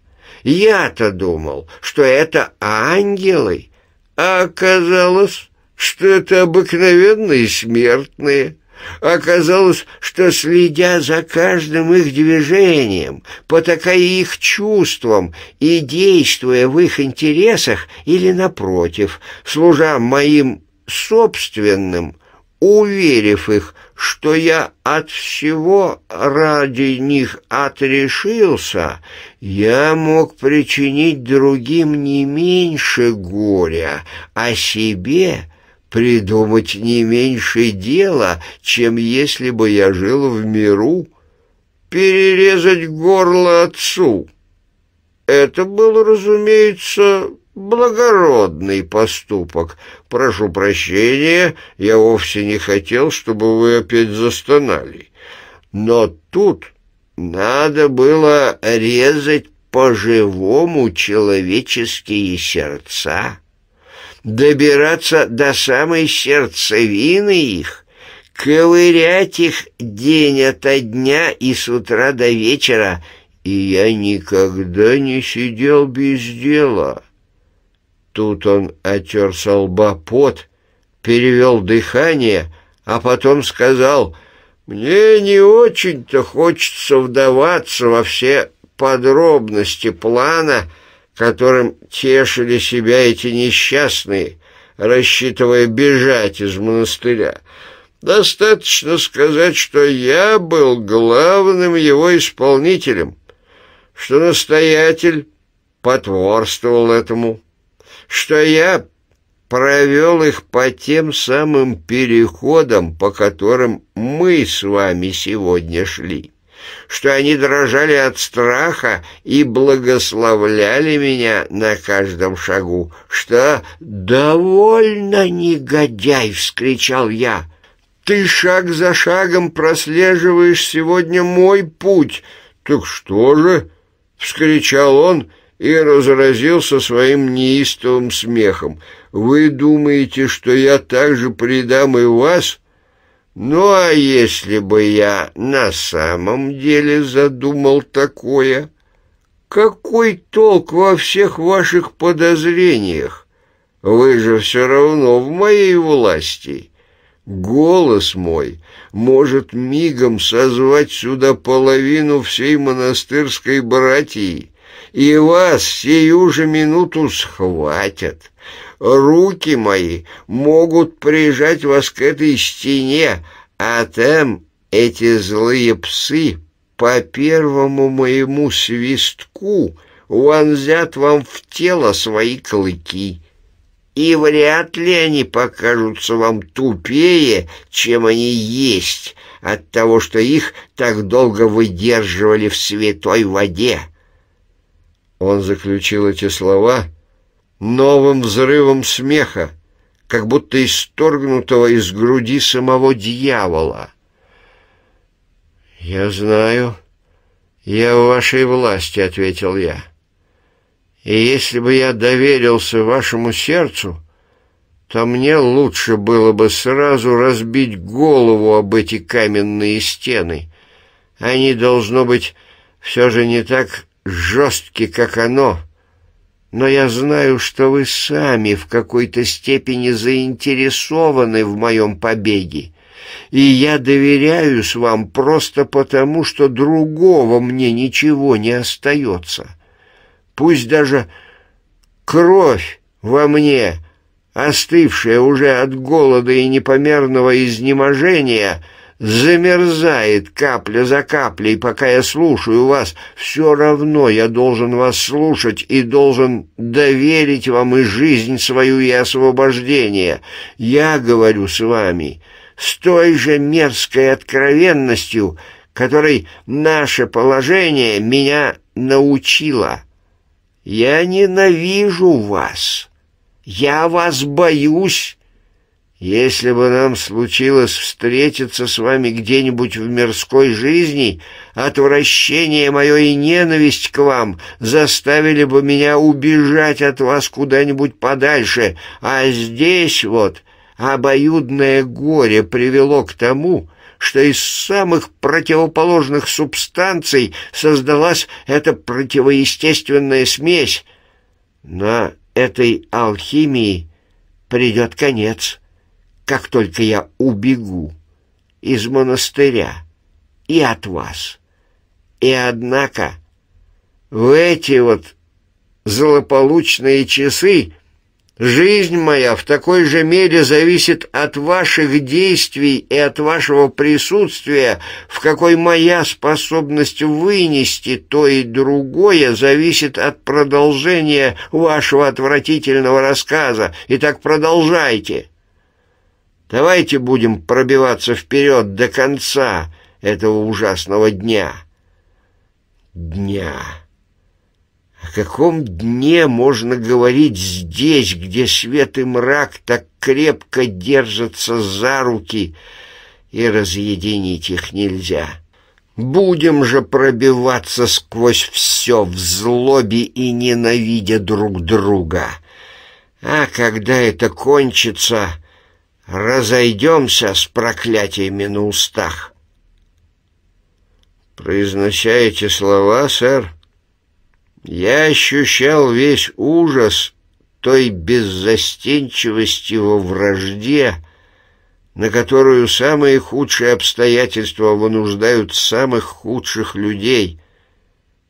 Я-то думал, что это ангелы, а оказалось, что это обыкновенные смертные. Оказалось, что, следя за каждым их движением, потакая их чувствам и действуя в их интересах или, напротив, служа моим собственным, уверив их, что я от всего ради них отрешился, я мог причинить другим не меньше горя, а себе придумать не меньше дела, чем если бы я жил в миру, перерезать горло отцу. Это был, разумеется, благородный поступок. Прошу прощения, я вовсе не хотел, чтобы вы опять застонали. Но тут надо было резать по-живому человеческие сердца добираться до самой сердцевины их, ковырять их день ото дня и с утра до вечера, и я никогда не сидел без дела. Тут он отер со лба пот, перевел дыхание, а потом сказал, «Мне не очень-то хочется вдаваться во все подробности плана, — которым тешили себя эти несчастные, рассчитывая бежать из монастыря. Достаточно сказать, что я был главным его исполнителем, что настоятель потворствовал этому, что я провел их по тем самым переходам, по которым мы с вами сегодня шли что они дрожали от страха и благословляли меня на каждом шагу, что «Довольно, негодяй!» — вскричал я. «Ты шаг за шагом прослеживаешь сегодня мой путь!» «Так что же?» — вскричал он и разразился своим неистовым смехом. «Вы думаете, что я также предам и вас?» Ну а если бы я на самом деле задумал такое, какой толк во всех ваших подозрениях? Вы же все равно в моей власти. Голос мой может мигом созвать сюда половину всей монастырской братьи, и вас сию же минуту схватят, руки мои могут прижать вас к этой стене, а там эти злые псы по первому моему свистку вонзят вам в тело свои клыки. И вряд ли они покажутся вам тупее, чем они есть, от того, что их так долго выдерживали в святой воде». Он заключил эти слова — новым взрывом смеха, как будто исторгнутого из груди самого дьявола. «Я знаю, я в вашей власти», — ответил я. «И если бы я доверился вашему сердцу, то мне лучше было бы сразу разбить голову об эти каменные стены. Они, должно быть, все же не так жестки, как оно» но я знаю, что вы сами в какой-то степени заинтересованы в моем побеге, и я доверяюсь вам просто потому, что другого мне ничего не остается. Пусть даже кровь во мне, остывшая уже от голода и непомерного изнеможения, — замерзает капля за каплей, пока я слушаю вас. Все равно я должен вас слушать и должен доверить вам и жизнь свою, и освобождение. Я говорю с вами с той же мерзкой откровенностью, которой наше положение меня научило. Я ненавижу вас. Я вас боюсь если бы нам случилось встретиться с вами где-нибудь в мирской жизни, отвращение мое и ненависть к вам заставили бы меня убежать от вас куда-нибудь подальше, а здесь вот обоюдное горе привело к тому, что из самых противоположных субстанций создалась эта противоестественная смесь. На этой алхимии придет конец» как только я убегу из монастыря и от вас. И однако в эти вот злополучные часы жизнь моя в такой же мере зависит от ваших действий и от вашего присутствия, в какой моя способность вынести то и другое зависит от продолжения вашего отвратительного рассказа. Итак, продолжайте». Давайте будем пробиваться вперед до конца этого ужасного дня. Дня. О каком дне можно говорить здесь, где свет и мрак так крепко держатся за руки, и разъединить их нельзя? Будем же пробиваться сквозь все в злобе и ненавидя друг друга. А когда это кончится разойдемся с проклятиями на устах. Произнося эти слова, сэр, я ощущал весь ужас той беззастенчивости во вражде, на которую самые худшие обстоятельства вынуждают самых худших людей.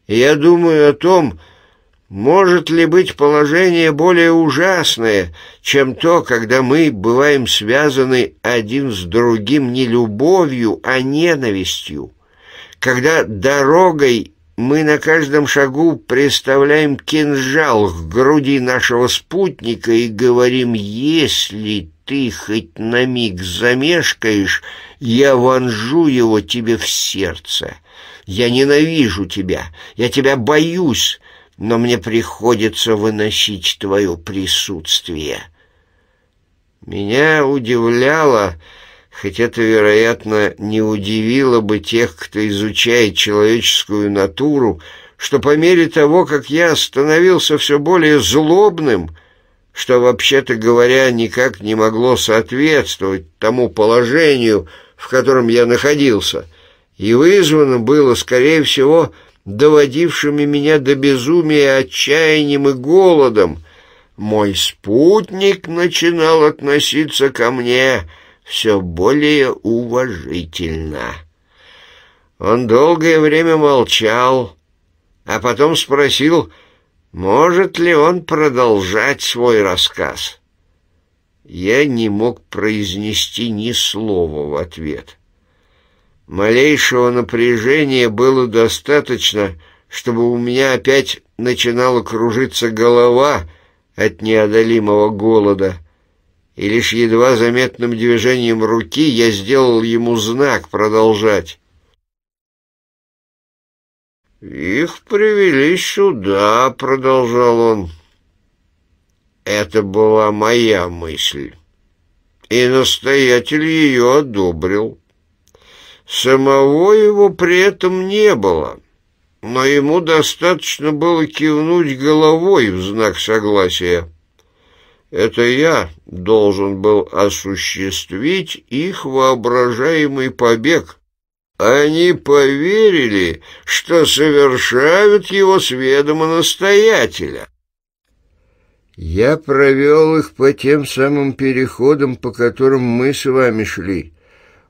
И я думаю о том, что может ли быть положение более ужасное, чем то, когда мы бываем связаны один с другим не любовью, а ненавистью? Когда дорогой мы на каждом шагу представляем кинжал к груди нашего спутника и говорим «Если ты хоть на миг замешкаешь, я вонжу его тебе в сердце». Я ненавижу тебя, я тебя боюсь, но мне приходится выносить твое присутствие. Меня удивляло, хоть это, вероятно, не удивило бы тех, кто изучает человеческую натуру, что по мере того, как я становился все более злобным, что, вообще-то говоря, никак не могло соответствовать тому положению, в котором я находился, и вызвано было, скорее всего, доводившими меня до безумия отчаянием и голодом, мой спутник начинал относиться ко мне все более уважительно. Он долгое время молчал, а потом спросил, может ли он продолжать свой рассказ. Я не мог произнести ни слова в ответ. — Малейшего напряжения было достаточно, чтобы у меня опять начинала кружиться голова от неодолимого голода. И лишь едва заметным движением руки я сделал ему знак продолжать. «Их привели сюда», — продолжал он. Это была моя мысль, и настоятель ее одобрил. Самого его при этом не было, но ему достаточно было кивнуть головой в знак согласия. Это я должен был осуществить их воображаемый побег. Они поверили, что совершают его с ведома настоятеля. Я провел их по тем самым переходам, по которым мы с вами шли.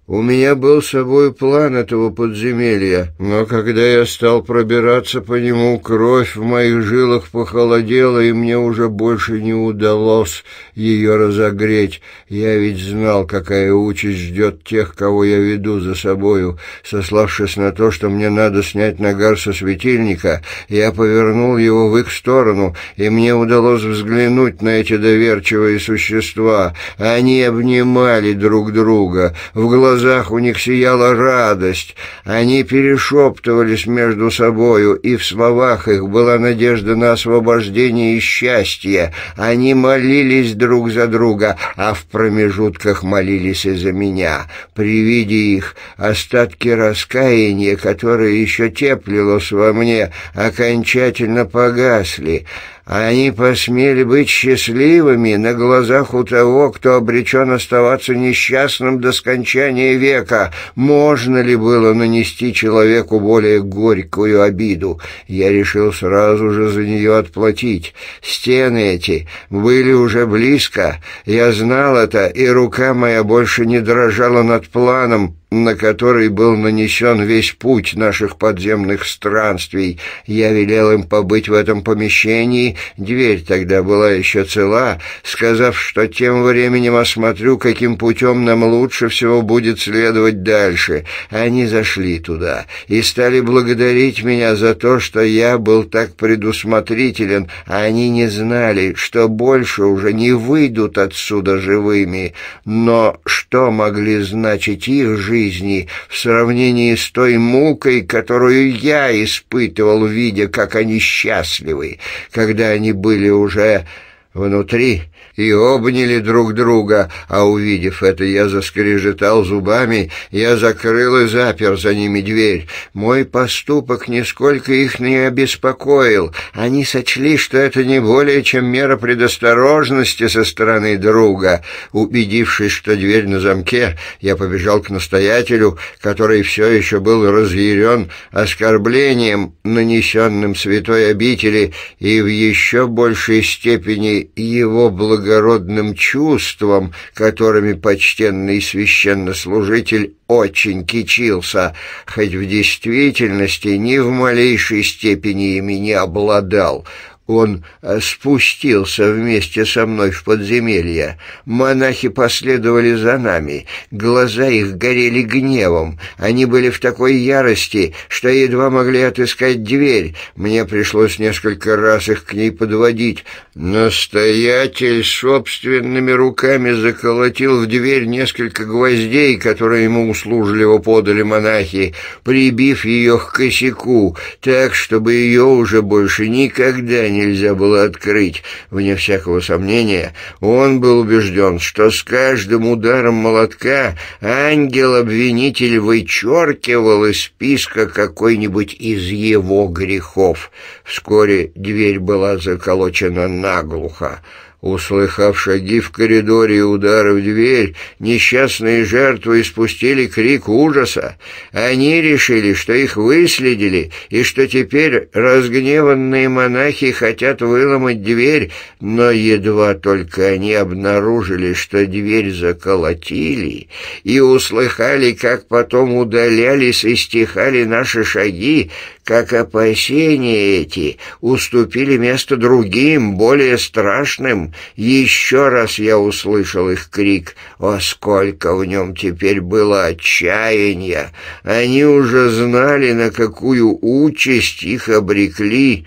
У меня был с собой план этого подземелья, но когда я стал пробираться по нему, кровь в моих жилах похолодела, и мне уже больше не удалось ее разогреть. Я ведь знал, какая участь ждет тех, кого я веду за собою. Сославшись на то, что мне надо снять нагар со светильника, я повернул его в их сторону, и мне удалось взглянуть на эти доверчивые существа. Они обнимали друг друга. В глазах глазах у них сияла радость. Они перешептывались между собою, и в словах их была надежда на освобождение и счастье. Они молились друг за друга, а в промежутках молились и за меня. При виде их остатки раскаяния, которое еще теплилось во мне, окончательно погасли. Они посмели быть счастливыми на глазах у того, кто обречен оставаться несчастным до скончания века. Можно ли было нанести человеку более горькую обиду? Я решил сразу же за нее отплатить. Стены эти были уже близко. Я знал это, и рука моя больше не дрожала над планом, на который был нанесен весь путь наших подземных странствий. Я велел им побыть в этом помещении, дверь тогда была еще цела, сказав, что тем временем осмотрю, каким путем нам лучше всего будет следовать дальше. Они зашли туда и стали благодарить меня за то, что я был так предусмотрителен, а они не знали, что больше уже не выйдут отсюда живыми. Но что могли значить их жизнь? жизни в сравнении с той мукой, которую я испытывал, видя, как они счастливы, когда они были уже внутри и обняли друг друга, а увидев это, я заскрежетал зубами, я закрыл и запер за ними дверь. Мой поступок нисколько их не обеспокоил. Они сочли, что это не более чем мера предосторожности со стороны друга. Убедившись, что дверь на замке, я побежал к настоятелю, который все еще был разъярен оскорблением, нанесенным святой обители, и в еще большей степени его благословением благородным чувствам, которыми почтенный священнослужитель очень кичился, хоть в действительности ни в малейшей степени ими не обладал. Он э, спустился вместе со мной в подземелье. Монахи последовали за нами. Глаза их горели гневом. Они были в такой ярости, что едва могли отыскать дверь. Мне пришлось несколько раз их к ней подводить. Настоятель собственными руками заколотил в дверь несколько гвоздей, которые ему услужливо подали монахи, прибив ее к косяку, так, чтобы ее уже больше никогда не нельзя было открыть. Вне всякого сомнения, он был убежден, что с каждым ударом молотка ангел-обвинитель вычеркивал из списка какой-нибудь из его грехов. Вскоре дверь была заколочена наглухо. Услыхав шаги в коридоре и удары в дверь, несчастные жертвы испустили крик ужаса. Они решили, что их выследили, и что теперь разгневанные монахи хотят выломать дверь, но едва только они обнаружили, что дверь заколотили, и услыхали, как потом удалялись и стихали наши шаги, как опасения эти уступили место другим, более страшным. Еще раз я услышал их крик. О, сколько в нем теперь было отчаяния! Они уже знали, на какую участь их обрекли.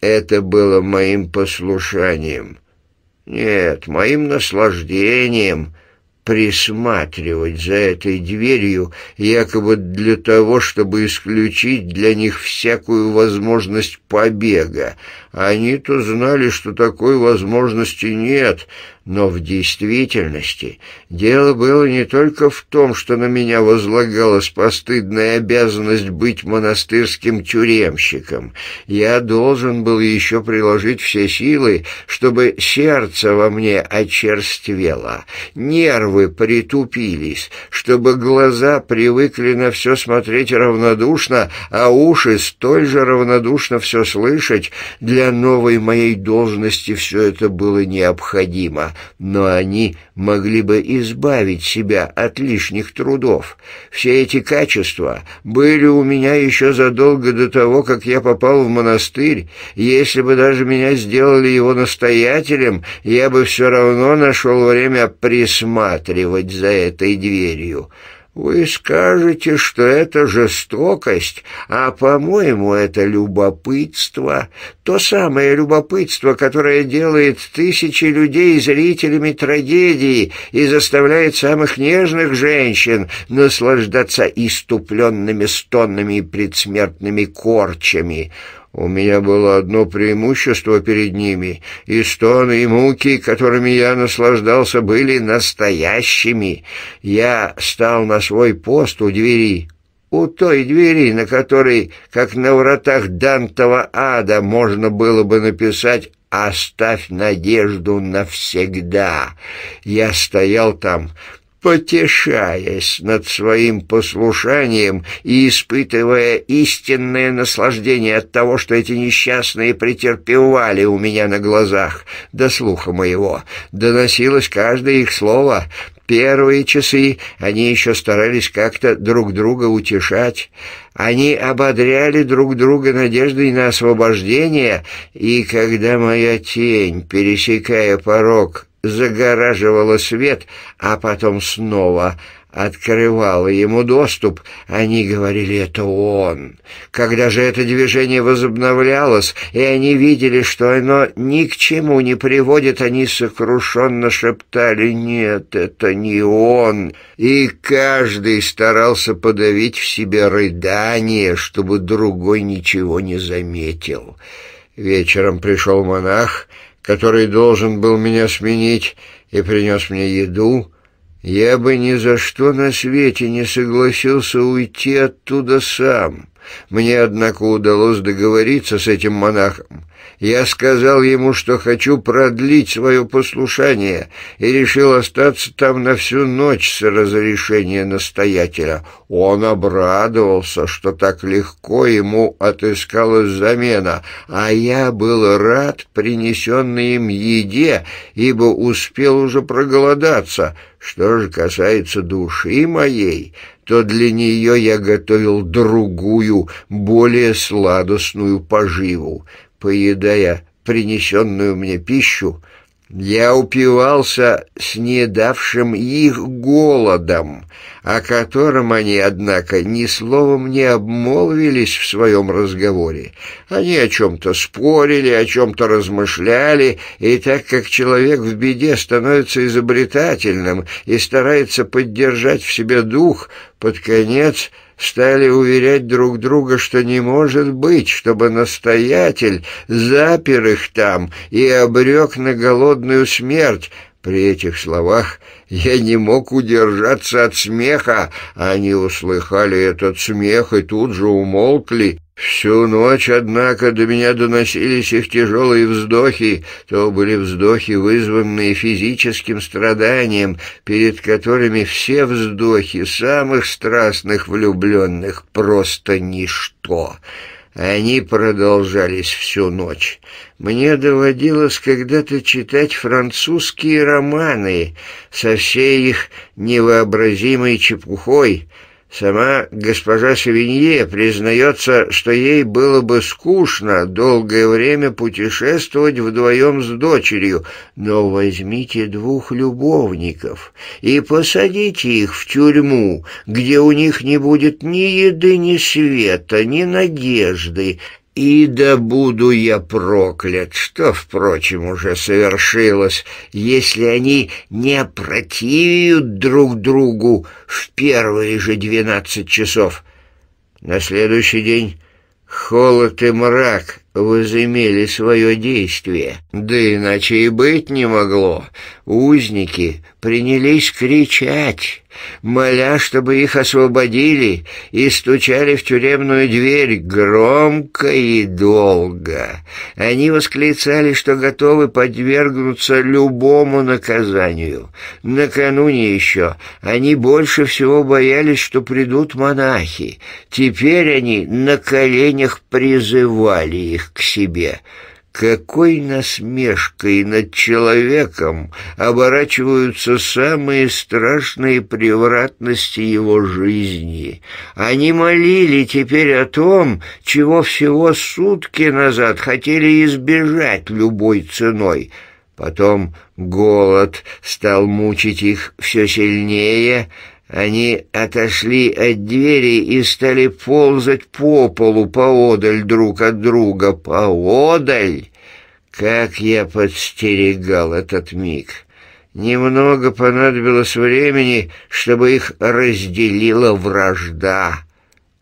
Это было моим послушанием. Нет, моим наслаждением — присматривать за этой дверью, якобы для того, чтобы исключить для них всякую возможность побега, они-то знали, что такой возможности нет, но в действительности дело было не только в том, что на меня возлагалась постыдная обязанность быть монастырским тюремщиком. Я должен был еще приложить все силы, чтобы сердце во мне очерствело, нервы притупились, чтобы глаза привыкли на все смотреть равнодушно, а уши столь же равнодушно все слышать. Для для новой моей должности все это было необходимо, но они могли бы избавить себя от лишних трудов. Все эти качества были у меня еще задолго до того, как я попал в монастырь. Если бы даже меня сделали его настоятелем, я бы все равно нашел время присматривать за этой дверью. Вы скажете, что это жестокость, а, по-моему, это любопытство. То самое любопытство, которое делает тысячи людей зрителями трагедии и заставляет самых нежных женщин наслаждаться иступленными стонами и предсмертными корчами. У меня было одно преимущество перед ними, и стоны и муки, которыми я наслаждался, были настоящими. Я стал на свой пост у двери, у той двери, на которой, как на вратах Дантова ада, можно было бы написать «Оставь надежду навсегда». Я стоял там, потешаясь над своим послушанием и испытывая истинное наслаждение от того, что эти несчастные претерпевали у меня на глазах. До слуха моего доносилось каждое их слово. Первые часы они еще старались как-то друг друга утешать. Они ободряли друг друга надеждой на освобождение, и когда моя тень, пересекая порог загораживала свет, а потом снова открывала ему доступ, они говорили «это он». Когда же это движение возобновлялось, и они видели, что оно ни к чему не приводит, они сокрушенно шептали «нет, это не он». И каждый старался подавить в себе рыдание, чтобы другой ничего не заметил. Вечером пришел монах, который должен был меня сменить и принес мне еду, я бы ни за что на свете не согласился уйти оттуда сам. Мне, однако, удалось договориться с этим монахом. Я сказал ему, что хочу продлить свое послушание, и решил остаться там на всю ночь с разрешения настоятеля. Он обрадовался, что так легко ему отыскалась замена, а я был рад принесенной им еде, ибо успел уже проголодаться». Что же касается души моей, то для нее я готовил другую, более сладостную поживу, поедая принесенную мне пищу, я упивался с недавшим их голодом, о котором они, однако, ни словом не обмолвились в своем разговоре. Они о чем-то спорили, о чем-то размышляли, и так как человек в беде становится изобретательным и старается поддержать в себе дух, под конец – стали уверять друг друга, что не может быть, чтобы настоятель запер их там и обрек на голодную смерть. При этих словах я не мог удержаться от смеха. Они услыхали этот смех и тут же умолкли. Всю ночь, однако, до меня доносились их тяжелые вздохи, то были вздохи, вызванные физическим страданием, перед которыми все вздохи самых страстных влюбленных просто ничто. Они продолжались всю ночь. Мне доводилось когда-то читать французские романы со всей их невообразимой чепухой — Сама госпожа Шевинье признается, что ей было бы скучно долгое время путешествовать вдвоем с дочерью, но возьмите двух любовников и посадите их в тюрьму, где у них не будет ни еды, ни света, ни надежды, и да буду я проклят, что, впрочем, уже совершилось, если они не противят друг другу в первые же двенадцать часов. На следующий день холод и мрак возымели свое действие, да иначе и быть не могло. Узники принялись кричать моля, чтобы их освободили, и стучали в тюремную дверь громко и долго. Они восклицали, что готовы подвергнуться любому наказанию. Накануне еще они больше всего боялись, что придут монахи. Теперь они на коленях призывали их к себе» какой насмешкой над человеком оборачиваются самые страшные превратности его жизни. Они молили теперь о том, чего всего сутки назад хотели избежать любой ценой. Потом голод стал мучить их все сильнее, они отошли от двери и стали ползать по полу поодаль друг от друга. Поодаль! Как я подстерегал этот миг! Немного понадобилось времени, чтобы их разделила вражда.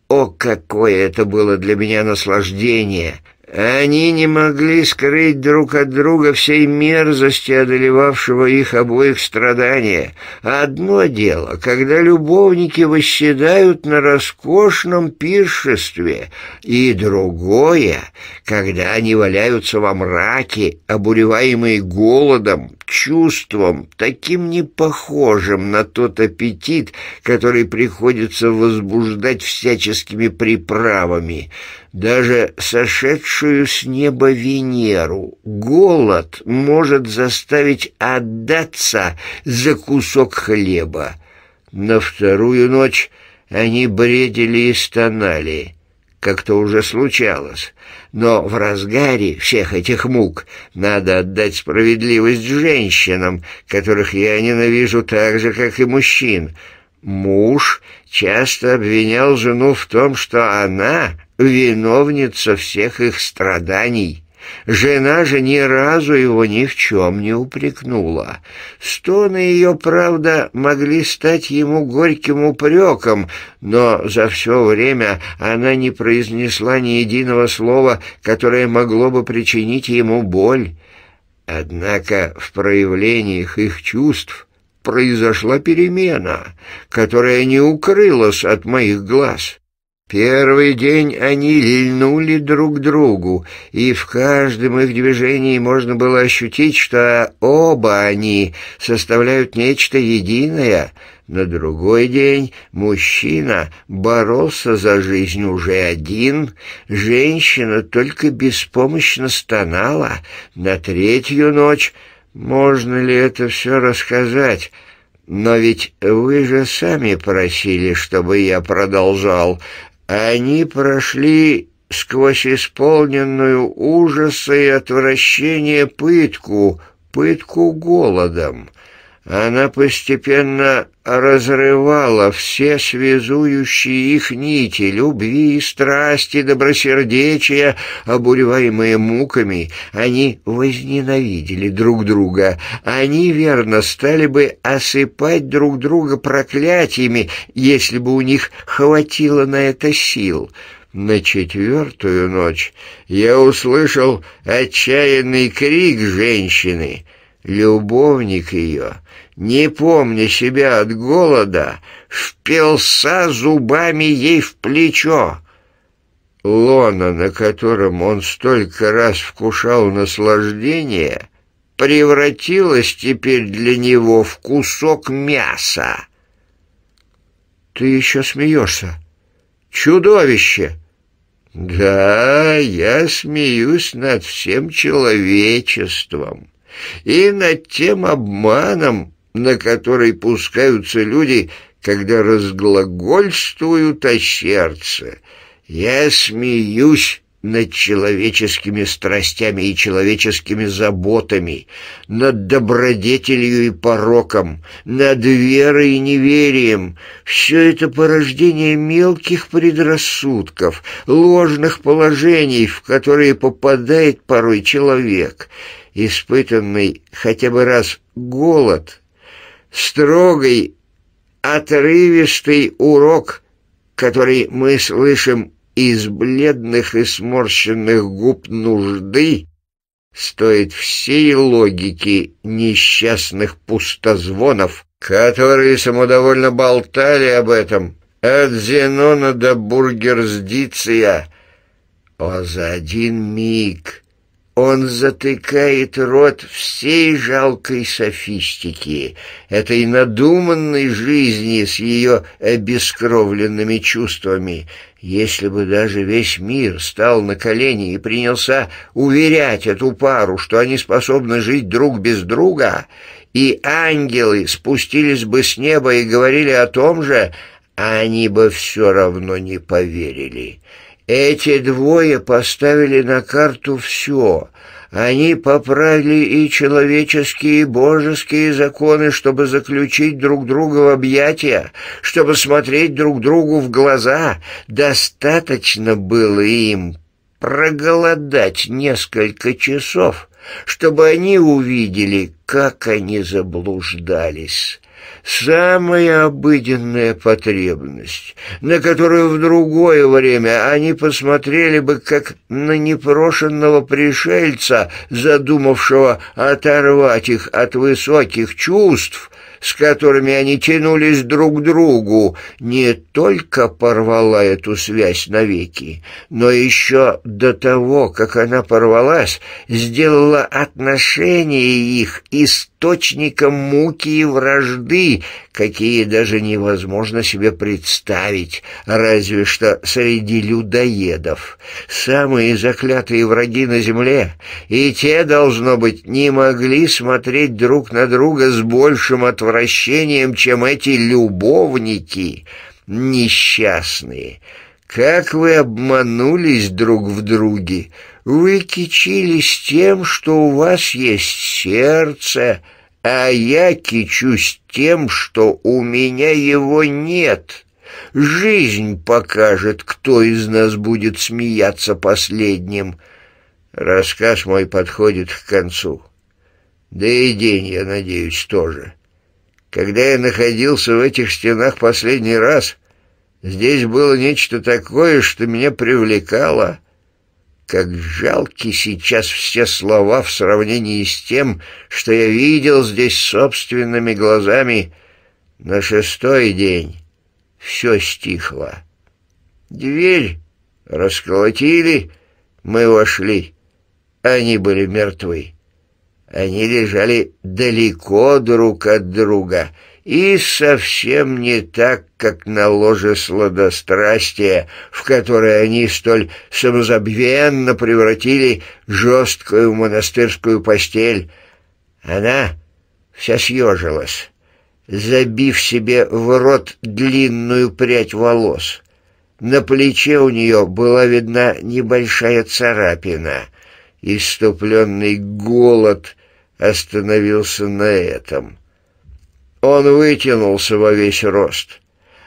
О, какое это было для меня наслаждение! Они не могли скрыть друг от друга всей мерзости, одолевавшего их обоих страдания. Одно дело, когда любовники восседают на роскошном пиршестве, и другое, когда они валяются во мраке, обуреваемые голодом, чувством, таким непохожим на тот аппетит, который приходится возбуждать всяческими приправами — даже сошедшую с неба Венеру, голод может заставить отдаться за кусок хлеба. На вторую ночь они бредили и стонали, как-то уже случалось. Но в разгаре всех этих мук надо отдать справедливость женщинам, которых я ненавижу так же, как и мужчин. Муж часто обвинял жену в том, что она виновница всех их страданий. Жена же ни разу его ни в чем не упрекнула. Стоны ее, правда, могли стать ему горьким упреком, но за все время она не произнесла ни единого слова, которое могло бы причинить ему боль. Однако в проявлениях их чувств произошла перемена, которая не укрылась от моих глаз». Первый день они льнули друг другу, и в каждом их движении можно было ощутить, что оба они составляют нечто единое. На другой день мужчина боролся за жизнь уже один, женщина только беспомощно стонала. На третью ночь можно ли это все рассказать? Но ведь вы же сами просили, чтобы я продолжал. Они прошли сквозь исполненную ужаса и отвращение пытку, пытку голодом. Она постепенно разрывала все связующие их нити любви, и страсти, добросердечия, обуреваемые муками. Они возненавидели друг друга. Они, верно, стали бы осыпать друг друга проклятиями, если бы у них хватило на это сил. На четвертую ночь я услышал отчаянный крик женщины — Любовник ее, не помня себя от голода, впился зубами ей в плечо. Лона, на котором он столько раз вкушал наслаждение, превратилась теперь для него в кусок мяса. «Ты еще смеешься? Чудовище!» «Да, я смеюсь над всем человечеством» и над тем обманом, на который пускаются люди, когда разглагольствуют о сердце. Я смеюсь над человеческими страстями и человеческими заботами, над добродетелью и пороком, над верой и неверием. Все это порождение мелких предрассудков, ложных положений, в которые попадает порой человек испытанный хотя бы раз голод, строгий, отрывистый урок, который мы слышим из бледных и сморщенных губ нужды, стоит всей логики несчастных пустозвонов, которые самодовольно болтали об этом, от Зенона до Бургерсдиция. О, за один миг он затыкает рот всей жалкой софистики, этой надуманной жизни с ее обескровленными чувствами. Если бы даже весь мир стал на колени и принялся уверять эту пару, что они способны жить друг без друга, и ангелы спустились бы с неба и говорили о том же, они бы все равно не поверили». Эти двое поставили на карту все. Они поправили и человеческие, и божеские законы, чтобы заключить друг друга в объятия, чтобы смотреть друг другу в глаза. Достаточно было им проголодать несколько часов, чтобы они увидели, как они заблуждались. Самая обыденная потребность, на которую в другое время они посмотрели бы как на непрошенного пришельца, задумавшего оторвать их от высоких чувств, с которыми они тянулись друг к другу, не только порвала эту связь навеки, но еще до того, как она порвалась, сделала отношения их из источником муки и вражды, какие даже невозможно себе представить, разве что среди людоедов. Самые заклятые враги на земле, и те, должно быть, не могли смотреть друг на друга с большим отвращением, чем эти любовники, несчастные». Как вы обманулись друг в друге! Вы кичились тем, что у вас есть сердце, а я кичусь тем, что у меня его нет. Жизнь покажет, кто из нас будет смеяться последним. Рассказ мой подходит к концу. Да и день, я надеюсь, тоже. Когда я находился в этих стенах последний раз, здесь было нечто такое, что меня привлекало — как жалки сейчас все слова в сравнении с тем, что я видел здесь собственными глазами. На шестой день все стихло. Дверь расколотили, мы вошли. Они были мертвы. Они лежали далеко друг от друга — и совсем не так, как на ложе сладострастия, в которое они столь самозабвенно превратили жесткую монастырскую постель. Она вся съежилась, забив себе в рот длинную прядь волос. На плече у нее была видна небольшая царапина. Иступленный голод остановился на этом — он вытянулся во весь рост.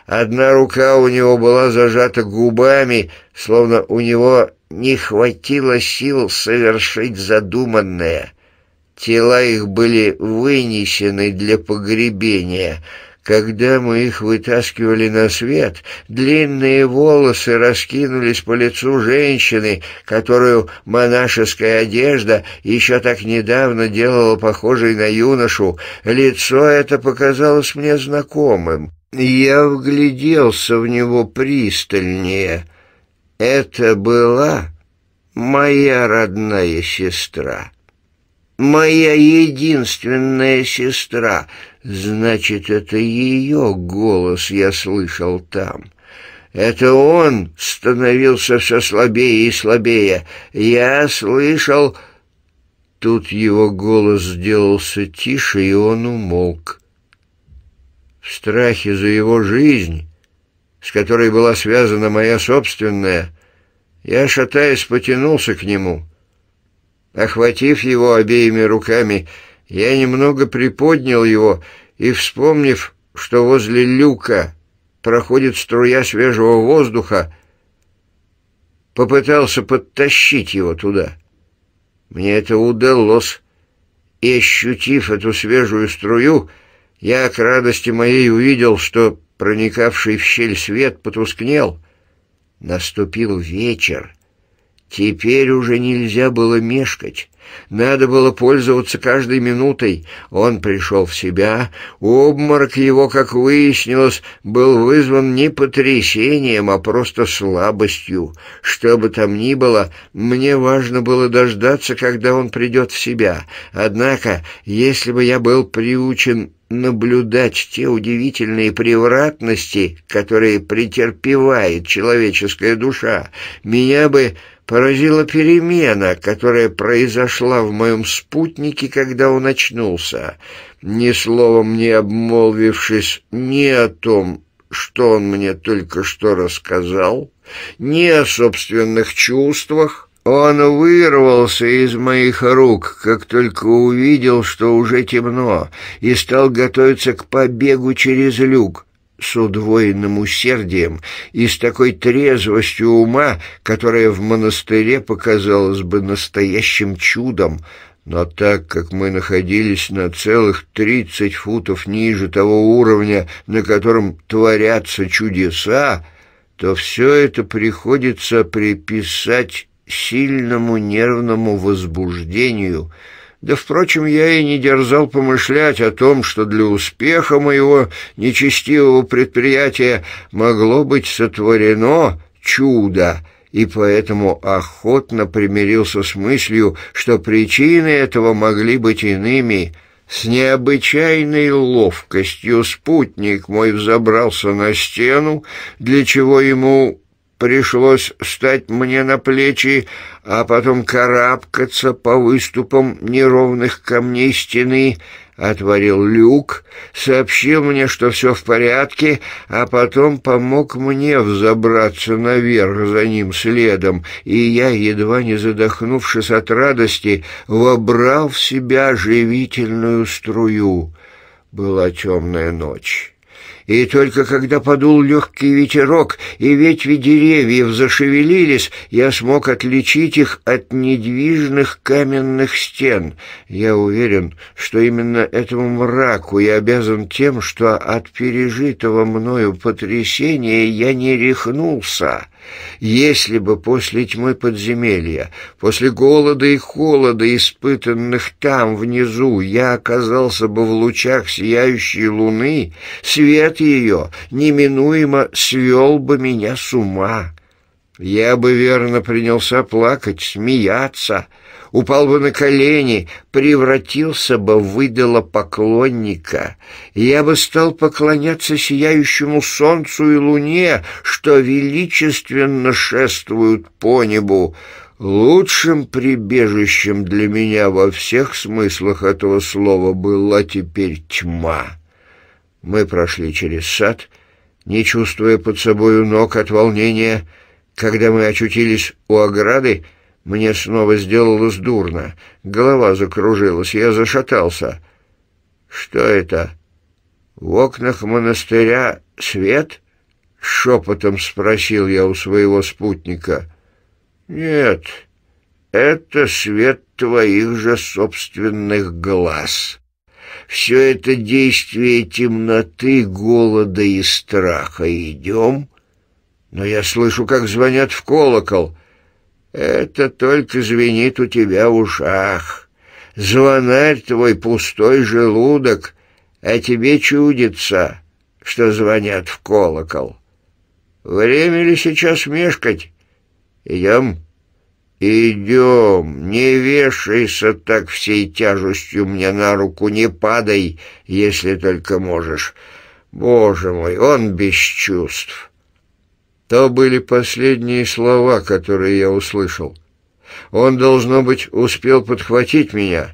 Одна рука у него была зажата губами, словно у него не хватило сил совершить задуманное. Тела их были вынесены для погребения — когда мы их вытаскивали на свет, длинные волосы раскинулись по лицу женщины, которую монашеская одежда еще так недавно делала похожей на юношу. Лицо это показалось мне знакомым. Я вгляделся в него пристальнее. Это была моя родная сестра. Моя единственная сестра — Значит, это ее голос я слышал там. Это он становился все слабее и слабее. Я слышал... Тут его голос сделался тише, и он умолк. В страхе за его жизнь, с которой была связана моя собственная, я, шатаясь, потянулся к нему. Охватив его обеими руками, я немного приподнял его и, вспомнив, что возле люка проходит струя свежего воздуха, попытался подтащить его туда. Мне это удалось, и, ощутив эту свежую струю, я к радости моей увидел, что проникавший в щель свет потускнел. Наступил вечер. Теперь уже нельзя было мешкать. Надо было пользоваться каждой минутой. Он пришел в себя. Обморок его, как выяснилось, был вызван не потрясением, а просто слабостью. Что бы там ни было, мне важно было дождаться, когда он придет в себя. Однако, если бы я был приучен наблюдать те удивительные превратности, которые претерпевает человеческая душа, меня бы поразила перемена, которая произошла в моем спутнике, когда он очнулся, ни словом не обмолвившись ни о том, что он мне только что рассказал, ни о собственных чувствах. Он вырвался из моих рук, как только увидел, что уже темно, и стал готовиться к побегу через люк с удвоенным усердием и с такой трезвостью ума, которая в монастыре показалась бы настоящим чудом, но так как мы находились на целых тридцать футов ниже того уровня, на котором творятся чудеса, то все это приходится приписать сильному нервному возбуждению – да, впрочем, я и не дерзал помышлять о том, что для успеха моего нечестивого предприятия могло быть сотворено чудо, и поэтому охотно примирился с мыслью, что причины этого могли быть иными. С необычайной ловкостью спутник мой взобрался на стену, для чего ему пришлось встать мне на плечи, а потом карабкаться по выступам неровных камней стены, отворил люк, сообщил мне, что все в порядке, а потом помог мне взобраться наверх за ним следом, и я, едва не задохнувшись от радости, вобрал в себя живительную струю. Была темная ночь. И только когда подул легкий ветерок, и ветви деревьев зашевелились, я смог отличить их от недвижных каменных стен. Я уверен, что именно этому мраку я обязан тем, что от пережитого мною потрясения я не рехнулся. Если бы после тьмы подземелья, после голода и холода, испытанных там, внизу, я оказался бы в лучах сияющей луны, свет ее неминуемо свел бы меня с ума. Я бы верно принялся плакать, смеяться — упал бы на колени, превратился бы в выдала поклонника. Я бы стал поклоняться сияющему солнцу и луне, что величественно шествуют по небу. Лучшим прибежищем для меня во всех смыслах этого слова была теперь тьма. Мы прошли через сад, не чувствуя под собою ног от волнения. Когда мы очутились у ограды, мне снова сделалось дурно. Голова закружилась, я зашатался. Что это? В окнах монастыря свет? Шепотом спросил я у своего спутника. Нет, это свет твоих же собственных глаз. Все это действие темноты, голода и страха. Идем? Но я слышу, как звонят в колокол — это только звенит у тебя в ушах. Звонарь твой пустой желудок, а тебе чудится, что звонят в колокол. Время ли сейчас мешкать? Идем? Идем, не вешайся так всей тяжестью мне на руку, не падай, если только можешь. Боже мой, он без чувств». То были последние слова, которые я услышал. Он, должно быть, успел подхватить меня,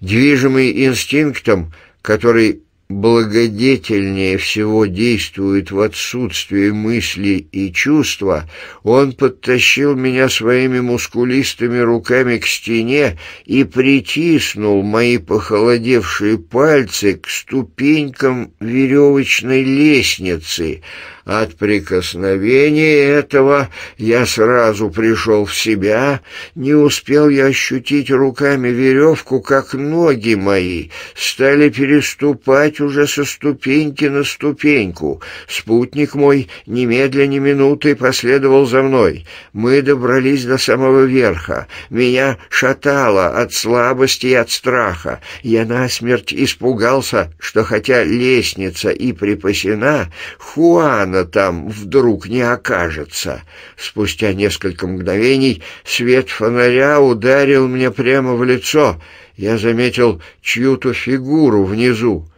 движимый инстинктом, который благодетельнее всего действует в отсутствии мысли и чувства, он подтащил меня своими мускулистыми руками к стене и притиснул мои похолодевшие пальцы к ступенькам веревочной лестницы — от прикосновения этого я сразу пришел в себя. Не успел я ощутить руками веревку, как ноги мои стали переступать уже со ступеньки на ступеньку. Спутник мой немедленно ни минуты последовал за мной. Мы добрались до самого верха. Меня шатало от слабости и от страха. Я насмерть испугался, что хотя лестница и припасена, Хуана Ивана там вдруг не окажется. Спустя несколько мгновений свет фонаря ударил мне прямо в лицо. Я заметил чью-то фигуру внизу.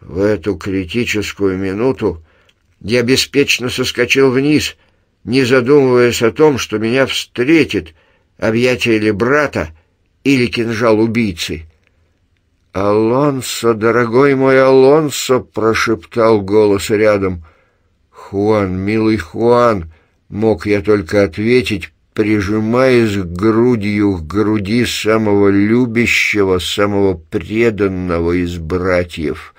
В эту критическую минуту я беспечно соскочил вниз, не задумываясь о том, что меня встретит объятие или брата, или кинжал убийцы. «Алонсо, дорогой мой Алонсо!» — прошептал голос рядом — «Хуан, милый Хуан!» — мог я только ответить, прижимаясь грудью к груди самого любящего, самого преданного из братьев.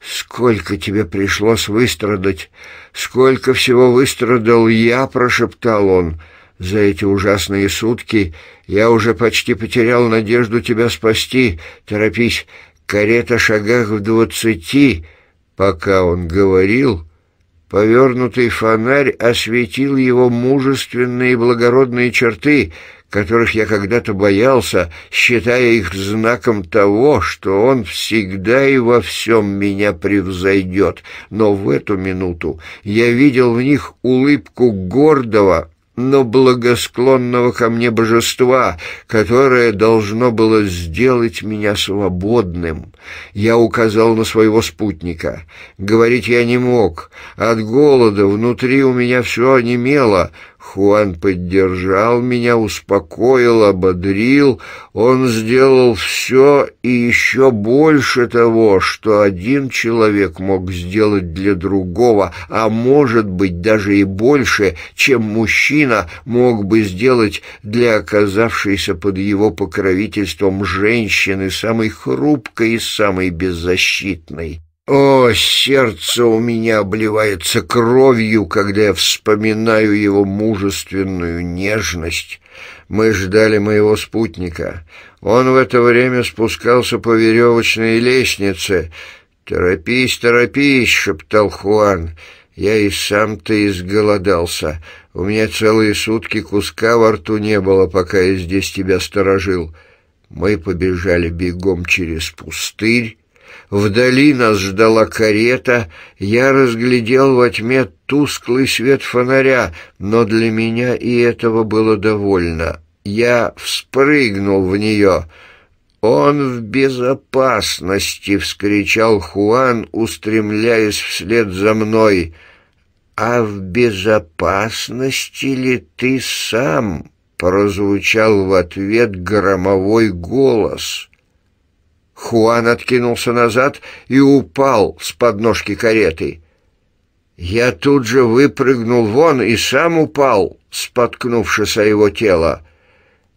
«Сколько тебе пришлось выстрадать! Сколько всего выстрадал я!» — прошептал он. «За эти ужасные сутки я уже почти потерял надежду тебя спасти. Торопись, карета шагах в двадцати!» Пока он говорил... Повернутый фонарь осветил его мужественные и благородные черты, которых я когда-то боялся, считая их знаком того, что он всегда и во всем меня превзойдет. Но в эту минуту я видел в них улыбку гордого, но благосклонного ко мне божества, которое должно было сделать меня свободным. Я указал на своего спутника. Говорить я не мог. От голода внутри у меня все онемело. Хуан поддержал меня, успокоил, ободрил. Он сделал все и еще больше того, что один человек мог сделать для другого, а может быть даже и больше, чем мужчина мог бы сделать для оказавшейся под его покровительством женщины, самой хрупкой и самой беззащитной. О, сердце у меня обливается кровью, когда я вспоминаю его мужественную нежность. Мы ждали моего спутника. Он в это время спускался по веревочной лестнице. «Торопись, торопись!» — шептал Хуан. «Я и сам-то изголодался. У меня целые сутки куска во рту не было, пока я здесь тебя сторожил». Мы побежали бегом через пустырь, Вдали нас ждала карета, я разглядел во тьме тусклый свет фонаря, но для меня и этого было довольно. Я вспрыгнул в нее. «Он в безопасности!» — вскричал Хуан, устремляясь вслед за мной. «А в безопасности ли ты сам?» — прозвучал в ответ громовой голос. Хуан откинулся назад и упал с подножки кареты. Я тут же выпрыгнул вон и сам упал, споткнувшись о его тело.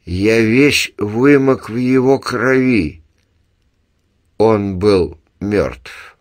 Я весь вымок в его крови. Он был мертв.